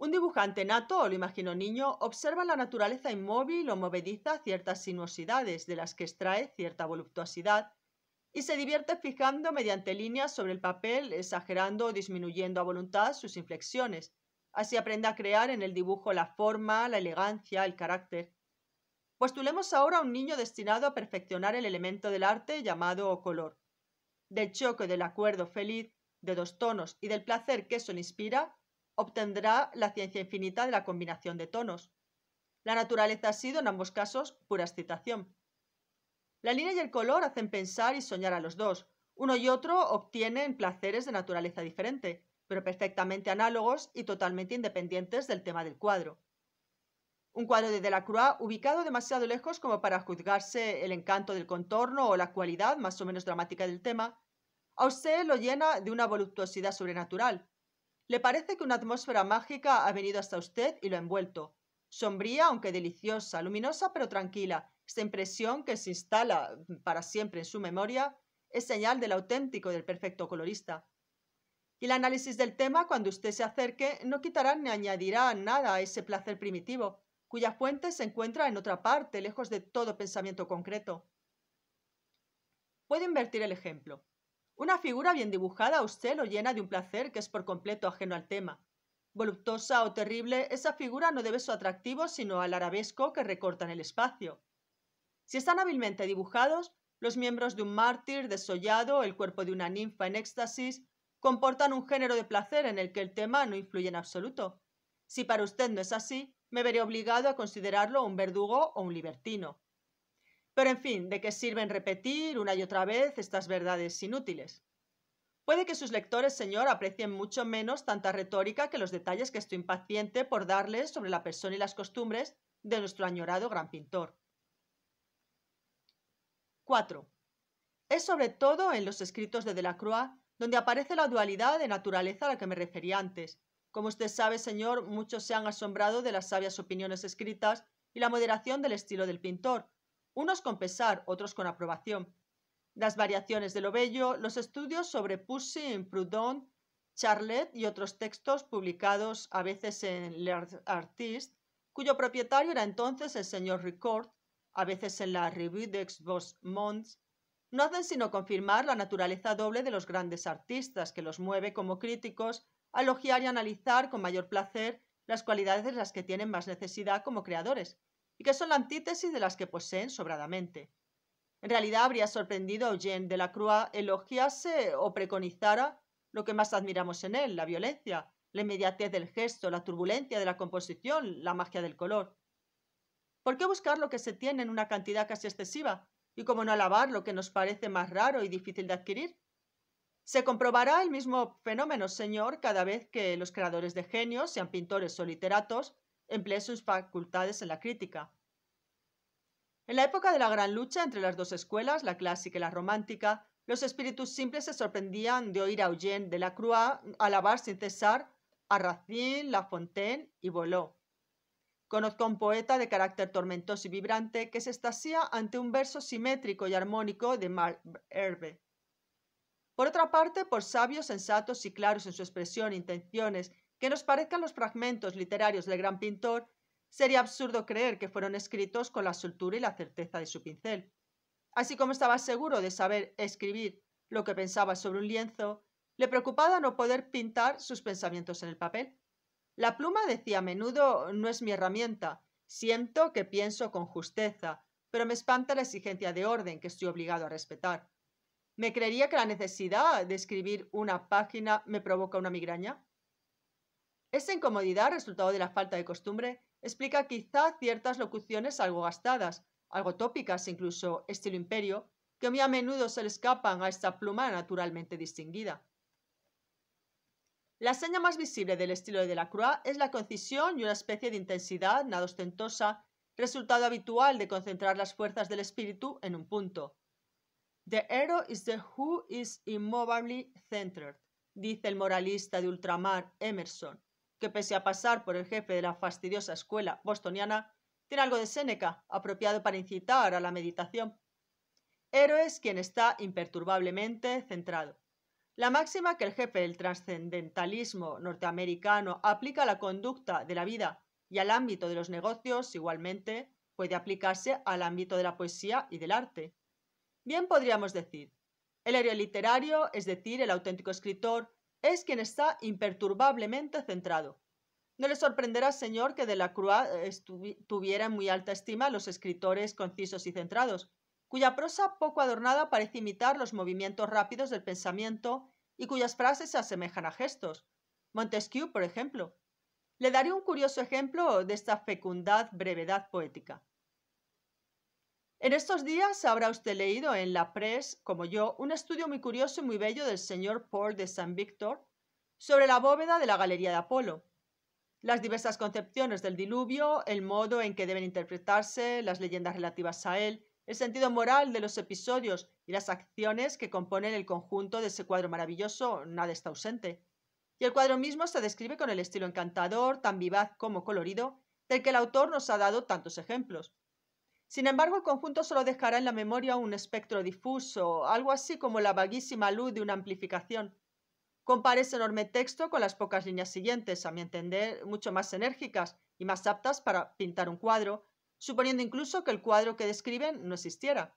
Un dibujante nato, o lo imagino niño, observa la naturaleza inmóvil o movediza ciertas sinuosidades de las que extrae cierta voluptuosidad y se divierte fijando mediante líneas sobre el papel, exagerando o disminuyendo a voluntad sus inflexiones. Así aprende a crear en el dibujo la forma, la elegancia, el carácter. Postulemos ahora a un niño destinado a perfeccionar el elemento del arte llamado color. Del choque del acuerdo feliz de dos tonos y del placer que eso le inspira, obtendrá la ciencia infinita de la combinación de tonos. La naturaleza ha sido, en ambos casos, pura excitación. La línea y el color hacen pensar y soñar a los dos. Uno y otro obtienen placeres de naturaleza diferente, pero perfectamente análogos y totalmente independientes del tema del cuadro. Un cuadro de Delacroix ubicado demasiado lejos como para juzgarse el encanto del contorno o la cualidad más o menos dramática del tema, a usted lo llena de una voluptuosidad sobrenatural, le parece que una atmósfera mágica ha venido hasta usted y lo ha envuelto. Sombría, aunque deliciosa, luminosa, pero tranquila, esta impresión que se instala mm, para siempre en su memoria es señal del auténtico y del perfecto colorista. Y el análisis del tema, cuando usted se acerque, no quitará ni añadirá nada a ese placer primitivo, cuya fuente se encuentra en otra parte, lejos de todo pensamiento concreto. Puede invertir el ejemplo. Una figura bien dibujada a usted lo llena de un placer que es por completo ajeno al tema. Voluptuosa o terrible, esa figura no debe su atractivo sino al arabesco que recorta en el espacio. Si están hábilmente dibujados, los miembros de un mártir desollado, el cuerpo de una ninfa en éxtasis, comportan un género de placer en el que el tema no influye en absoluto. Si para usted no es así, me veré obligado a considerarlo un verdugo o un libertino. Pero en fin, ¿de qué sirven repetir una y otra vez estas verdades inútiles? Puede que sus lectores, señor, aprecien mucho menos tanta retórica que los detalles que estoy impaciente por darles sobre la persona y las costumbres de nuestro añorado gran pintor. 4. Es sobre todo en los escritos de Delacroix donde aparece la dualidad de naturaleza a la que me refería antes. Como usted sabe, señor, muchos se han asombrado de las sabias opiniones escritas y la moderación del estilo del pintor, unos con pesar, otros con aprobación. Las variaciones de lo bello, los estudios sobre Pussy, Proudhon, Charlotte y otros textos publicados a veces en L'Artiste, cuyo propietario era entonces el señor Ricord, a veces en la Revue des beaux Mons, no hacen sino confirmar la naturaleza doble de los grandes artistas que los mueve como críticos a elogiar y analizar con mayor placer las cualidades de las que tienen más necesidad como creadores y que son la antítesis de las que poseen sobradamente. En realidad habría sorprendido a Eugene de la crua elogiase o preconizara lo que más admiramos en él, la violencia, la inmediatez del gesto, la turbulencia de la composición, la magia del color. ¿Por qué buscar lo que se tiene en una cantidad casi excesiva? ¿Y cómo no alabar lo que nos parece más raro y difícil de adquirir? Se comprobará el mismo fenómeno, señor, cada vez que los creadores de genios, sean pintores o literatos, empleé sus facultades en la crítica. En la época de la gran lucha entre las dos escuelas, la clásica y la romántica, los espíritus simples se sorprendían de oír a Eugène de la Croix alabar sin cesar a Racine, La Fontaine y Boileau. Conozco a un poeta de carácter tormentoso y vibrante que se extasía ante un verso simétrico y armónico de Mark Herbe. Por otra parte, por sabios, sensatos y claros en su expresión, e intenciones que nos parezcan los fragmentos literarios del gran pintor, sería absurdo creer que fueron escritos con la soltura y la certeza de su pincel. Así como estaba seguro de saber escribir lo que pensaba sobre un lienzo, le preocupaba no poder pintar sus pensamientos en el papel. La pluma decía a menudo no es mi herramienta, siento que pienso con justeza, pero me espanta la exigencia de orden que estoy obligado a respetar. ¿Me creería que la necesidad de escribir una página me provoca una migraña? Esa incomodidad, resultado de la falta de costumbre, explica quizá ciertas locuciones algo gastadas, algo tópicas incluso estilo imperio, que muy a menudo se le escapan a esta pluma naturalmente distinguida. La seña más visible del estilo de Delacroix es la concisión y una especie de intensidad nada ostentosa, resultado habitual de concentrar las fuerzas del espíritu en un punto. The hero is the who is immovably centered, dice el moralista de ultramar Emerson, que pese a pasar por el jefe de la fastidiosa escuela bostoniana, tiene algo de Séneca, apropiado para incitar a la meditación. Héroe quien está imperturbablemente centrado. La máxima que el jefe del trascendentalismo norteamericano aplica a la conducta de la vida y al ámbito de los negocios igualmente puede aplicarse al ámbito de la poesía y del arte. Bien podríamos decir, el héroe literario, es decir, el auténtico escritor, es quien está imperturbablemente centrado. No le sorprenderá, señor, que de la eh, tuviera en muy alta estima los escritores concisos y centrados, cuya prosa poco adornada parece imitar los movimientos rápidos del pensamiento y cuyas frases se asemejan a gestos. Montesquieu, por ejemplo. Le daré un curioso ejemplo de esta fecundad brevedad poética. En estos días habrá usted leído en la press, como yo, un estudio muy curioso y muy bello del señor Paul de saint Víctor sobre la bóveda de la Galería de Apolo, las diversas concepciones del diluvio, el modo en que deben interpretarse las leyendas relativas a él, el sentido moral de los episodios y las acciones que componen el conjunto de ese cuadro maravilloso, nada está ausente. Y el cuadro mismo se describe con el estilo encantador, tan vivaz como colorido, del que el autor nos ha dado tantos ejemplos. Sin embargo, el conjunto solo dejará en la memoria un espectro difuso, algo así como la vaguísima luz de una amplificación. Compare ese enorme texto con las pocas líneas siguientes, a mi entender, mucho más enérgicas y más aptas para pintar un cuadro, suponiendo incluso que el cuadro que describen no existiera.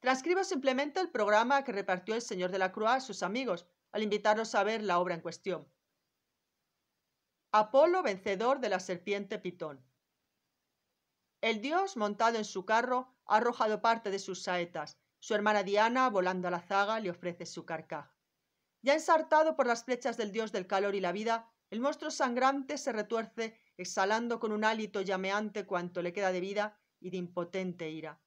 Transcribo simplemente el programa que repartió el señor de la Croix a sus amigos al invitarlos a ver la obra en cuestión. Apolo vencedor de la serpiente Pitón. El dios, montado en su carro, ha arrojado parte de sus saetas. Su hermana Diana, volando a la zaga, le ofrece su carcaj. Ya ensartado por las flechas del dios del calor y la vida, el monstruo sangrante se retuerce, exhalando con un hálito llameante cuanto le queda de vida y de impotente ira.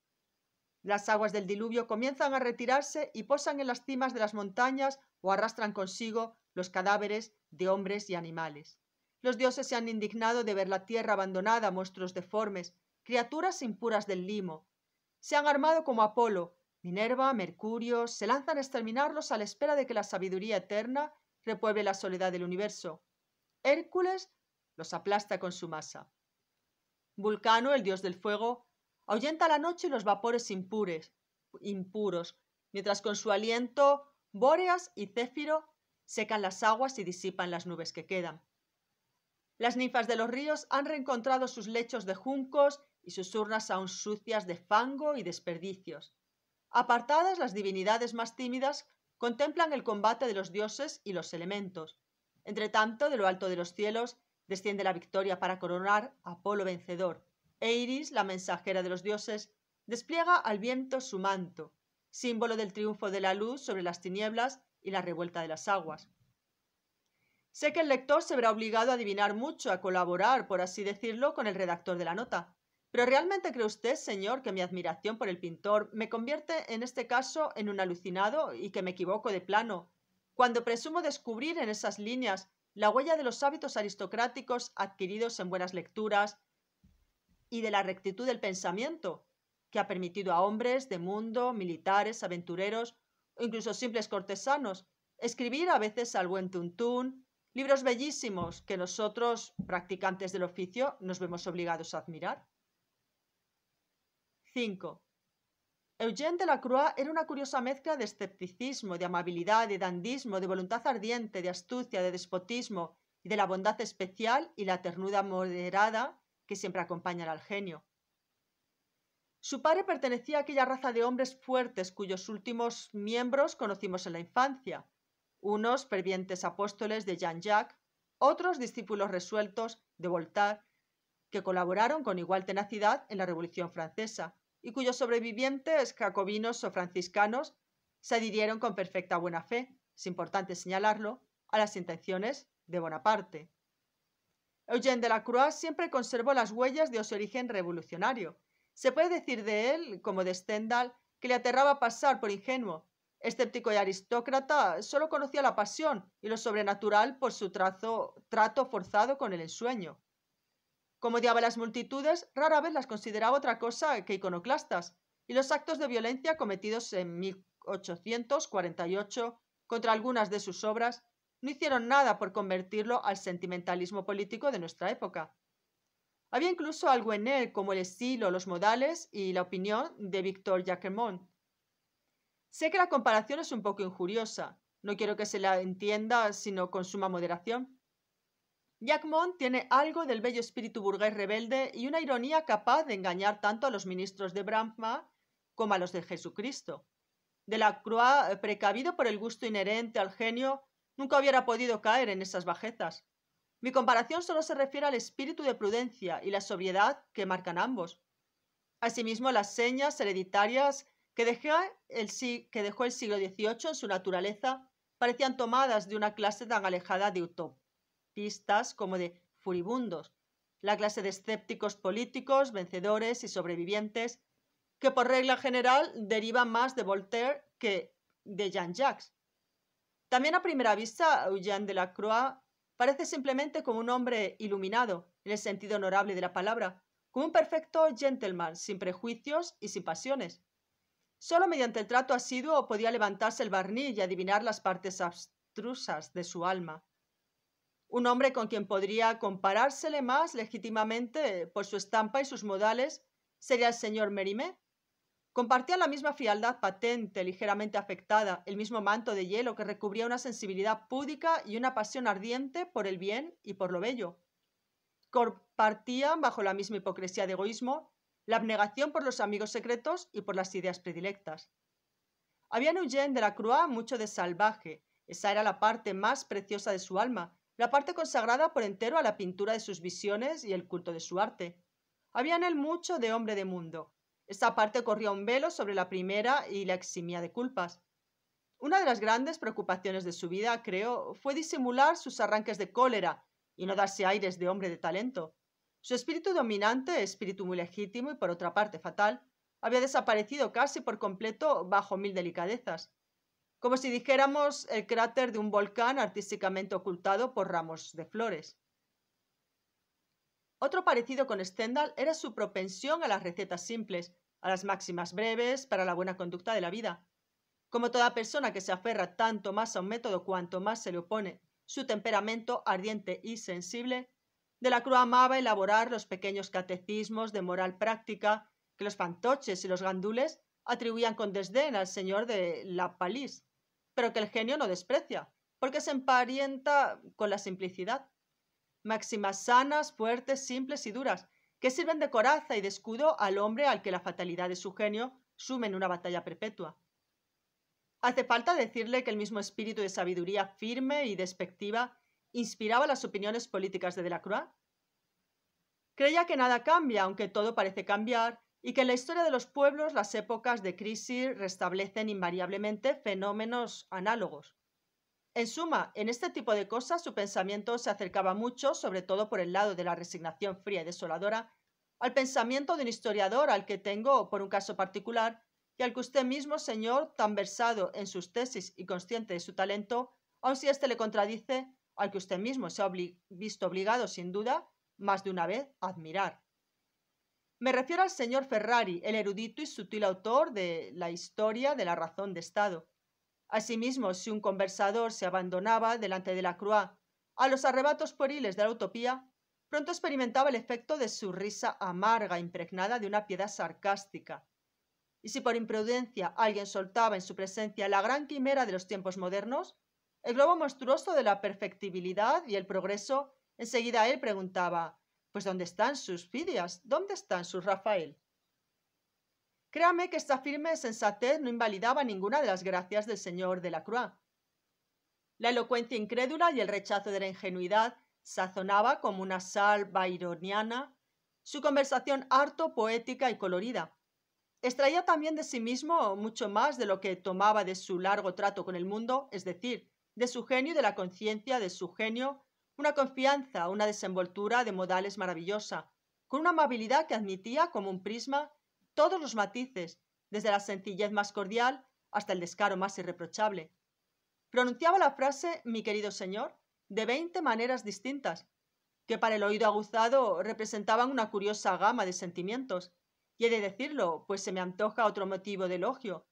Las aguas del diluvio comienzan a retirarse y posan en las cimas de las montañas o arrastran consigo los cadáveres de hombres y animales. Los dioses se han indignado de ver la tierra abandonada monstruos deformes, criaturas impuras del limo. Se han armado como Apolo, Minerva, Mercurio, se lanzan a exterminarlos a la espera de que la sabiduría eterna repueble la soledad del universo. Hércules los aplasta con su masa. Vulcano, el dios del fuego, ahuyenta la noche y los vapores impuros, mientras con su aliento Bóreas y Céfiro secan las aguas y disipan las nubes que quedan. Las ninfas de los ríos han reencontrado sus lechos de juncos y sus urnas aún sucias de fango y desperdicios. Apartadas las divinidades más tímidas, contemplan el combate de los dioses y los elementos. Entre tanto, de lo alto de los cielos desciende la victoria para coronar a Apolo vencedor. Eiris, la mensajera de los dioses, despliega al viento su manto, símbolo del triunfo de la luz sobre las tinieblas y la revuelta de las aguas. Sé que el lector se verá obligado a adivinar mucho, a colaborar, por así decirlo, con el redactor de la nota, pero ¿realmente cree usted, señor, que mi admiración por el pintor me convierte en este caso en un alucinado y que me equivoco de plano, cuando presumo descubrir en esas líneas la huella de los hábitos aristocráticos adquiridos en buenas lecturas y de la rectitud del pensamiento, que ha permitido a hombres de mundo, militares, aventureros o incluso simples cortesanos escribir a veces al buen tuntún, libros bellísimos que nosotros, practicantes del oficio, nos vemos obligados a admirar? 5. Eugène Delacroix era una curiosa mezcla de escepticismo, de amabilidad, de dandismo, de voluntad ardiente, de astucia, de despotismo y de la bondad especial y la ternura moderada que siempre acompañan al genio. Su padre pertenecía a aquella raza de hombres fuertes cuyos últimos miembros conocimos en la infancia, unos fervientes apóstoles de Jean-Jacques, otros discípulos resueltos de Voltaire, que colaboraron con igual tenacidad en la Revolución Francesa, y cuyos sobrevivientes jacobinos o franciscanos se adhirieron con perfecta buena fe, es importante señalarlo, a las intenciones de Bonaparte. la Croix siempre conservó las huellas de su origen revolucionario. Se puede decir de él, como de Stendhal, que le aterraba pasar por ingenuo. Escéptico y aristócrata, solo conocía la pasión y lo sobrenatural por su trato forzado con el ensueño. Como odiaba las multitudes, rara vez las consideraba otra cosa que iconoclastas, y los actos de violencia cometidos en 1848 contra algunas de sus obras no hicieron nada por convertirlo al sentimentalismo político de nuestra época. Había incluso algo en él, como el estilo, los modales y la opinión de Victor Jacquemont. Sé que la comparación es un poco injuriosa, no quiero que se la entienda sino con suma moderación. Jack tiene algo del bello espíritu burgués rebelde y una ironía capaz de engañar tanto a los ministros de Brahma como a los de Jesucristo. Delacroix, eh, precavido por el gusto inherente al genio, nunca hubiera podido caer en esas bajezas. Mi comparación solo se refiere al espíritu de prudencia y la sobriedad que marcan ambos. Asimismo, las señas hereditarias que dejó el, que dejó el siglo XVIII en su naturaleza parecían tomadas de una clase tan alejada de Utop pistas como de furibundos, la clase de escépticos políticos, vencedores y sobrevivientes, que por regla general derivan más de Voltaire que de Jean-Jacques. También a primera vista, Eugène Croix parece simplemente como un hombre iluminado, en el sentido honorable de la palabra, como un perfecto gentleman, sin prejuicios y sin pasiones. Solo mediante el trato asiduo podía levantarse el barniz y adivinar las partes abstrusas de su alma un hombre con quien podría comparársele más legítimamente por su estampa y sus modales sería el señor Merimé. Compartía la misma frialdad patente, ligeramente afectada, el mismo manto de hielo que recubría una sensibilidad púdica y una pasión ardiente por el bien y por lo bello. Compartían, bajo la misma hipocresía de egoísmo, la abnegación por los amigos secretos y por las ideas predilectas. Había en Eugène de la Croix mucho de salvaje, esa era la parte más preciosa de su alma, la parte consagrada por entero a la pintura de sus visiones y el culto de su arte. Había en él mucho de hombre de mundo. Esta parte corría un velo sobre la primera y la eximía de culpas. Una de las grandes preocupaciones de su vida, creo, fue disimular sus arranques de cólera y no darse aires de hombre de talento. Su espíritu dominante, espíritu muy legítimo y por otra parte fatal, había desaparecido casi por completo bajo mil delicadezas como si dijéramos el cráter de un volcán artísticamente ocultado por ramos de flores. Otro parecido con Stendhal era su propensión a las recetas simples, a las máximas breves para la buena conducta de la vida. Como toda persona que se aferra tanto más a un método cuanto más se le opone su temperamento ardiente y sensible, de la cruz amaba elaborar los pequeños catecismos de moral práctica que los fantoches y los gandules atribuían con desdén al señor de la Palis pero que el genio no desprecia, porque se emparenta con la simplicidad. Máximas sanas, fuertes, simples y duras, que sirven de coraza y de escudo al hombre al que la fatalidad de su genio sume en una batalla perpetua. Hace falta decirle que el mismo espíritu de sabiduría firme y despectiva inspiraba las opiniones políticas de Delacroix. Creía que nada cambia, aunque todo parece cambiar, y que en la historia de los pueblos las épocas de crisis restablecen invariablemente fenómenos análogos. En suma, en este tipo de cosas su pensamiento se acercaba mucho, sobre todo por el lado de la resignación fría y desoladora, al pensamiento de un historiador al que tengo por un caso particular y al que usted mismo, señor, tan versado en sus tesis y consciente de su talento, aun si éste le contradice, al que usted mismo se ha visto obligado, sin duda, más de una vez a admirar. Me refiero al señor Ferrari, el erudito y sutil autor de La historia de la razón de Estado. Asimismo, si un conversador se abandonaba delante de la Croix a los arrebatos pueriles de la utopía, pronto experimentaba el efecto de su risa amarga impregnada de una piedad sarcástica. Y si por imprudencia alguien soltaba en su presencia la gran quimera de los tiempos modernos, el globo monstruoso de la perfectibilidad y el progreso, enseguida él preguntaba pues ¿dónde están sus Fidias? ¿Dónde están sus Rafael? Créame que esta firme sensatez no invalidaba ninguna de las gracias del señor de la Croix. La elocuencia incrédula y el rechazo de la ingenuidad sazonaba como una sal Byroniana su conversación harto poética y colorida. Extraía también de sí mismo mucho más de lo que tomaba de su largo trato con el mundo, es decir, de su genio de la conciencia de su genio una confianza, una desenvoltura de modales maravillosa, con una amabilidad que admitía como un prisma todos los matices, desde la sencillez más cordial hasta el descaro más irreprochable. Pronunciaba la frase mi querido señor de veinte maneras distintas, que para el oído aguzado representaban una curiosa gama de sentimientos, y he de decirlo, pues se me antoja otro motivo de elogio.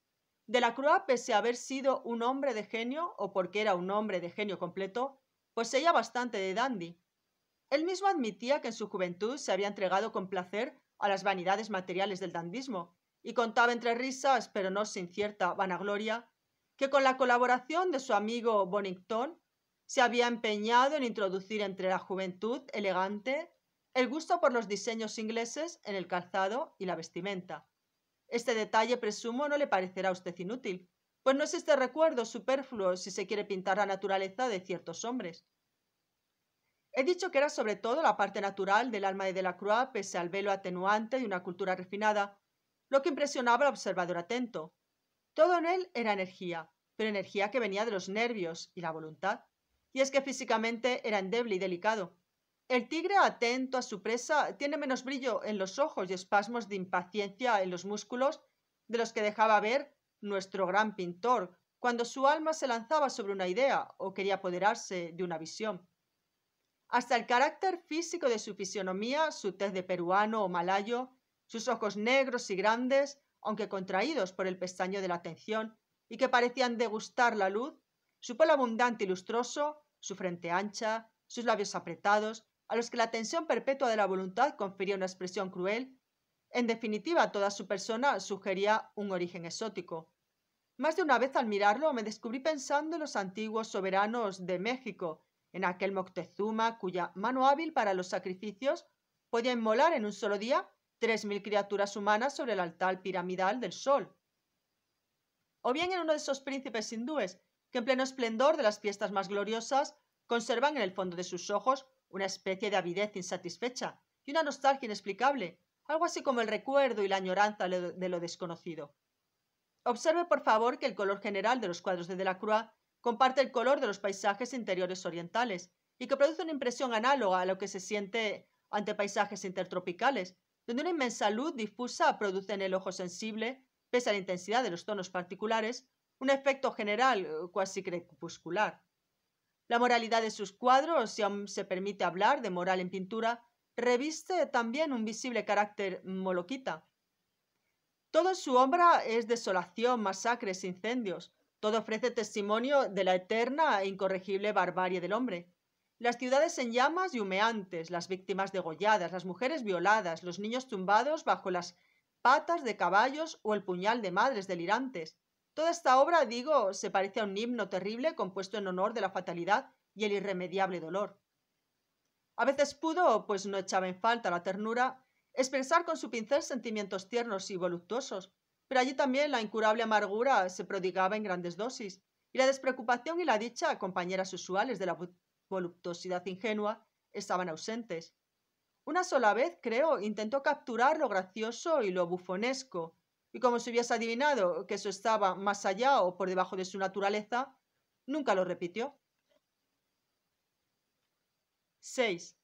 De la Croix, pese a haber sido un hombre de genio, o porque era un hombre de genio completo, poseía pues bastante de dandy. Él mismo admitía que en su juventud se había entregado con placer a las vanidades materiales del dandismo, y contaba entre risas, pero no sin cierta vanagloria, que con la colaboración de su amigo Bonington se había empeñado en introducir entre la juventud elegante el gusto por los diseños ingleses en el calzado y la vestimenta. Este detalle, presumo, no le parecerá a usted inútil, pues no es este recuerdo superfluo si se quiere pintar la naturaleza de ciertos hombres. He dicho que era sobre todo la parte natural del alma de Delacroix, pese al velo atenuante de una cultura refinada, lo que impresionaba al observador atento. Todo en él era energía, pero energía que venía de los nervios y la voluntad. Y es que físicamente era endeble y delicado. El tigre atento a su presa tiene menos brillo en los ojos y espasmos de impaciencia en los músculos de los que dejaba ver nuestro gran pintor, cuando su alma se lanzaba sobre una idea o quería apoderarse de una visión. Hasta el carácter físico de su fisionomía, su tez de peruano o malayo, sus ojos negros y grandes, aunque contraídos por el pestaño de la atención y que parecían degustar la luz, su pelo abundante y lustroso, su frente ancha, sus labios apretados, a los que la tensión perpetua de la voluntad confería una expresión cruel, en definitiva toda su persona sugería un origen exótico más de una vez al mirarlo me descubrí pensando en los antiguos soberanos de México, en aquel Moctezuma cuya mano hábil para los sacrificios podía inmolar en un solo día tres mil criaturas humanas sobre el altar piramidal del sol. O bien en uno de esos príncipes hindúes que en pleno esplendor de las fiestas más gloriosas conservan en el fondo de sus ojos una especie de avidez insatisfecha y una nostalgia inexplicable, algo así como el recuerdo y la añoranza de lo desconocido. Observe, por favor, que el color general de los cuadros de Delacroix comparte el color de los paisajes interiores orientales y que produce una impresión análoga a lo que se siente ante paisajes intertropicales, donde una inmensa luz difusa produce en el ojo sensible, pese a la intensidad de los tonos particulares, un efecto general eh, cuasi crepuscular. La moralidad de sus cuadros, si aún se permite hablar de moral en pintura, reviste también un visible carácter moloquita. Toda su obra es desolación, masacres, incendios. Todo ofrece testimonio de la eterna e incorregible barbarie del hombre. Las ciudades en llamas y humeantes, las víctimas degolladas, las mujeres violadas, los niños tumbados bajo las patas de caballos o el puñal de madres delirantes. Toda esta obra, digo, se parece a un himno terrible compuesto en honor de la fatalidad y el irremediable dolor. A veces pudo, pues no echaba en falta la ternura, expresar con su pincel sentimientos tiernos y voluptuosos, pero allí también la incurable amargura se prodigaba en grandes dosis, y la despreocupación y la dicha, compañeras usuales de la voluptuosidad ingenua, estaban ausentes. Una sola vez, creo, intentó capturar lo gracioso y lo bufonesco, y como si hubiese adivinado que eso estaba más allá o por debajo de su naturaleza, nunca lo repitió. 6.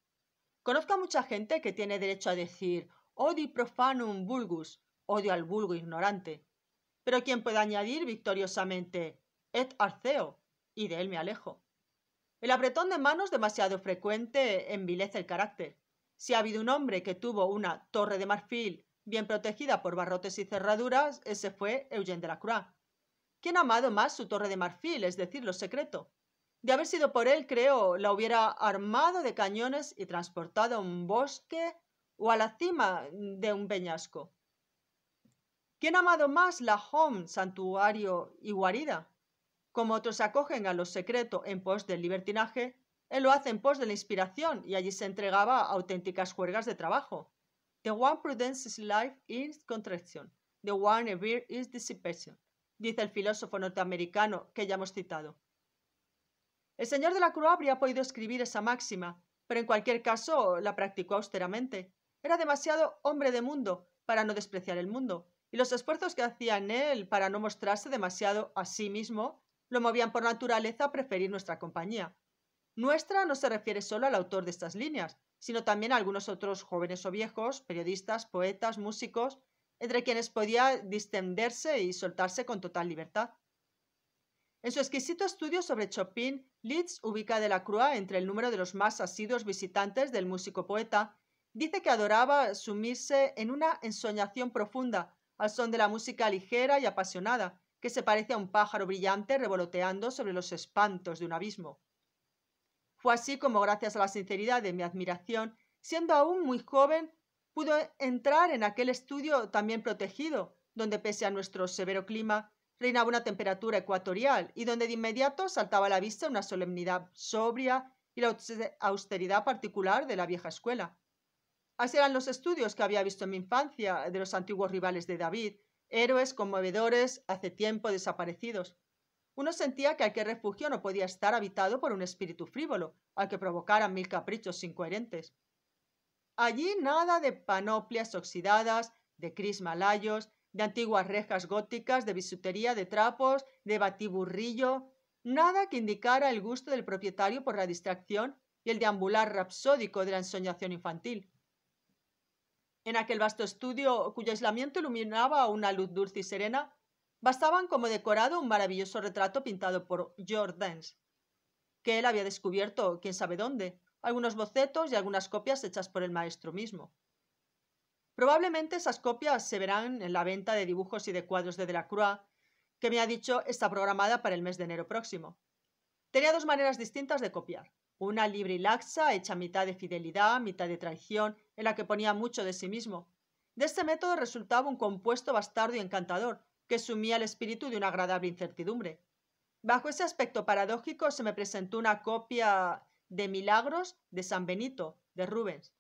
Conozco a mucha gente que tiene derecho a decir odi profanum vulgus, odio al vulgo ignorante. Pero quien puede añadir victoriosamente et arceo, y de él me alejo. El apretón de manos demasiado frecuente envilece el carácter. Si ha habido un hombre que tuvo una torre de marfil bien protegida por barrotes y cerraduras, ese fue Eugène la ¿Quién ha amado más su torre de marfil, es decir, lo secreto? De haber sido por él, creo, la hubiera armado de cañones y transportado a un bosque o a la cima de un peñasco. ¿Quién ha amado más la home, santuario y guarida? Como otros acogen a lo secreto en pos del libertinaje, él lo hace en pos de la inspiración y allí se entregaba a auténticas juergas de trabajo. The one prudence is life is contraction, the one a is dissipation, dice el filósofo norteamericano que ya hemos citado. El señor de la Cruz habría podido escribir esa máxima, pero en cualquier caso la practicó austeramente. Era demasiado hombre de mundo para no despreciar el mundo, y los esfuerzos que hacía en él para no mostrarse demasiado a sí mismo lo movían por naturaleza a preferir nuestra compañía. Nuestra no se refiere solo al autor de estas líneas, sino también a algunos otros jóvenes o viejos, periodistas, poetas, músicos, entre quienes podía distenderse y soltarse con total libertad. En su exquisito estudio sobre Chopin, Leeds, ubica de la crua entre el número de los más asiduos visitantes del músico poeta. Dice que adoraba sumirse en una ensoñación profunda, al son de la música ligera y apasionada, que se parece a un pájaro brillante revoloteando sobre los espantos de un abismo. Fue así como, gracias a la sinceridad de mi admiración, siendo aún muy joven, pudo entrar en aquel estudio también protegido, donde pese a nuestro severo clima, Reinaba una temperatura ecuatorial y donde de inmediato saltaba a la vista una solemnidad sobria y la austeridad particular de la vieja escuela. Así eran los estudios que había visto en mi infancia de los antiguos rivales de David, héroes conmovedores hace tiempo desaparecidos. Uno sentía que aquel refugio no podía estar habitado por un espíritu frívolo, al que provocaran mil caprichos incoherentes. Allí nada de panoplias oxidadas, de crismalayos, de antiguas rejas góticas, de bisutería, de trapos, de batiburrillo, nada que indicara el gusto del propietario por la distracción y el deambular rapsódico de la ensoñación infantil. En aquel vasto estudio, cuyo aislamiento iluminaba una luz dulce y serena, bastaban como decorado un maravilloso retrato pintado por Jordans, que él había descubierto quién sabe dónde, algunos bocetos y algunas copias hechas por el maestro mismo. Probablemente esas copias se verán en la venta de dibujos y de cuadros de Delacroix, que me ha dicho está programada para el mes de enero próximo. Tenía dos maneras distintas de copiar. Una libre y laxa, hecha mitad de fidelidad, mitad de traición, en la que ponía mucho de sí mismo. De este método resultaba un compuesto bastardo y encantador, que sumía el espíritu de una agradable incertidumbre. Bajo ese aspecto paradójico se me presentó una copia de Milagros de San Benito, de Rubens,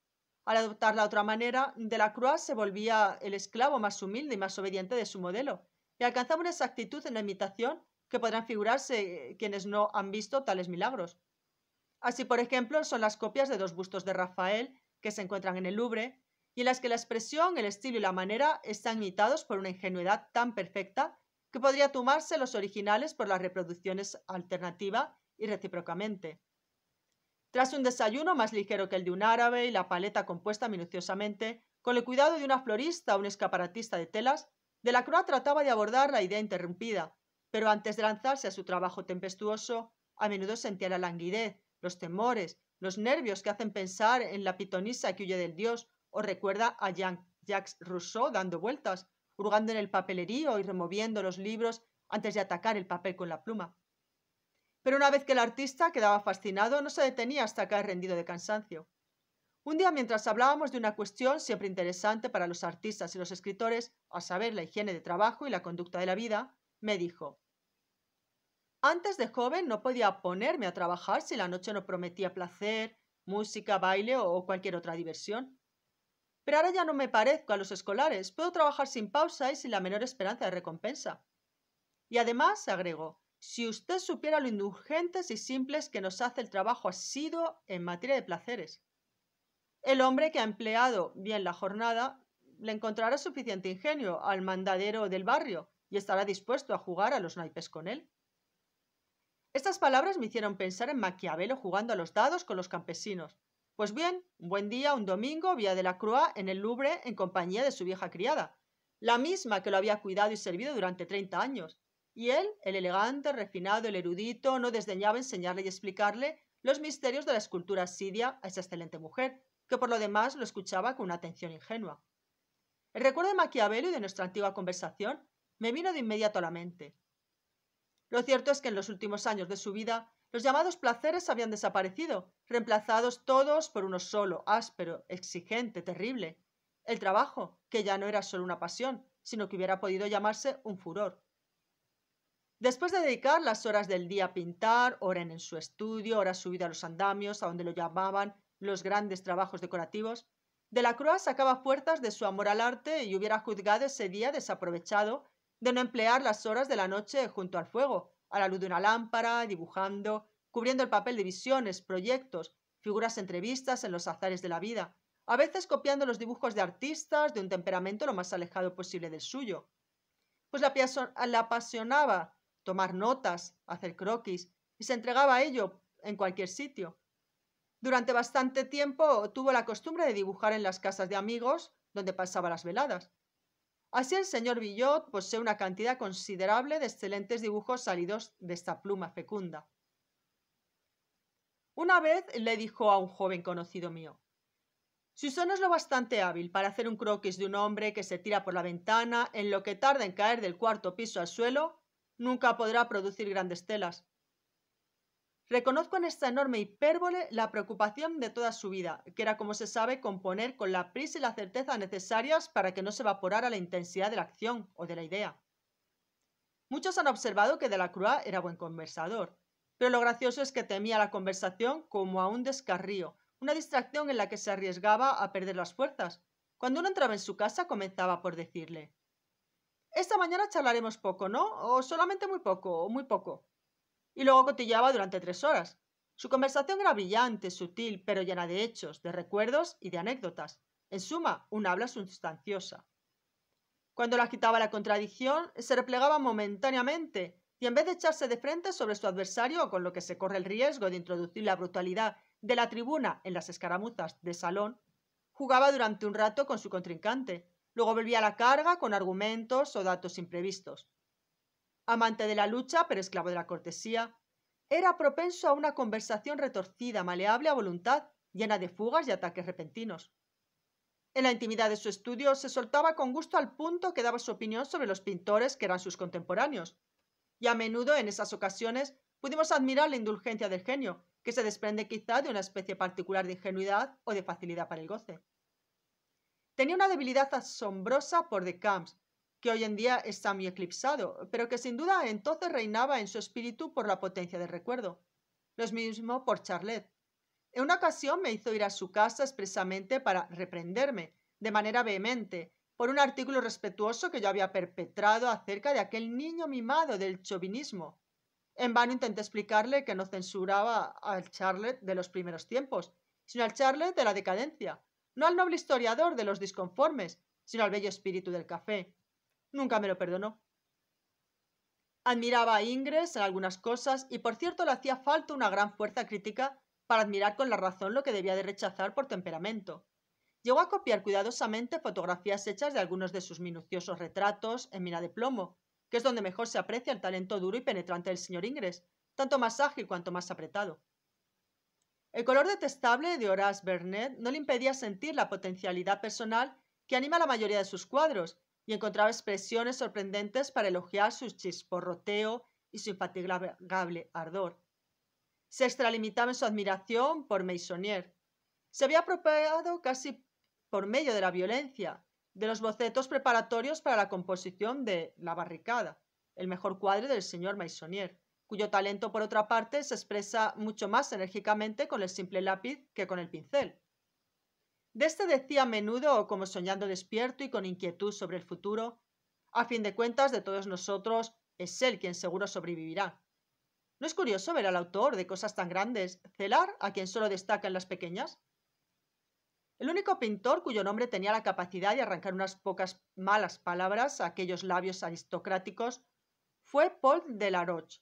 al la otra manera, Delacroix se volvía el esclavo más humilde y más obediente de su modelo, y alcanzaba una exactitud en la imitación que podrán figurarse eh, quienes no han visto tales milagros. Así, por ejemplo, son las copias de dos bustos de Rafael que se encuentran en el Louvre, y en las que la expresión, el estilo y la manera están imitados por una ingenuidad tan perfecta que podría tomarse los originales por las reproducciones alternativa y recíprocamente. Tras un desayuno más ligero que el de un árabe y la paleta compuesta minuciosamente, con el cuidado de una florista o un escaparatista de telas, de la Delacroix trataba de abordar la idea interrumpida, pero antes de lanzarse a su trabajo tempestuoso, a menudo sentía la languidez, los temores, los nervios que hacen pensar en la pitonisa que huye del dios o recuerda a jacques Rousseau dando vueltas, hurgando en el papelerío y removiendo los libros antes de atacar el papel con la pluma. Pero una vez que el artista quedaba fascinado, no se detenía hasta caer rendido de cansancio. Un día, mientras hablábamos de una cuestión siempre interesante para los artistas y los escritores, a saber, la higiene de trabajo y la conducta de la vida, me dijo, Antes de joven no podía ponerme a trabajar si la noche no prometía placer, música, baile o cualquier otra diversión. Pero ahora ya no me parezco a los escolares, puedo trabajar sin pausa y sin la menor esperanza de recompensa. Y además, agregó, si usted supiera lo indulgentes y simples que nos hace el trabajo asiduo en materia de placeres. El hombre que ha empleado bien la jornada le encontrará suficiente ingenio al mandadero del barrio y estará dispuesto a jugar a los naipes con él. Estas palabras me hicieron pensar en Maquiavelo jugando a los dados con los campesinos. Pues bien, un buen día, un domingo, vía de la Croix en el Louvre en compañía de su vieja criada, la misma que lo había cuidado y servido durante treinta años, y él, el elegante, refinado, el erudito, no desdeñaba enseñarle y explicarle los misterios de la escultura asiria a esa excelente mujer, que por lo demás lo escuchaba con una atención ingenua. El recuerdo de Maquiavelo y de nuestra antigua conversación me vino de inmediato a la mente. Lo cierto es que en los últimos años de su vida los llamados placeres habían desaparecido, reemplazados todos por uno solo, áspero, exigente, terrible, el trabajo, que ya no era solo una pasión, sino que hubiera podido llamarse un furor. Después de dedicar las horas del día a pintar, hora en su estudio, hora subida a los andamios, a donde lo llamaban los grandes trabajos decorativos, de la sacaba fuerzas de su amor al arte y hubiera juzgado ese día desaprovechado de no emplear las horas de la noche junto al fuego, a la luz de una lámpara, dibujando, cubriendo el papel de visiones, proyectos, figuras entrevistas en los azares de la vida, a veces copiando los dibujos de artistas de un temperamento lo más alejado posible del suyo. Pues la, la apasionaba tomar notas, hacer croquis, y se entregaba a ello en cualquier sitio. Durante bastante tiempo tuvo la costumbre de dibujar en las casas de amigos donde pasaba las veladas. Así el señor Villot posee una cantidad considerable de excelentes dibujos salidos de esta pluma fecunda. Una vez le dijo a un joven conocido mío, si eso no es lo bastante hábil para hacer un croquis de un hombre que se tira por la ventana en lo que tarda en caer del cuarto piso al suelo, nunca podrá producir grandes telas. Reconozco en esta enorme hipérbole la preocupación de toda su vida, que era, como se sabe, componer con la prisa y la certeza necesarias para que no se evaporara la intensidad de la acción o de la idea. Muchos han observado que Delacroix era buen conversador, pero lo gracioso es que temía la conversación como a un descarrío, una distracción en la que se arriesgaba a perder las fuerzas. Cuando uno entraba en su casa comenzaba por decirle esta mañana charlaremos poco, ¿no? O solamente muy poco, o muy poco. Y luego cotillaba durante tres horas. Su conversación era brillante, sutil, pero llena de hechos, de recuerdos y de anécdotas. En suma, un habla sustanciosa. Cuando la agitaba la contradicción, se replegaba momentáneamente y en vez de echarse de frente sobre su adversario, con lo que se corre el riesgo de introducir la brutalidad de la tribuna en las escaramuzas de salón, jugaba durante un rato con su contrincante, Luego volvía a la carga con argumentos o datos imprevistos. Amante de la lucha, pero esclavo de la cortesía, era propenso a una conversación retorcida, maleable a voluntad, llena de fugas y ataques repentinos. En la intimidad de su estudio se soltaba con gusto al punto que daba su opinión sobre los pintores que eran sus contemporáneos. Y a menudo en esas ocasiones pudimos admirar la indulgencia del genio, que se desprende quizá de una especie particular de ingenuidad o de facilidad para el goce. Tenía una debilidad asombrosa por De Camps, que hoy en día está muy eclipsado, pero que sin duda entonces reinaba en su espíritu por la potencia del recuerdo. Lo mismo por Charlotte. En una ocasión me hizo ir a su casa expresamente para reprenderme, de manera vehemente, por un artículo respetuoso que yo había perpetrado acerca de aquel niño mimado del chauvinismo. En vano intenté explicarle que no censuraba al Charlotte de los primeros tiempos, sino al Charlotte de la decadencia, no al noble historiador de los disconformes, sino al bello espíritu del café. Nunca me lo perdonó. Admiraba a Ingres en algunas cosas y por cierto le hacía falta una gran fuerza crítica para admirar con la razón lo que debía de rechazar por temperamento. Llegó a copiar cuidadosamente fotografías hechas de algunos de sus minuciosos retratos en mina de plomo, que es donde mejor se aprecia el talento duro y penetrante del señor Ingres, tanto más ágil cuanto más apretado. El color detestable de Horace Bernet no le impedía sentir la potencialidad personal que anima la mayoría de sus cuadros y encontraba expresiones sorprendentes para elogiar su chisporroteo y su infatigable ardor. Se extralimitaba en su admiración por Meissonier. Se había apropiado casi por medio de la violencia de los bocetos preparatorios para la composición de La Barricada, el mejor cuadro del señor Meissonier cuyo talento, por otra parte, se expresa mucho más enérgicamente con el simple lápiz que con el pincel. De este decía a menudo, como soñando despierto y con inquietud sobre el futuro, a fin de cuentas de todos nosotros es él quien seguro sobrevivirá. ¿No es curioso ver al autor de cosas tan grandes celar a quien solo destacan las pequeñas? El único pintor cuyo nombre tenía la capacidad de arrancar unas pocas malas palabras a aquellos labios aristocráticos fue Paul Delaroche,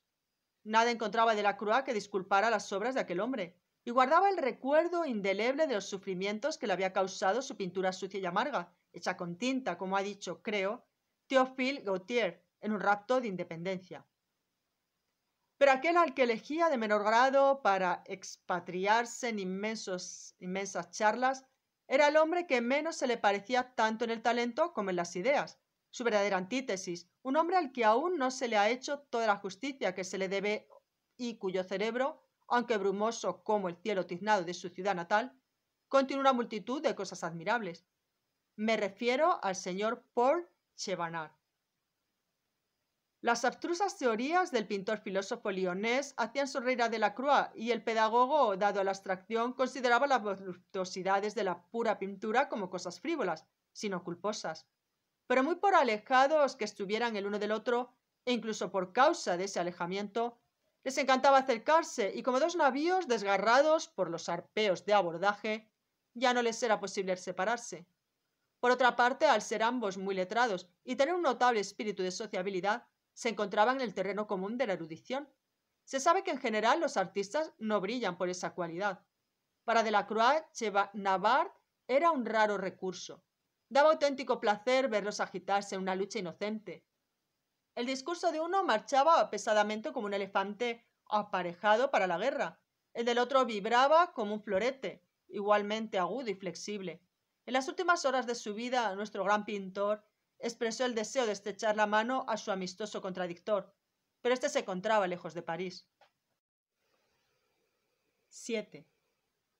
Nada encontraba de la crua que disculpara las obras de aquel hombre, y guardaba el recuerdo indeleble de los sufrimientos que le había causado su pintura sucia y amarga, hecha con tinta, como ha dicho, creo, Théophile Gautier, en un rapto de independencia. Pero aquel al que elegía de menor grado para expatriarse en inmensos, inmensas charlas era el hombre que menos se le parecía tanto en el talento como en las ideas, su verdadera antítesis, un hombre al que aún no se le ha hecho toda la justicia que se le debe y cuyo cerebro, aunque brumoso como el cielo tiznado de su ciudad natal, contiene una multitud de cosas admirables. Me refiero al señor Paul Chevanard. Las abstrusas teorías del pintor filósofo lyonés hacían sonreír a Delacroix y el pedagogo, dado a la abstracción, consideraba las voluptuosidades de la pura pintura como cosas frívolas, sino culposas pero muy por alejados que estuvieran el uno del otro, e incluso por causa de ese alejamiento, les encantaba acercarse y como dos navíos desgarrados por los arpeos de abordaje, ya no les era posible separarse. Por otra parte, al ser ambos muy letrados y tener un notable espíritu de sociabilidad, se encontraban en el terreno común de la erudición. Se sabe que en general los artistas no brillan por esa cualidad. Para Delacroix, Navarre era un raro recurso. Daba auténtico placer verlos agitarse en una lucha inocente. El discurso de uno marchaba pesadamente como un elefante aparejado para la guerra. El del otro vibraba como un florete, igualmente agudo y flexible. En las últimas horas de su vida, nuestro gran pintor expresó el deseo de estrechar la mano a su amistoso contradictor, pero éste se encontraba lejos de París. 7.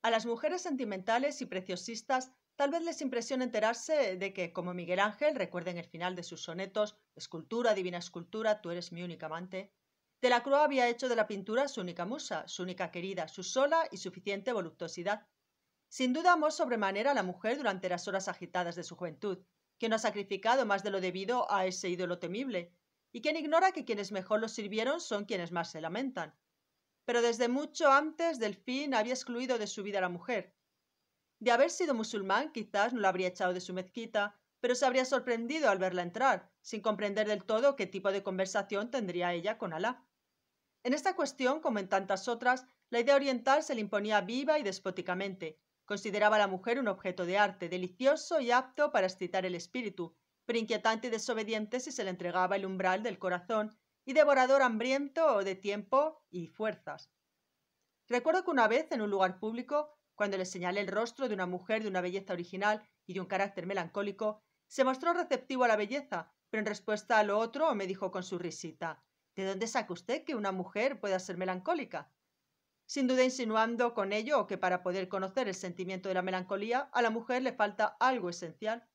A las mujeres sentimentales y preciosistas Tal vez les impresione enterarse de que, como Miguel Ángel, en el final de sus sonetos, Escultura, divina escultura, tú eres mi única amante. De la cruz había hecho de la pintura su única musa, su única querida, su sola y suficiente voluptuosidad. Sin duda amó sobremanera a la mujer durante las horas agitadas de su juventud, que no ha sacrificado más de lo debido a ese ídolo temible, y quien ignora que quienes mejor lo sirvieron son quienes más se lamentan. Pero desde mucho antes del fin había excluido de su vida a la mujer, de haber sido musulmán, quizás no la habría echado de su mezquita, pero se habría sorprendido al verla entrar, sin comprender del todo qué tipo de conversación tendría ella con Alá. En esta cuestión, como en tantas otras, la idea oriental se le imponía viva y despóticamente. Consideraba a la mujer un objeto de arte, delicioso y apto para excitar el espíritu, pero inquietante y desobediente si se le entregaba el umbral del corazón y devorador hambriento de tiempo y fuerzas. Recuerdo que una vez, en un lugar público, cuando le señalé el rostro de una mujer de una belleza original y de un carácter melancólico, se mostró receptivo a la belleza, pero en respuesta a lo otro me dijo con su risita ¿De dónde saca usted que una mujer pueda ser melancólica? Sin duda insinuando con ello que para poder conocer el sentimiento de la melancolía a la mujer le falta algo esencial.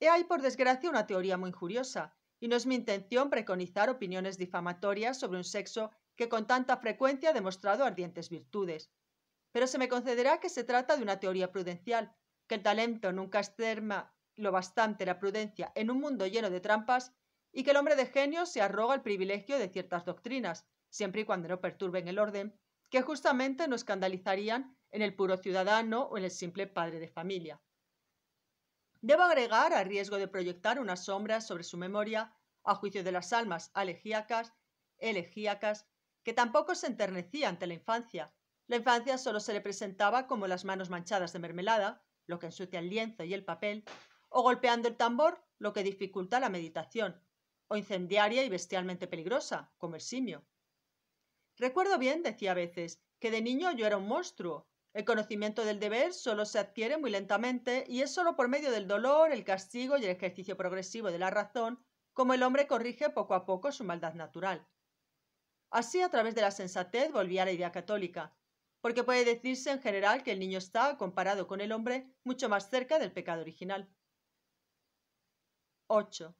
He ahí, por desgracia, una teoría muy injuriosa, y no es mi intención preconizar opiniones difamatorias sobre un sexo que con tanta frecuencia ha demostrado ardientes virtudes pero se me concederá que se trata de una teoría prudencial, que el talento nunca externa lo bastante la prudencia en un mundo lleno de trampas y que el hombre de genio se arroga el privilegio de ciertas doctrinas, siempre y cuando no perturben el orden, que justamente no escandalizarían en el puro ciudadano o en el simple padre de familia. Debo agregar, a riesgo de proyectar una sombra sobre su memoria, a juicio de las almas elegíacas, elegíacas, que tampoco se enternecía ante la infancia, la infancia solo se le presentaba como las manos manchadas de mermelada, lo que ensucia el lienzo y el papel, o golpeando el tambor, lo que dificulta la meditación, o incendiaria y bestialmente peligrosa, como el simio. Recuerdo bien, decía a veces, que de niño yo era un monstruo. El conocimiento del deber solo se adquiere muy lentamente y es solo por medio del dolor, el castigo y el ejercicio progresivo de la razón como el hombre corrige poco a poco su maldad natural. Así, a través de la sensatez, volvía a la idea católica, porque puede decirse en general que el niño está, comparado con el hombre, mucho más cerca del pecado original. 8.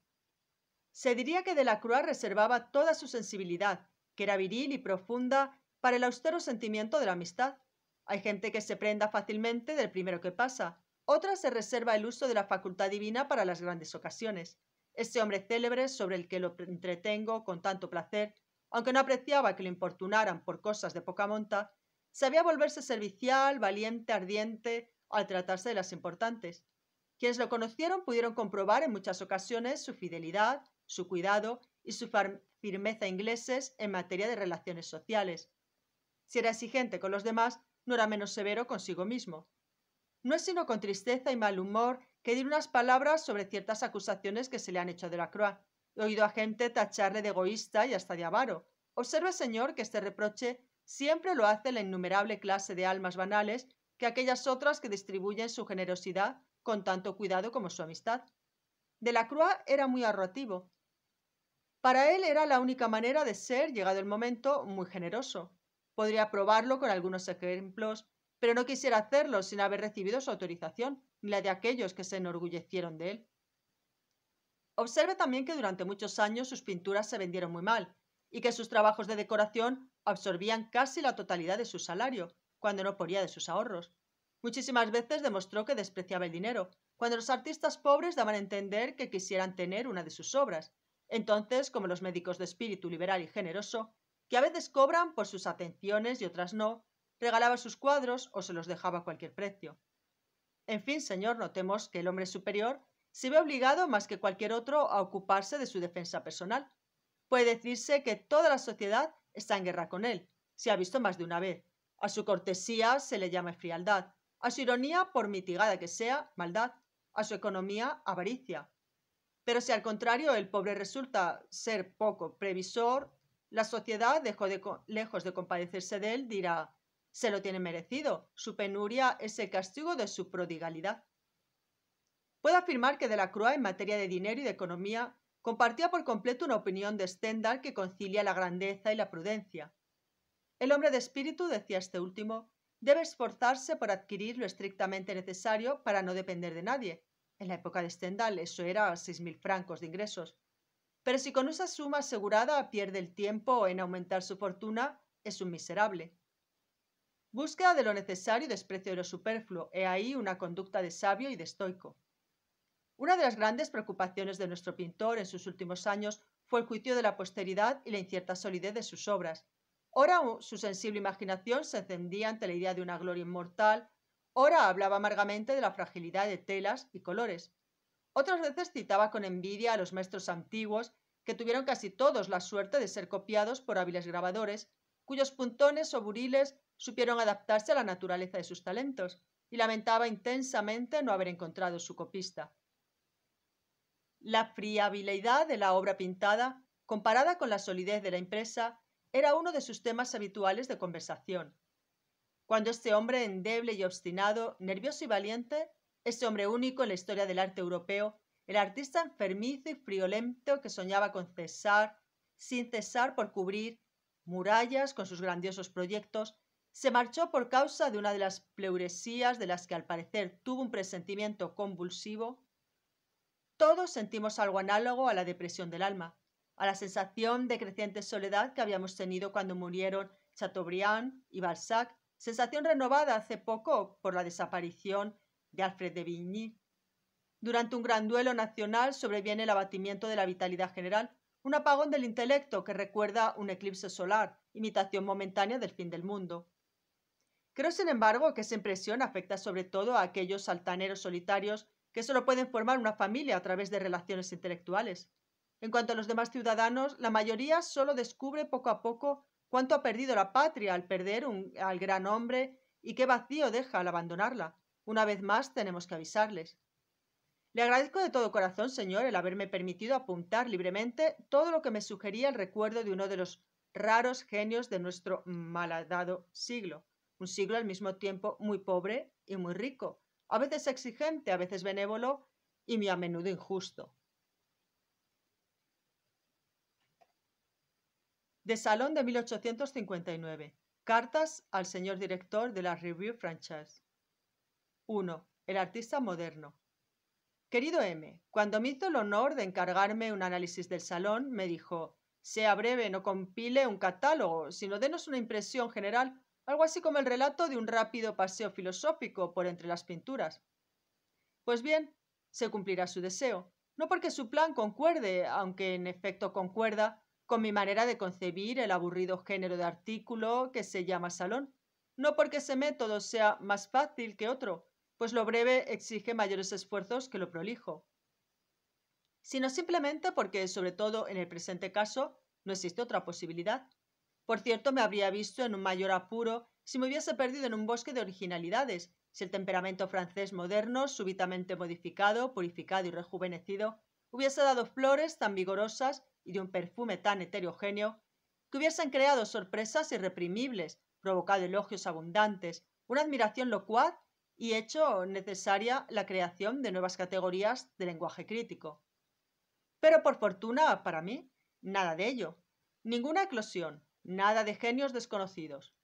Se diría que de la Delacroix reservaba toda su sensibilidad, que era viril y profunda, para el austero sentimiento de la amistad. Hay gente que se prenda fácilmente del primero que pasa, otra se reserva el uso de la facultad divina para las grandes ocasiones. Ese hombre célebre sobre el que lo entretengo con tanto placer, aunque no apreciaba que lo importunaran por cosas de poca monta, Sabía volverse servicial, valiente, ardiente, al tratarse de las importantes. Quienes lo conocieron pudieron comprobar en muchas ocasiones su fidelidad, su cuidado y su firmeza ingleses en materia de relaciones sociales. Si era exigente con los demás, no era menos severo consigo mismo. No es sino con tristeza y mal humor que dir unas palabras sobre ciertas acusaciones que se le han hecho de la Croix. He oído a gente tacharle de egoísta y hasta de avaro. Observe, señor, que este reproche Siempre lo hace la innumerable clase de almas banales que aquellas otras que distribuyen su generosidad con tanto cuidado como su amistad. Delacroix era muy ahorrativo. Para él era la única manera de ser, llegado el momento, muy generoso. Podría probarlo con algunos ejemplos, pero no quisiera hacerlo sin haber recibido su autorización, ni la de aquellos que se enorgullecieron de él. Observe también que durante muchos años sus pinturas se vendieron muy mal, y que sus trabajos de decoración absorbían casi la totalidad de su salario, cuando no ponía de sus ahorros. Muchísimas veces demostró que despreciaba el dinero, cuando los artistas pobres daban a entender que quisieran tener una de sus obras. Entonces, como los médicos de espíritu liberal y generoso, que a veces cobran por sus atenciones y otras no, regalaba sus cuadros o se los dejaba a cualquier precio. En fin, señor, notemos que el hombre superior se ve obligado más que cualquier otro a ocuparse de su defensa personal, Puede decirse que toda la sociedad está en guerra con él, se ha visto más de una vez. A su cortesía se le llama frialdad, a su ironía, por mitigada que sea, maldad, a su economía, avaricia. Pero si al contrario el pobre resulta ser poco previsor, la sociedad, lejos de compadecerse de él, dirá, se lo tiene merecido, su penuria es el castigo de su prodigalidad. Puedo afirmar que de la crua en materia de dinero y de economía Compartía por completo una opinión de Stendhal que concilia la grandeza y la prudencia. El hombre de espíritu, decía este último, debe esforzarse por adquirir lo estrictamente necesario para no depender de nadie. En la época de Stendhal eso era 6.000 francos de ingresos. Pero si con esa suma asegurada pierde el tiempo en aumentar su fortuna, es un miserable. Búsqueda de lo necesario y desprecio de lo superfluo, he ahí una conducta de sabio y de estoico. Una de las grandes preocupaciones de nuestro pintor en sus últimos años fue el juicio de la posteridad y la incierta solidez de sus obras. Ora su sensible imaginación se encendía ante la idea de una gloria inmortal, ora hablaba amargamente de la fragilidad de telas y colores. Otras veces citaba con envidia a los maestros antiguos, que tuvieron casi todos la suerte de ser copiados por hábiles grabadores, cuyos puntones o buriles supieron adaptarse a la naturaleza de sus talentos, y lamentaba intensamente no haber encontrado su copista. La friabilidad de la obra pintada, comparada con la solidez de la impresa, era uno de sus temas habituales de conversación. Cuando este hombre endeble y obstinado, nervioso y valiente, ese hombre único en la historia del arte europeo, el artista enfermizo y friolento que soñaba con cesar, sin cesar por cubrir murallas con sus grandiosos proyectos, se marchó por causa de una de las pleuresías de las que al parecer tuvo un presentimiento convulsivo todos sentimos algo análogo a la depresión del alma, a la sensación de creciente soledad que habíamos tenido cuando murieron Chateaubriand y Balzac, sensación renovada hace poco por la desaparición de Alfred de Vigny. Durante un gran duelo nacional sobreviene el abatimiento de la vitalidad general, un apagón del intelecto que recuerda un eclipse solar, imitación momentánea del fin del mundo. Creo, sin embargo, que esa impresión afecta sobre todo a aquellos altaneros solitarios que solo pueden formar una familia a través de relaciones intelectuales. En cuanto a los demás ciudadanos, la mayoría solo descubre poco a poco cuánto ha perdido la patria al perder al gran hombre y qué vacío deja al abandonarla. Una vez más tenemos que avisarles. Le agradezco de todo corazón, señor, el haberme permitido apuntar libremente todo lo que me sugería el recuerdo de uno de los raros genios de nuestro malhadado siglo, un siglo al mismo tiempo muy pobre y muy rico, a veces exigente, a veces benévolo y muy a menudo injusto. De Salón de 1859. Cartas al señor director de la Review Franchise. 1. El artista moderno. Querido M, cuando me hizo el honor de encargarme un análisis del salón, me dijo, sea breve, no compile un catálogo, sino denos una impresión general algo así como el relato de un rápido paseo filosófico por entre las pinturas. Pues bien, se cumplirá su deseo, no porque su plan concuerde, aunque en efecto concuerda, con mi manera de concebir el aburrido género de artículo que se llama salón, no porque ese método sea más fácil que otro, pues lo breve exige mayores esfuerzos que lo prolijo, sino simplemente porque, sobre todo en el presente caso, no existe otra posibilidad. Por cierto, me habría visto en un mayor apuro si me hubiese perdido en un bosque de originalidades, si el temperamento francés moderno, súbitamente modificado, purificado y rejuvenecido, hubiese dado flores tan vigorosas y de un perfume tan heterogéneo, que hubiesen creado sorpresas irreprimibles, provocado elogios abundantes, una admiración locuaz y hecho necesaria la creación de nuevas categorías de lenguaje crítico. Pero por fortuna, para mí, nada de ello. Ninguna eclosión, Nada de genios desconocidos.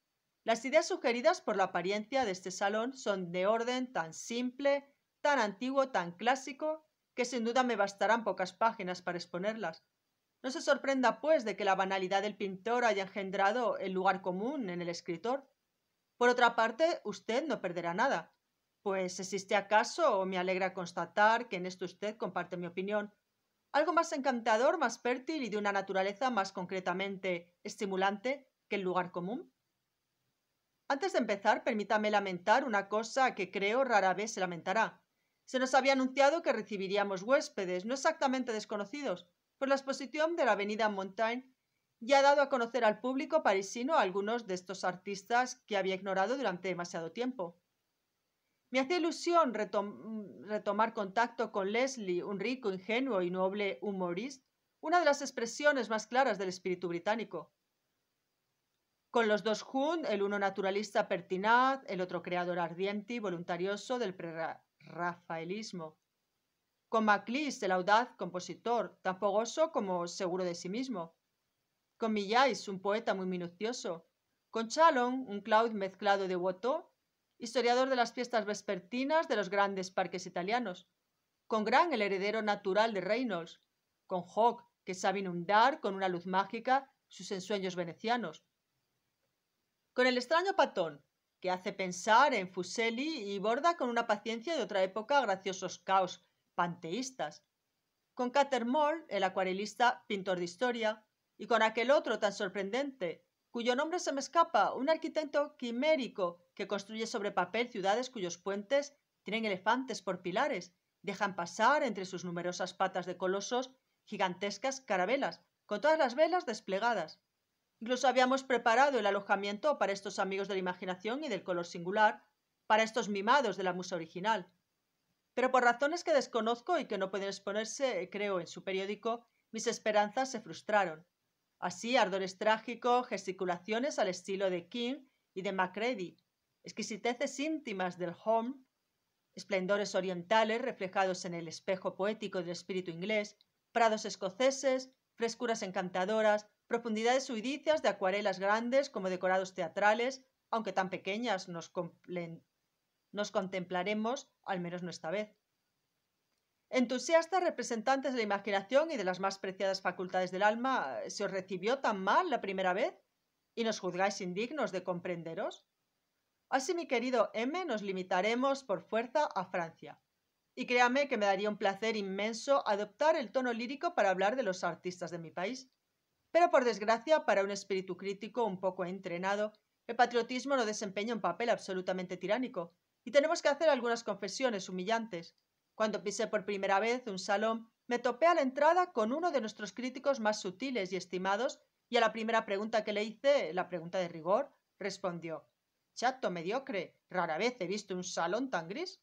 Las ideas sugeridas por la apariencia de este salón son de orden tan simple, tan antiguo, tan clásico, que sin duda me bastarán pocas páginas para exponerlas. No se sorprenda, pues, de que la banalidad del pintor haya engendrado el lugar común en el escritor. Por otra parte, usted no perderá nada, pues existe acaso, o me alegra constatar que en esto usted comparte mi opinión, algo más encantador, más fértil y de una naturaleza más concretamente estimulante que el lugar común? Antes de empezar, permítame lamentar una cosa que creo rara vez se lamentará. Se nos había anunciado que recibiríamos huéspedes, no exactamente desconocidos, por la exposición de la Avenida Montaigne ya ha dado a conocer al público parisino a algunos de estos artistas que había ignorado durante demasiado tiempo. Me hacía ilusión retomar contacto con Leslie, un rico, ingenuo y noble humorista, una de las expresiones más claras del espíritu británico. Con los dos Hunt, el uno naturalista pertinaz, el otro creador ardiente y voluntarioso del prerrafaelismo. Con Maclis, el audaz compositor, tan fogoso como seguro de sí mismo. Con Millais, un poeta muy minucioso. Con Chalon, un cloud mezclado de Watteau historiador de las fiestas vespertinas de los grandes parques italianos, con Gran el heredero natural de Reynolds, con Hawk que sabe inundar con una luz mágica sus ensueños venecianos, con el extraño patón que hace pensar en Fuseli y borda con una paciencia de otra época graciosos caos panteístas, con Catermore, el acuarelista pintor de historia, y con aquel otro tan sorprendente, cuyo nombre se me escapa, un arquitecto quimérico que construye sobre papel ciudades cuyos puentes tienen elefantes por pilares, dejan pasar entre sus numerosas patas de colosos gigantescas carabelas, con todas las velas desplegadas. Incluso habíamos preparado el alojamiento para estos amigos de la imaginación y del color singular, para estos mimados de la musa original. Pero por razones que desconozco y que no pueden exponerse, creo, en su periódico, mis esperanzas se frustraron. Así, ardores trágicos, gesticulaciones al estilo de King y de Macready, exquisiteces íntimas del Home, esplendores orientales reflejados en el espejo poético del espíritu inglés, prados escoceses, frescuras encantadoras, profundidades suidicias de acuarelas grandes como decorados teatrales, aunque tan pequeñas nos, nos contemplaremos, al menos no esta vez. Entusiastas representantes de la imaginación y de las más preciadas facultades del alma, eh, ¿se os recibió tan mal la primera vez? ¿Y nos juzgáis indignos de comprenderos? Así, mi querido M, nos limitaremos por fuerza a Francia. Y créame que me daría un placer inmenso adoptar el tono lírico para hablar de los artistas de mi país. Pero por desgracia, para un espíritu crítico un poco entrenado, el patriotismo no desempeña un papel absolutamente tiránico, y tenemos que hacer algunas confesiones humillantes, cuando pisé por primera vez un salón, me topé a la entrada con uno de nuestros críticos más sutiles y estimados, y a la primera pregunta que le hice, la pregunta de rigor, respondió Chato mediocre, rara vez he visto un salón tan gris.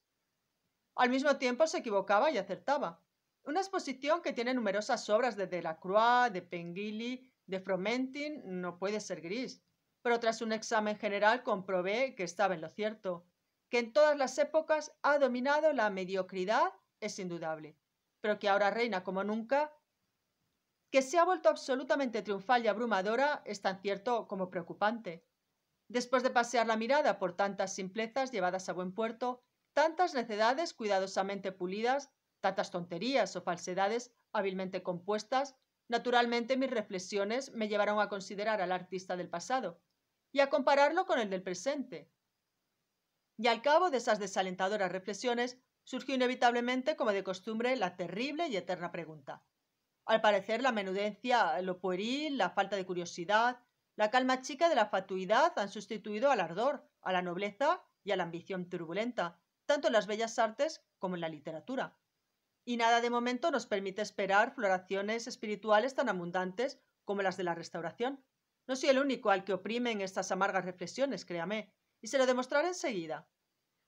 Al mismo tiempo se equivocaba y acertaba. Una exposición que tiene numerosas obras de Delacroix, de Pengilly, de Fromentin, no puede ser gris. Pero tras un examen general comprobé que estaba en lo cierto que en todas las épocas ha dominado la mediocridad es indudable, pero que ahora reina como nunca, que se ha vuelto absolutamente triunfal y abrumadora es tan cierto como preocupante. Después de pasear la mirada por tantas simplezas llevadas a buen puerto, tantas necedades cuidadosamente pulidas, tantas tonterías o falsedades hábilmente compuestas, naturalmente mis reflexiones me llevaron a considerar al artista del pasado y a compararlo con el del presente, y al cabo de esas desalentadoras reflexiones, surgió inevitablemente, como de costumbre, la terrible y eterna pregunta. Al parecer, la menudencia, lo pueril, la falta de curiosidad, la calma chica de la fatuidad han sustituido al ardor, a la nobleza y a la ambición turbulenta, tanto en las bellas artes como en la literatura. Y nada de momento nos permite esperar floraciones espirituales tan abundantes como las de la restauración. No soy el único al que oprimen estas amargas reflexiones, créame y se lo demostrará enseguida.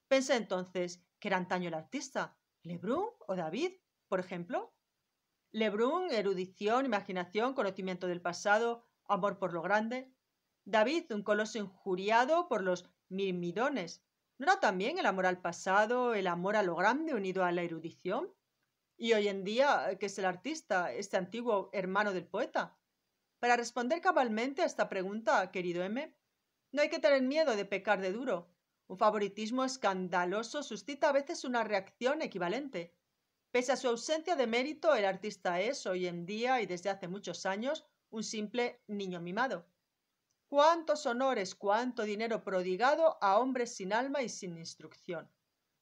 Pensé entonces que era antaño el artista, Lebrun o David, por ejemplo. Lebrun, erudición, imaginación, conocimiento del pasado, amor por lo grande. David, un coloso injuriado por los mirmidones. ¿No era también el amor al pasado, el amor a lo grande unido a la erudición? Y hoy en día, ¿qué es el artista, este antiguo hermano del poeta? Para responder cabalmente a esta pregunta, querido M, no hay que tener miedo de pecar de duro. Un favoritismo escandaloso suscita a veces una reacción equivalente. Pese a su ausencia de mérito, el artista es, hoy en día y desde hace muchos años, un simple niño mimado. Cuántos honores, cuánto dinero prodigado a hombres sin alma y sin instrucción.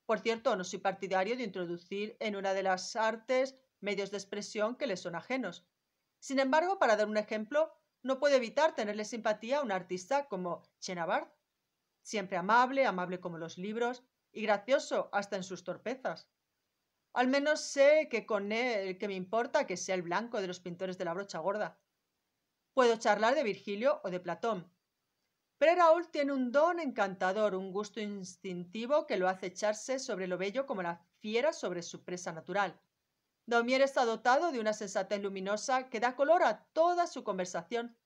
Por cierto, no soy partidario de introducir en una de las artes medios de expresión que le son ajenos. Sin embargo, para dar un ejemplo, no puedo evitar tenerle simpatía a un artista como Chenabard, siempre amable, amable como los libros y gracioso hasta en sus torpezas. Al menos sé que con él que me importa que sea el blanco de los pintores de la brocha gorda. Puedo charlar de Virgilio o de Platón. Pero Raúl tiene un don encantador, un gusto instintivo que lo hace echarse sobre lo bello como la fiera sobre su presa natural. Daumier está dotado de una sensatez luminosa que da color a toda su conversación.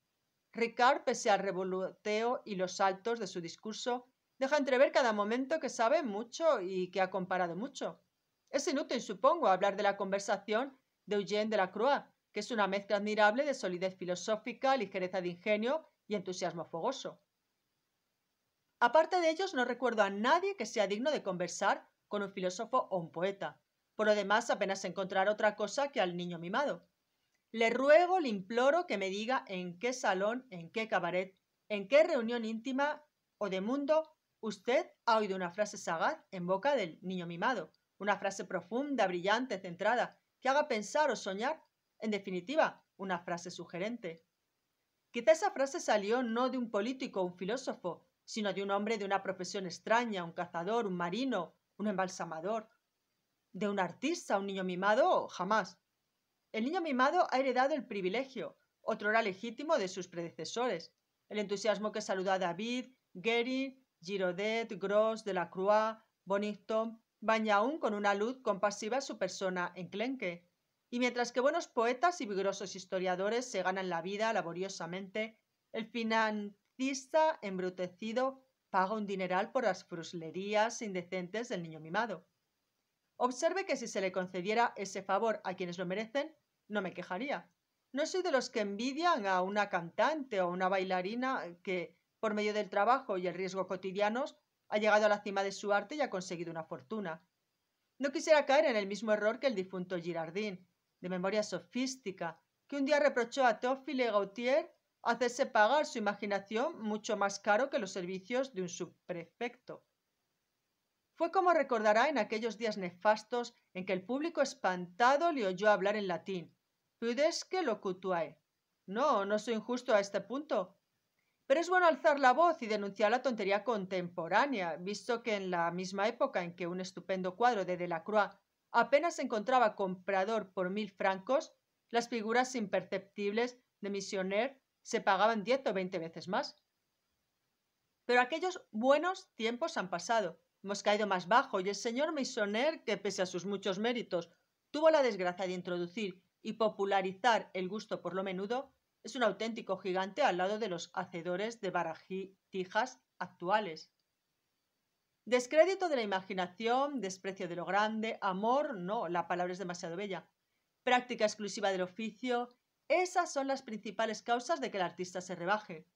Ricard, pese al revoloteo y los saltos de su discurso, deja entrever cada momento que sabe mucho y que ha comparado mucho. Es inútil, supongo, hablar de la conversación de Eugène de la Croix, que es una mezcla admirable de solidez filosófica, ligereza de ingenio y entusiasmo fogoso. Aparte de ellos, no recuerdo a nadie que sea digno de conversar con un filósofo o un poeta. Por lo demás, apenas encontrar otra cosa que al niño mimado. Le ruego, le imploro que me diga en qué salón, en qué cabaret, en qué reunión íntima o de mundo usted ha oído una frase sagaz en boca del niño mimado, una frase profunda, brillante, centrada, que haga pensar o soñar, en definitiva, una frase sugerente. Quizá esa frase salió no de un político o un filósofo, sino de un hombre de una profesión extraña, un cazador, un marino, un embalsamador, de un artista, un niño mimado, jamás. El niño mimado ha heredado el privilegio, otro era legítimo de sus predecesores. El entusiasmo que saludó a David, Gary, Giraudet, Gross, Delacroix, Bonito, baña aún con una luz compasiva su persona enclenque. Y mientras que buenos poetas y vigorosos historiadores se ganan la vida laboriosamente, el financista embrutecido paga un dineral por las fruslerías indecentes del niño mimado. Observe que si se le concediera ese favor a quienes lo merecen, no me quejaría. No soy de los que envidian a una cantante o una bailarina que, por medio del trabajo y el riesgo cotidianos, ha llegado a la cima de su arte y ha conseguido una fortuna. No quisiera caer en el mismo error que el difunto Girardín, de memoria sofística, que un día reprochó a Théophile Gautier hacerse pagar su imaginación mucho más caro que los servicios de un subprefecto. Fue como recordará en aquellos días nefastos en que el público espantado le oyó hablar en latín. que locutuae. No, no soy injusto a este punto. Pero es bueno alzar la voz y denunciar la tontería contemporánea, visto que en la misma época en que un estupendo cuadro de Delacroix apenas encontraba comprador por mil francos, las figuras imperceptibles de Missionaire se pagaban diez o veinte veces más. Pero aquellos buenos tiempos han pasado hemos caído más bajo y el señor Meissonier, que pese a sus muchos méritos, tuvo la desgracia de introducir y popularizar el gusto por lo menudo, es un auténtico gigante al lado de los hacedores de barajitijas actuales. Descrédito de la imaginación, desprecio de lo grande, amor, no, la palabra es demasiado bella, práctica exclusiva del oficio, esas son las principales causas de que el artista se rebaje.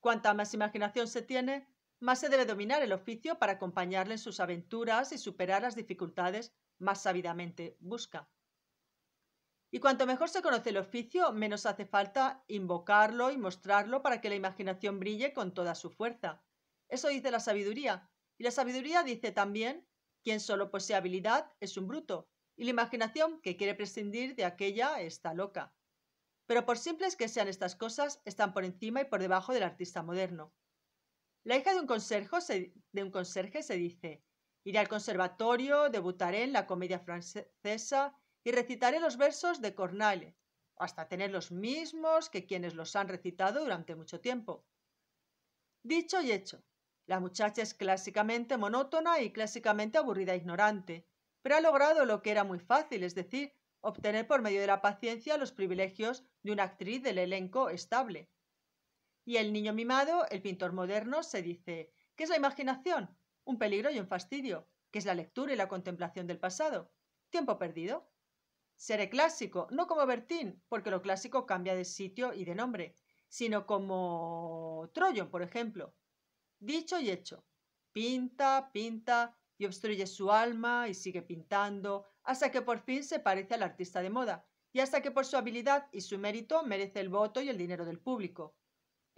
Cuanta más imaginación se tiene, más se debe dominar el oficio para acompañarle en sus aventuras y superar las dificultades más sabidamente busca. Y cuanto mejor se conoce el oficio, menos hace falta invocarlo y mostrarlo para que la imaginación brille con toda su fuerza. Eso dice la sabiduría. Y la sabiduría dice también, quien solo posee habilidad es un bruto, y la imaginación que quiere prescindir de aquella está loca. Pero por simples que sean estas cosas, están por encima y por debajo del artista moderno. La hija de un, conserje se, de un conserje se dice, iré al conservatorio, debutaré en la comedia francesa y recitaré los versos de Cornale, hasta tener los mismos que quienes los han recitado durante mucho tiempo. Dicho y hecho, la muchacha es clásicamente monótona y clásicamente aburrida e ignorante, pero ha logrado lo que era muy fácil, es decir, obtener por medio de la paciencia los privilegios de una actriz del elenco estable. Y el niño mimado, el pintor moderno, se dice, ¿qué es la imaginación? Un peligro y un fastidio, que es la lectura y la contemplación del pasado. Tiempo perdido. Seré clásico, no como Bertín, porque lo clásico cambia de sitio y de nombre, sino como Troyon, por ejemplo. Dicho y hecho. Pinta, pinta y obstruye su alma y sigue pintando, hasta que por fin se parece al artista de moda, y hasta que por su habilidad y su mérito merece el voto y el dinero del público.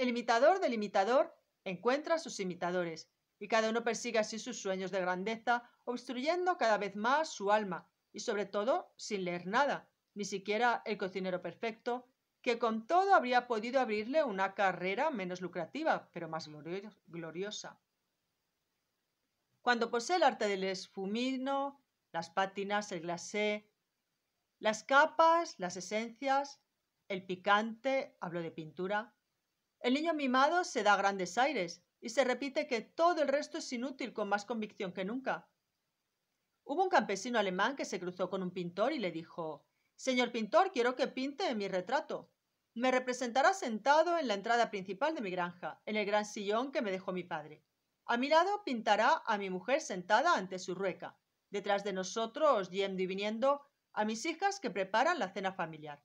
El imitador del imitador encuentra sus imitadores, y cada uno persigue así sus sueños de grandeza, obstruyendo cada vez más su alma, y sobre todo sin leer nada, ni siquiera el cocinero perfecto, que con todo habría podido abrirle una carrera menos lucrativa, pero más gloriosa. Cuando posee el arte del esfumino, las pátinas, el glacé, las capas, las esencias, el picante, hablo de pintura, el niño mimado se da grandes aires y se repite que todo el resto es inútil con más convicción que nunca. Hubo un campesino alemán que se cruzó con un pintor y le dijo Señor pintor, quiero que pinte mi retrato. Me representará sentado en la entrada principal de mi granja, en el gran sillón que me dejó mi padre. A mi lado pintará a mi mujer sentada ante su rueca, detrás de nosotros, yendo y viniendo, a mis hijas que preparan la cena familiar.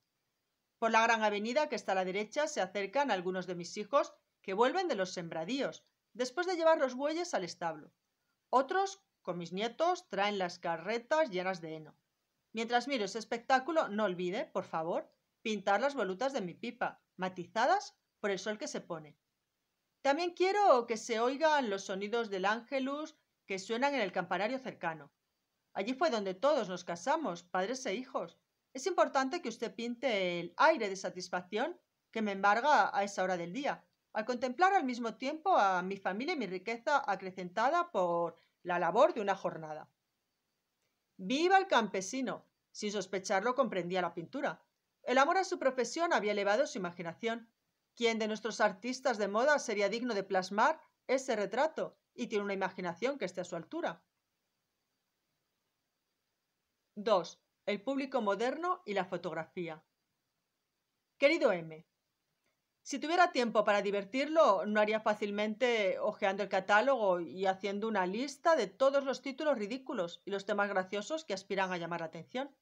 Por la gran avenida que está a la derecha se acercan algunos de mis hijos que vuelven de los sembradíos, después de llevar los bueyes al establo. Otros, con mis nietos, traen las carretas llenas de heno. Mientras miro ese espectáculo, no olvide, por favor, pintar las volutas de mi pipa, matizadas por el sol que se pone. También quiero que se oigan los sonidos del ángelus que suenan en el campanario cercano. Allí fue donde todos nos casamos, padres e hijos. Es importante que usted pinte el aire de satisfacción que me embarga a esa hora del día, al contemplar al mismo tiempo a mi familia y mi riqueza acrecentada por la labor de una jornada. ¡Viva el campesino! Sin sospecharlo comprendía la pintura. El amor a su profesión había elevado su imaginación. ¿Quién de nuestros artistas de moda sería digno de plasmar ese retrato y tiene una imaginación que esté a su altura? 2 el público moderno y la fotografía. Querido M, si tuviera tiempo para divertirlo, no haría fácilmente hojeando el catálogo y haciendo una lista de todos los títulos ridículos y los temas graciosos que aspiran a llamar la atención.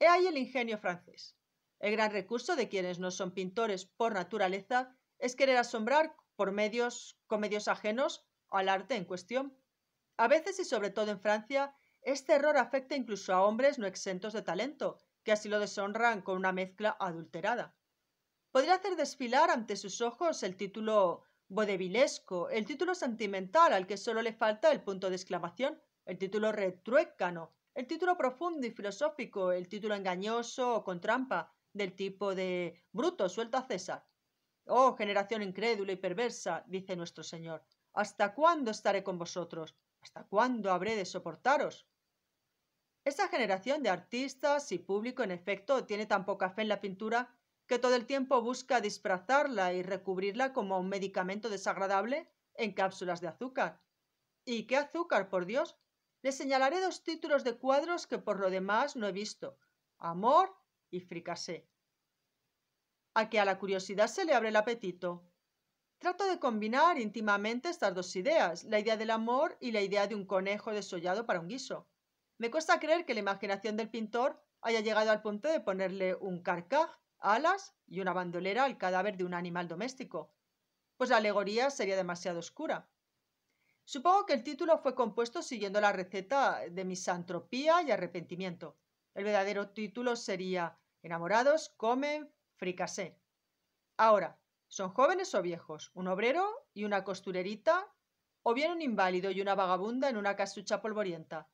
He ahí el ingenio francés. El gran recurso de quienes no son pintores por naturaleza es querer asombrar por medios, con medios ajenos al arte en cuestión. A veces y sobre todo en Francia este error afecta incluso a hombres no exentos de talento, que así lo deshonran con una mezcla adulterada. Podría hacer desfilar ante sus ojos el título bodevilesco, el título sentimental al que solo le falta el punto de exclamación, el título retruécano, el título profundo y filosófico, el título engañoso o con trampa, del tipo de bruto suelto a César. Oh, generación incrédula y perversa, dice nuestro Señor, ¿hasta cuándo estaré con vosotros? ¿Hasta cuándo habré de soportaros? Esa generación de artistas y público, en efecto, tiene tan poca fe en la pintura que todo el tiempo busca disfrazarla y recubrirla como un medicamento desagradable en cápsulas de azúcar. ¿Y qué azúcar, por Dios? Le señalaré dos títulos de cuadros que por lo demás no he visto, Amor y Fricasé. A que a la curiosidad se le abre el apetito. Trato de combinar íntimamente estas dos ideas, la idea del amor y la idea de un conejo desollado para un guiso. Me cuesta creer que la imaginación del pintor haya llegado al punto de ponerle un carcaj, alas y una bandolera al cadáver de un animal doméstico, pues la alegoría sería demasiado oscura. Supongo que el título fue compuesto siguiendo la receta de misantropía y arrepentimiento. El verdadero título sería Enamorados, comen, fricasé. Ahora, ¿son jóvenes o viejos? ¿Un obrero y una costurerita? ¿O bien un inválido y una vagabunda en una casucha polvorienta?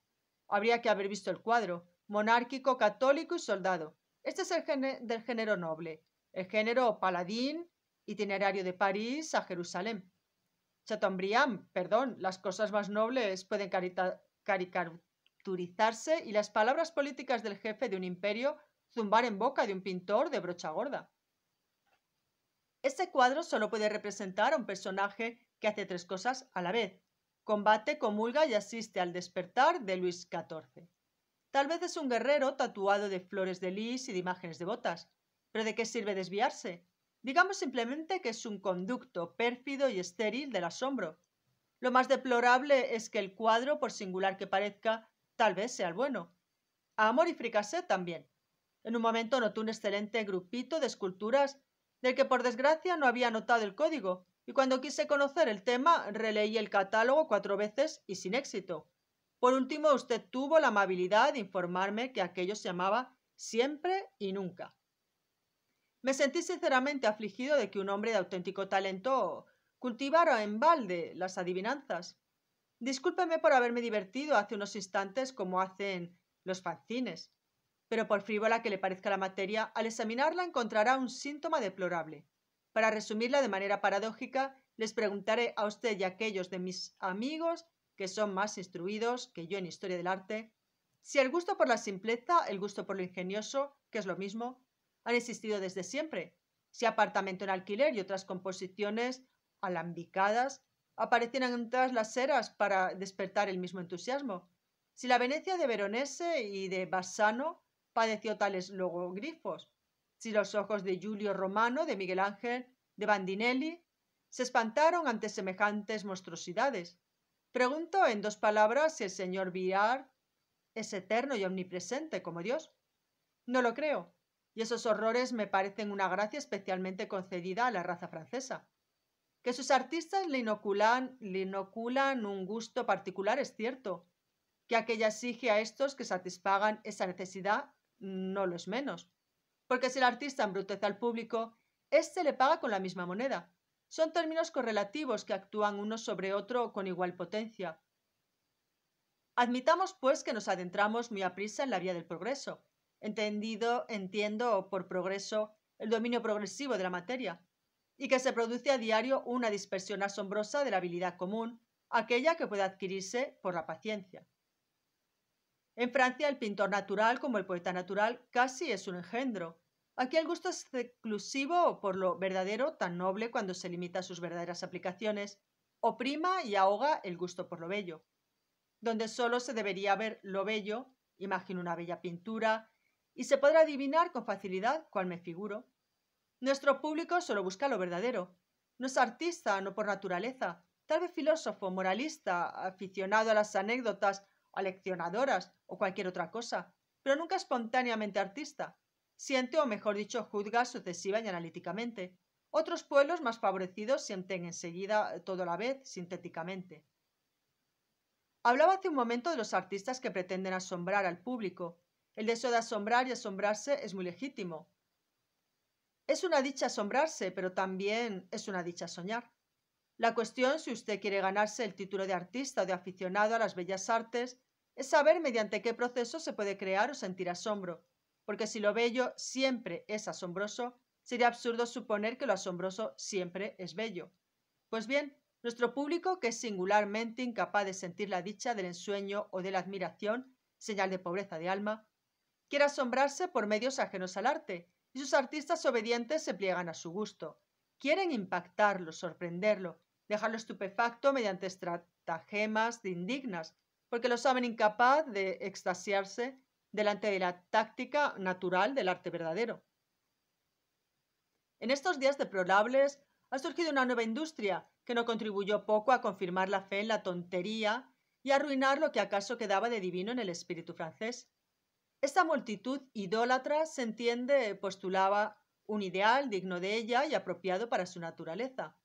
Habría que haber visto el cuadro, monárquico, católico y soldado. Este es el del género noble, el género paladín, itinerario de París a Jerusalén. Chateaubriand, perdón, las cosas más nobles pueden caricaturizarse y las palabras políticas del jefe de un imperio zumbar en boca de un pintor de brocha gorda. Este cuadro solo puede representar a un personaje que hace tres cosas a la vez, Combate, comulga y asiste al despertar de Luis XIV. Tal vez es un guerrero tatuado de flores de lis y de imágenes de botas. Pero ¿de qué sirve desviarse? Digamos simplemente que es un conducto pérfido y estéril del asombro. Lo más deplorable es que el cuadro, por singular que parezca, tal vez sea el bueno. A Amor y fricasé también. En un momento notó un excelente grupito de esculturas del que por desgracia no había notado el código, y cuando quise conocer el tema releí el catálogo cuatro veces y sin éxito. Por último, usted tuvo la amabilidad de informarme que aquello se llamaba siempre y nunca. Me sentí sinceramente afligido de que un hombre de auténtico talento cultivara en balde las adivinanzas. Discúlpeme por haberme divertido hace unos instantes como hacen los fanzines, pero por frívola que le parezca la materia, al examinarla encontrará un síntoma deplorable. Para resumirla de manera paradójica, les preguntaré a usted y a aquellos de mis amigos que son más instruidos que yo en historia del arte, si el gusto por la simpleza, el gusto por lo ingenioso, que es lo mismo, han existido desde siempre, si apartamento en alquiler y otras composiciones alambicadas aparecieron en todas las eras para despertar el mismo entusiasmo, si la Venecia de Veronese y de Bassano padeció tales logogrifos, si los ojos de Julio Romano, de Miguel Ángel, de Bandinelli, se espantaron ante semejantes monstruosidades. Pregunto, en dos palabras si el señor Villard es eterno y omnipresente como Dios. No lo creo, y esos horrores me parecen una gracia especialmente concedida a la raza francesa. Que sus artistas le inoculan, le inoculan un gusto particular es cierto, que aquella exige a estos que satisfagan esa necesidad no los menos. Porque si el artista embrutece al público, éste le paga con la misma moneda. Son términos correlativos que actúan uno sobre otro con igual potencia. Admitamos, pues, que nos adentramos muy aprisa en la vía del progreso. Entendido, entiendo por progreso el dominio progresivo de la materia, y que se produce a diario una dispersión asombrosa de la habilidad común, aquella que puede adquirirse por la paciencia. En Francia el pintor natural como el poeta natural casi es un engendro. Aquí el gusto es exclusivo por lo verdadero, tan noble cuando se limita a sus verdaderas aplicaciones, oprima y ahoga el gusto por lo bello. Donde solo se debería ver lo bello, imagino una bella pintura, y se podrá adivinar con facilidad cuál me figuro. Nuestro público solo busca lo verdadero. No es artista, no por naturaleza, tal vez filósofo, moralista, aficionado a las anécdotas, leccionadoras, o cualquier otra cosa, pero nunca espontáneamente artista. Siente o mejor dicho juzga sucesiva y analíticamente. Otros pueblos más favorecidos sienten enseguida eh, todo a la vez, sintéticamente. Hablaba hace un momento de los artistas que pretenden asombrar al público. El deseo de asombrar y asombrarse es muy legítimo. Es una dicha asombrarse, pero también es una dicha soñar. La cuestión, si usted quiere ganarse el título de artista o de aficionado a las bellas artes, es saber mediante qué proceso se puede crear o sentir asombro, porque si lo bello siempre es asombroso, sería absurdo suponer que lo asombroso siempre es bello. Pues bien, nuestro público, que es singularmente incapaz de sentir la dicha del ensueño o de la admiración, señal de pobreza de alma, quiere asombrarse por medios ajenos al arte, y sus artistas obedientes se pliegan a su gusto. Quieren impactarlo, sorprenderlo, dejarlo estupefacto mediante estratagemas indignas, porque lo saben incapaz de extasiarse delante de la táctica natural del arte verdadero. En estos días deplorables ha surgido una nueva industria que no contribuyó poco a confirmar la fe en la tontería y a arruinar lo que acaso quedaba de divino en el espíritu francés. Esta multitud idólatra se entiende postulaba un ideal digno de ella y apropiado para su naturaleza.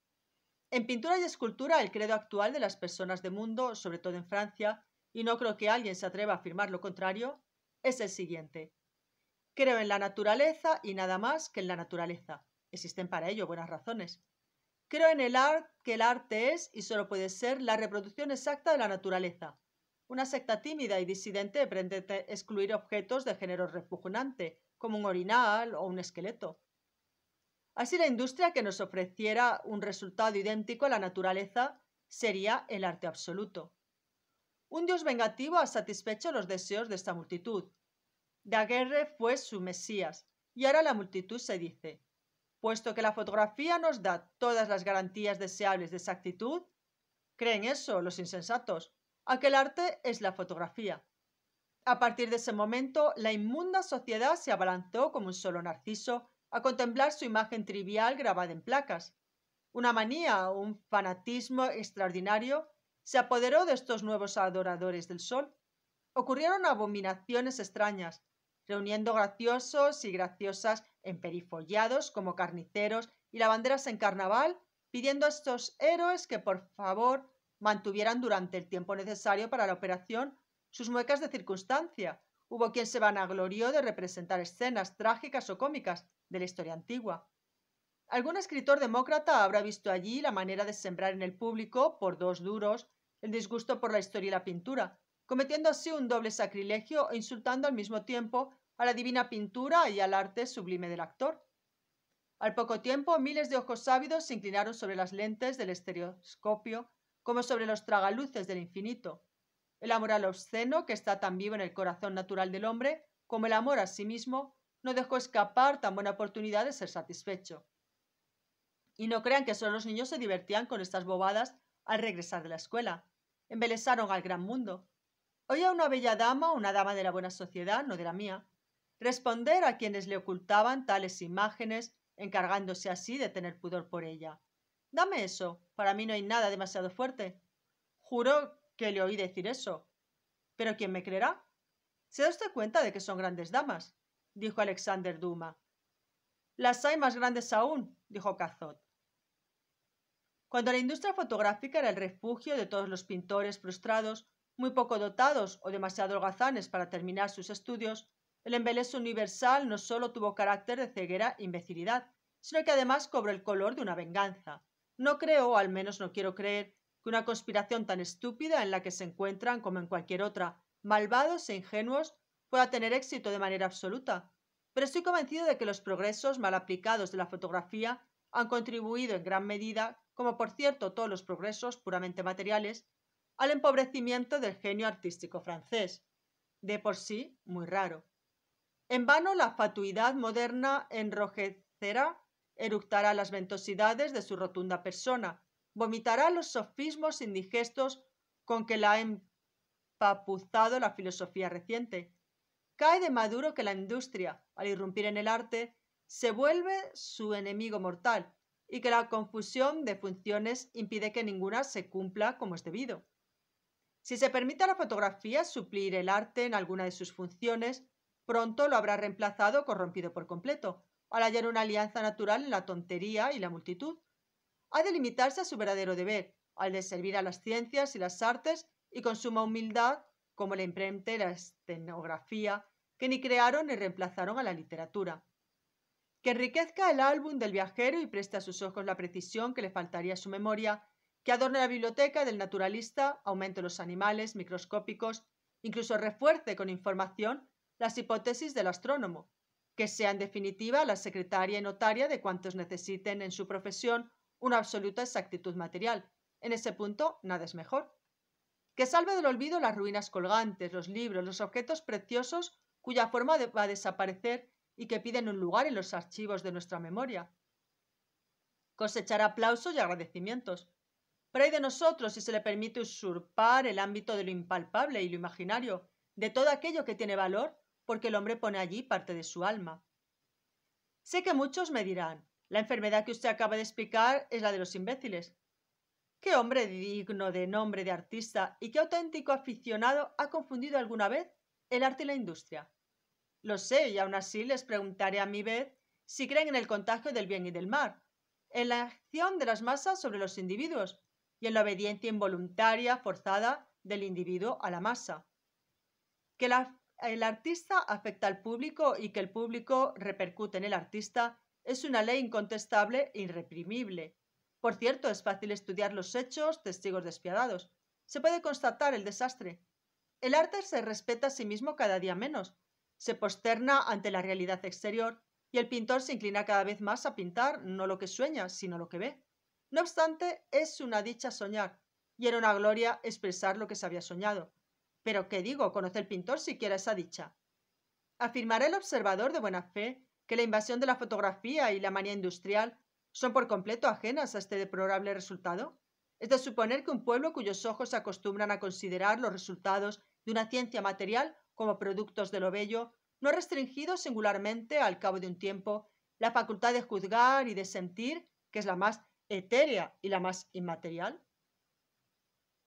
En pintura y escultura, el credo actual de las personas de mundo, sobre todo en Francia, y no creo que alguien se atreva a afirmar lo contrario, es el siguiente. Creo en la naturaleza y nada más que en la naturaleza. Existen para ello buenas razones. Creo en el arte que el arte es y solo puede ser la reproducción exacta de la naturaleza. Una secta tímida y disidente pretende excluir objetos de género repugnante, como un orinal o un esqueleto. Así la industria que nos ofreciera un resultado idéntico a la naturaleza sería el arte absoluto. Un dios vengativo ha satisfecho los deseos de esta multitud. Daguerre fue su Mesías, y ahora la multitud se dice, puesto que la fotografía nos da todas las garantías deseables de exactitud, creen eso los insensatos, aquel arte es la fotografía. A partir de ese momento, la inmunda sociedad se abalanzó como un solo narciso a contemplar su imagen trivial grabada en placas. Una manía un fanatismo extraordinario se apoderó de estos nuevos adoradores del sol. Ocurrieron abominaciones extrañas, reuniendo graciosos y graciosas emperifollados como carniceros y lavanderas en carnaval, pidiendo a estos héroes que por favor mantuvieran durante el tiempo necesario para la operación sus muecas de circunstancia, Hubo quien se vanaglorió de representar escenas trágicas o cómicas de la historia antigua. Algún escritor demócrata habrá visto allí la manera de sembrar en el público, por dos duros, el disgusto por la historia y la pintura, cometiendo así un doble sacrilegio e insultando al mismo tiempo a la divina pintura y al arte sublime del actor. Al poco tiempo, miles de ojos ávidos se inclinaron sobre las lentes del estereoscopio, como sobre los tragaluces del infinito, el amor al obsceno, que está tan vivo en el corazón natural del hombre, como el amor a sí mismo, no dejó escapar tan buena oportunidad de ser satisfecho. Y no crean que solo los niños se divertían con estas bobadas al regresar de la escuela. Embelesaron al gran mundo. a una bella dama, una dama de la buena sociedad, no de la mía, responder a quienes le ocultaban tales imágenes, encargándose así de tener pudor por ella. Dame eso, para mí no hay nada demasiado fuerte. Juró que le oí decir eso. Pero ¿quién me creerá? Se da usted cuenta de que son grandes damas, dijo Alexander Duma. Las hay más grandes aún, dijo Cazot. Cuando la industria fotográfica era el refugio de todos los pintores frustrados, muy poco dotados o demasiado holgazanes para terminar sus estudios, el embeleso universal no solo tuvo carácter de ceguera e imbecilidad, sino que además cobró el color de una venganza. No creo, al menos no quiero creer, una conspiración tan estúpida en la que se encuentran como en cualquier otra, malvados e ingenuos, pueda tener éxito de manera absoluta, pero estoy convencido de que los progresos mal aplicados de la fotografía han contribuido en gran medida, como por cierto todos los progresos puramente materiales, al empobrecimiento del genio artístico francés, de por sí muy raro. En vano la fatuidad moderna enrojecerá, eructará las ventosidades de su rotunda persona, vomitará los sofismos indigestos con que la ha empapuzado la filosofía reciente. Cae de maduro que la industria, al irrumpir en el arte, se vuelve su enemigo mortal y que la confusión de funciones impide que ninguna se cumpla como es debido. Si se permite a la fotografía suplir el arte en alguna de sus funciones, pronto lo habrá reemplazado corrompido por completo, al hallar una alianza natural en la tontería y la multitud ha de limitarse a su verdadero deber, al de servir a las ciencias y las artes y con suma humildad, como la imprenta la estenografía, que ni crearon ni reemplazaron a la literatura. Que enriquezca el álbum del viajero y preste a sus ojos la precisión que le faltaría a su memoria, que adorne la biblioteca del naturalista, aumente los animales microscópicos, incluso refuerce con información las hipótesis del astrónomo, que sea en definitiva la secretaria y notaria de cuantos necesiten en su profesión una absoluta exactitud material. En ese punto, nada es mejor. Que salve del olvido las ruinas colgantes, los libros, los objetos preciosos cuya forma va a desaparecer y que piden un lugar en los archivos de nuestra memoria. Cosechar aplausos y agradecimientos. Pero hay de nosotros si se le permite usurpar el ámbito de lo impalpable y lo imaginario, de todo aquello que tiene valor, porque el hombre pone allí parte de su alma. Sé que muchos me dirán, la enfermedad que usted acaba de explicar es la de los imbéciles. ¿Qué hombre digno de nombre de artista y qué auténtico aficionado ha confundido alguna vez el arte y la industria? Lo sé, y aún así les preguntaré a mi vez si creen en el contagio del bien y del mal, en la acción de las masas sobre los individuos y en la obediencia involuntaria forzada del individuo a la masa. Que el artista afecta al público y que el público repercute en el artista es una ley incontestable e irreprimible. Por cierto, es fácil estudiar los hechos, testigos despiadados. Se puede constatar el desastre. El arte se respeta a sí mismo cada día menos. Se posterna ante la realidad exterior y el pintor se inclina cada vez más a pintar no lo que sueña, sino lo que ve. No obstante, es una dicha soñar, y era una gloria expresar lo que se había soñado. Pero, ¿qué digo? ¿Conoce el pintor siquiera esa dicha? Afirmará el observador de buena fe que la invasión de la fotografía y la manía industrial son por completo ajenas a este deplorable resultado? Es de suponer que un pueblo cuyos ojos se acostumbran a considerar los resultados de una ciencia material como productos de lo bello, no ha restringido singularmente, al cabo de un tiempo, la facultad de juzgar y de sentir, que es la más etérea y la más inmaterial?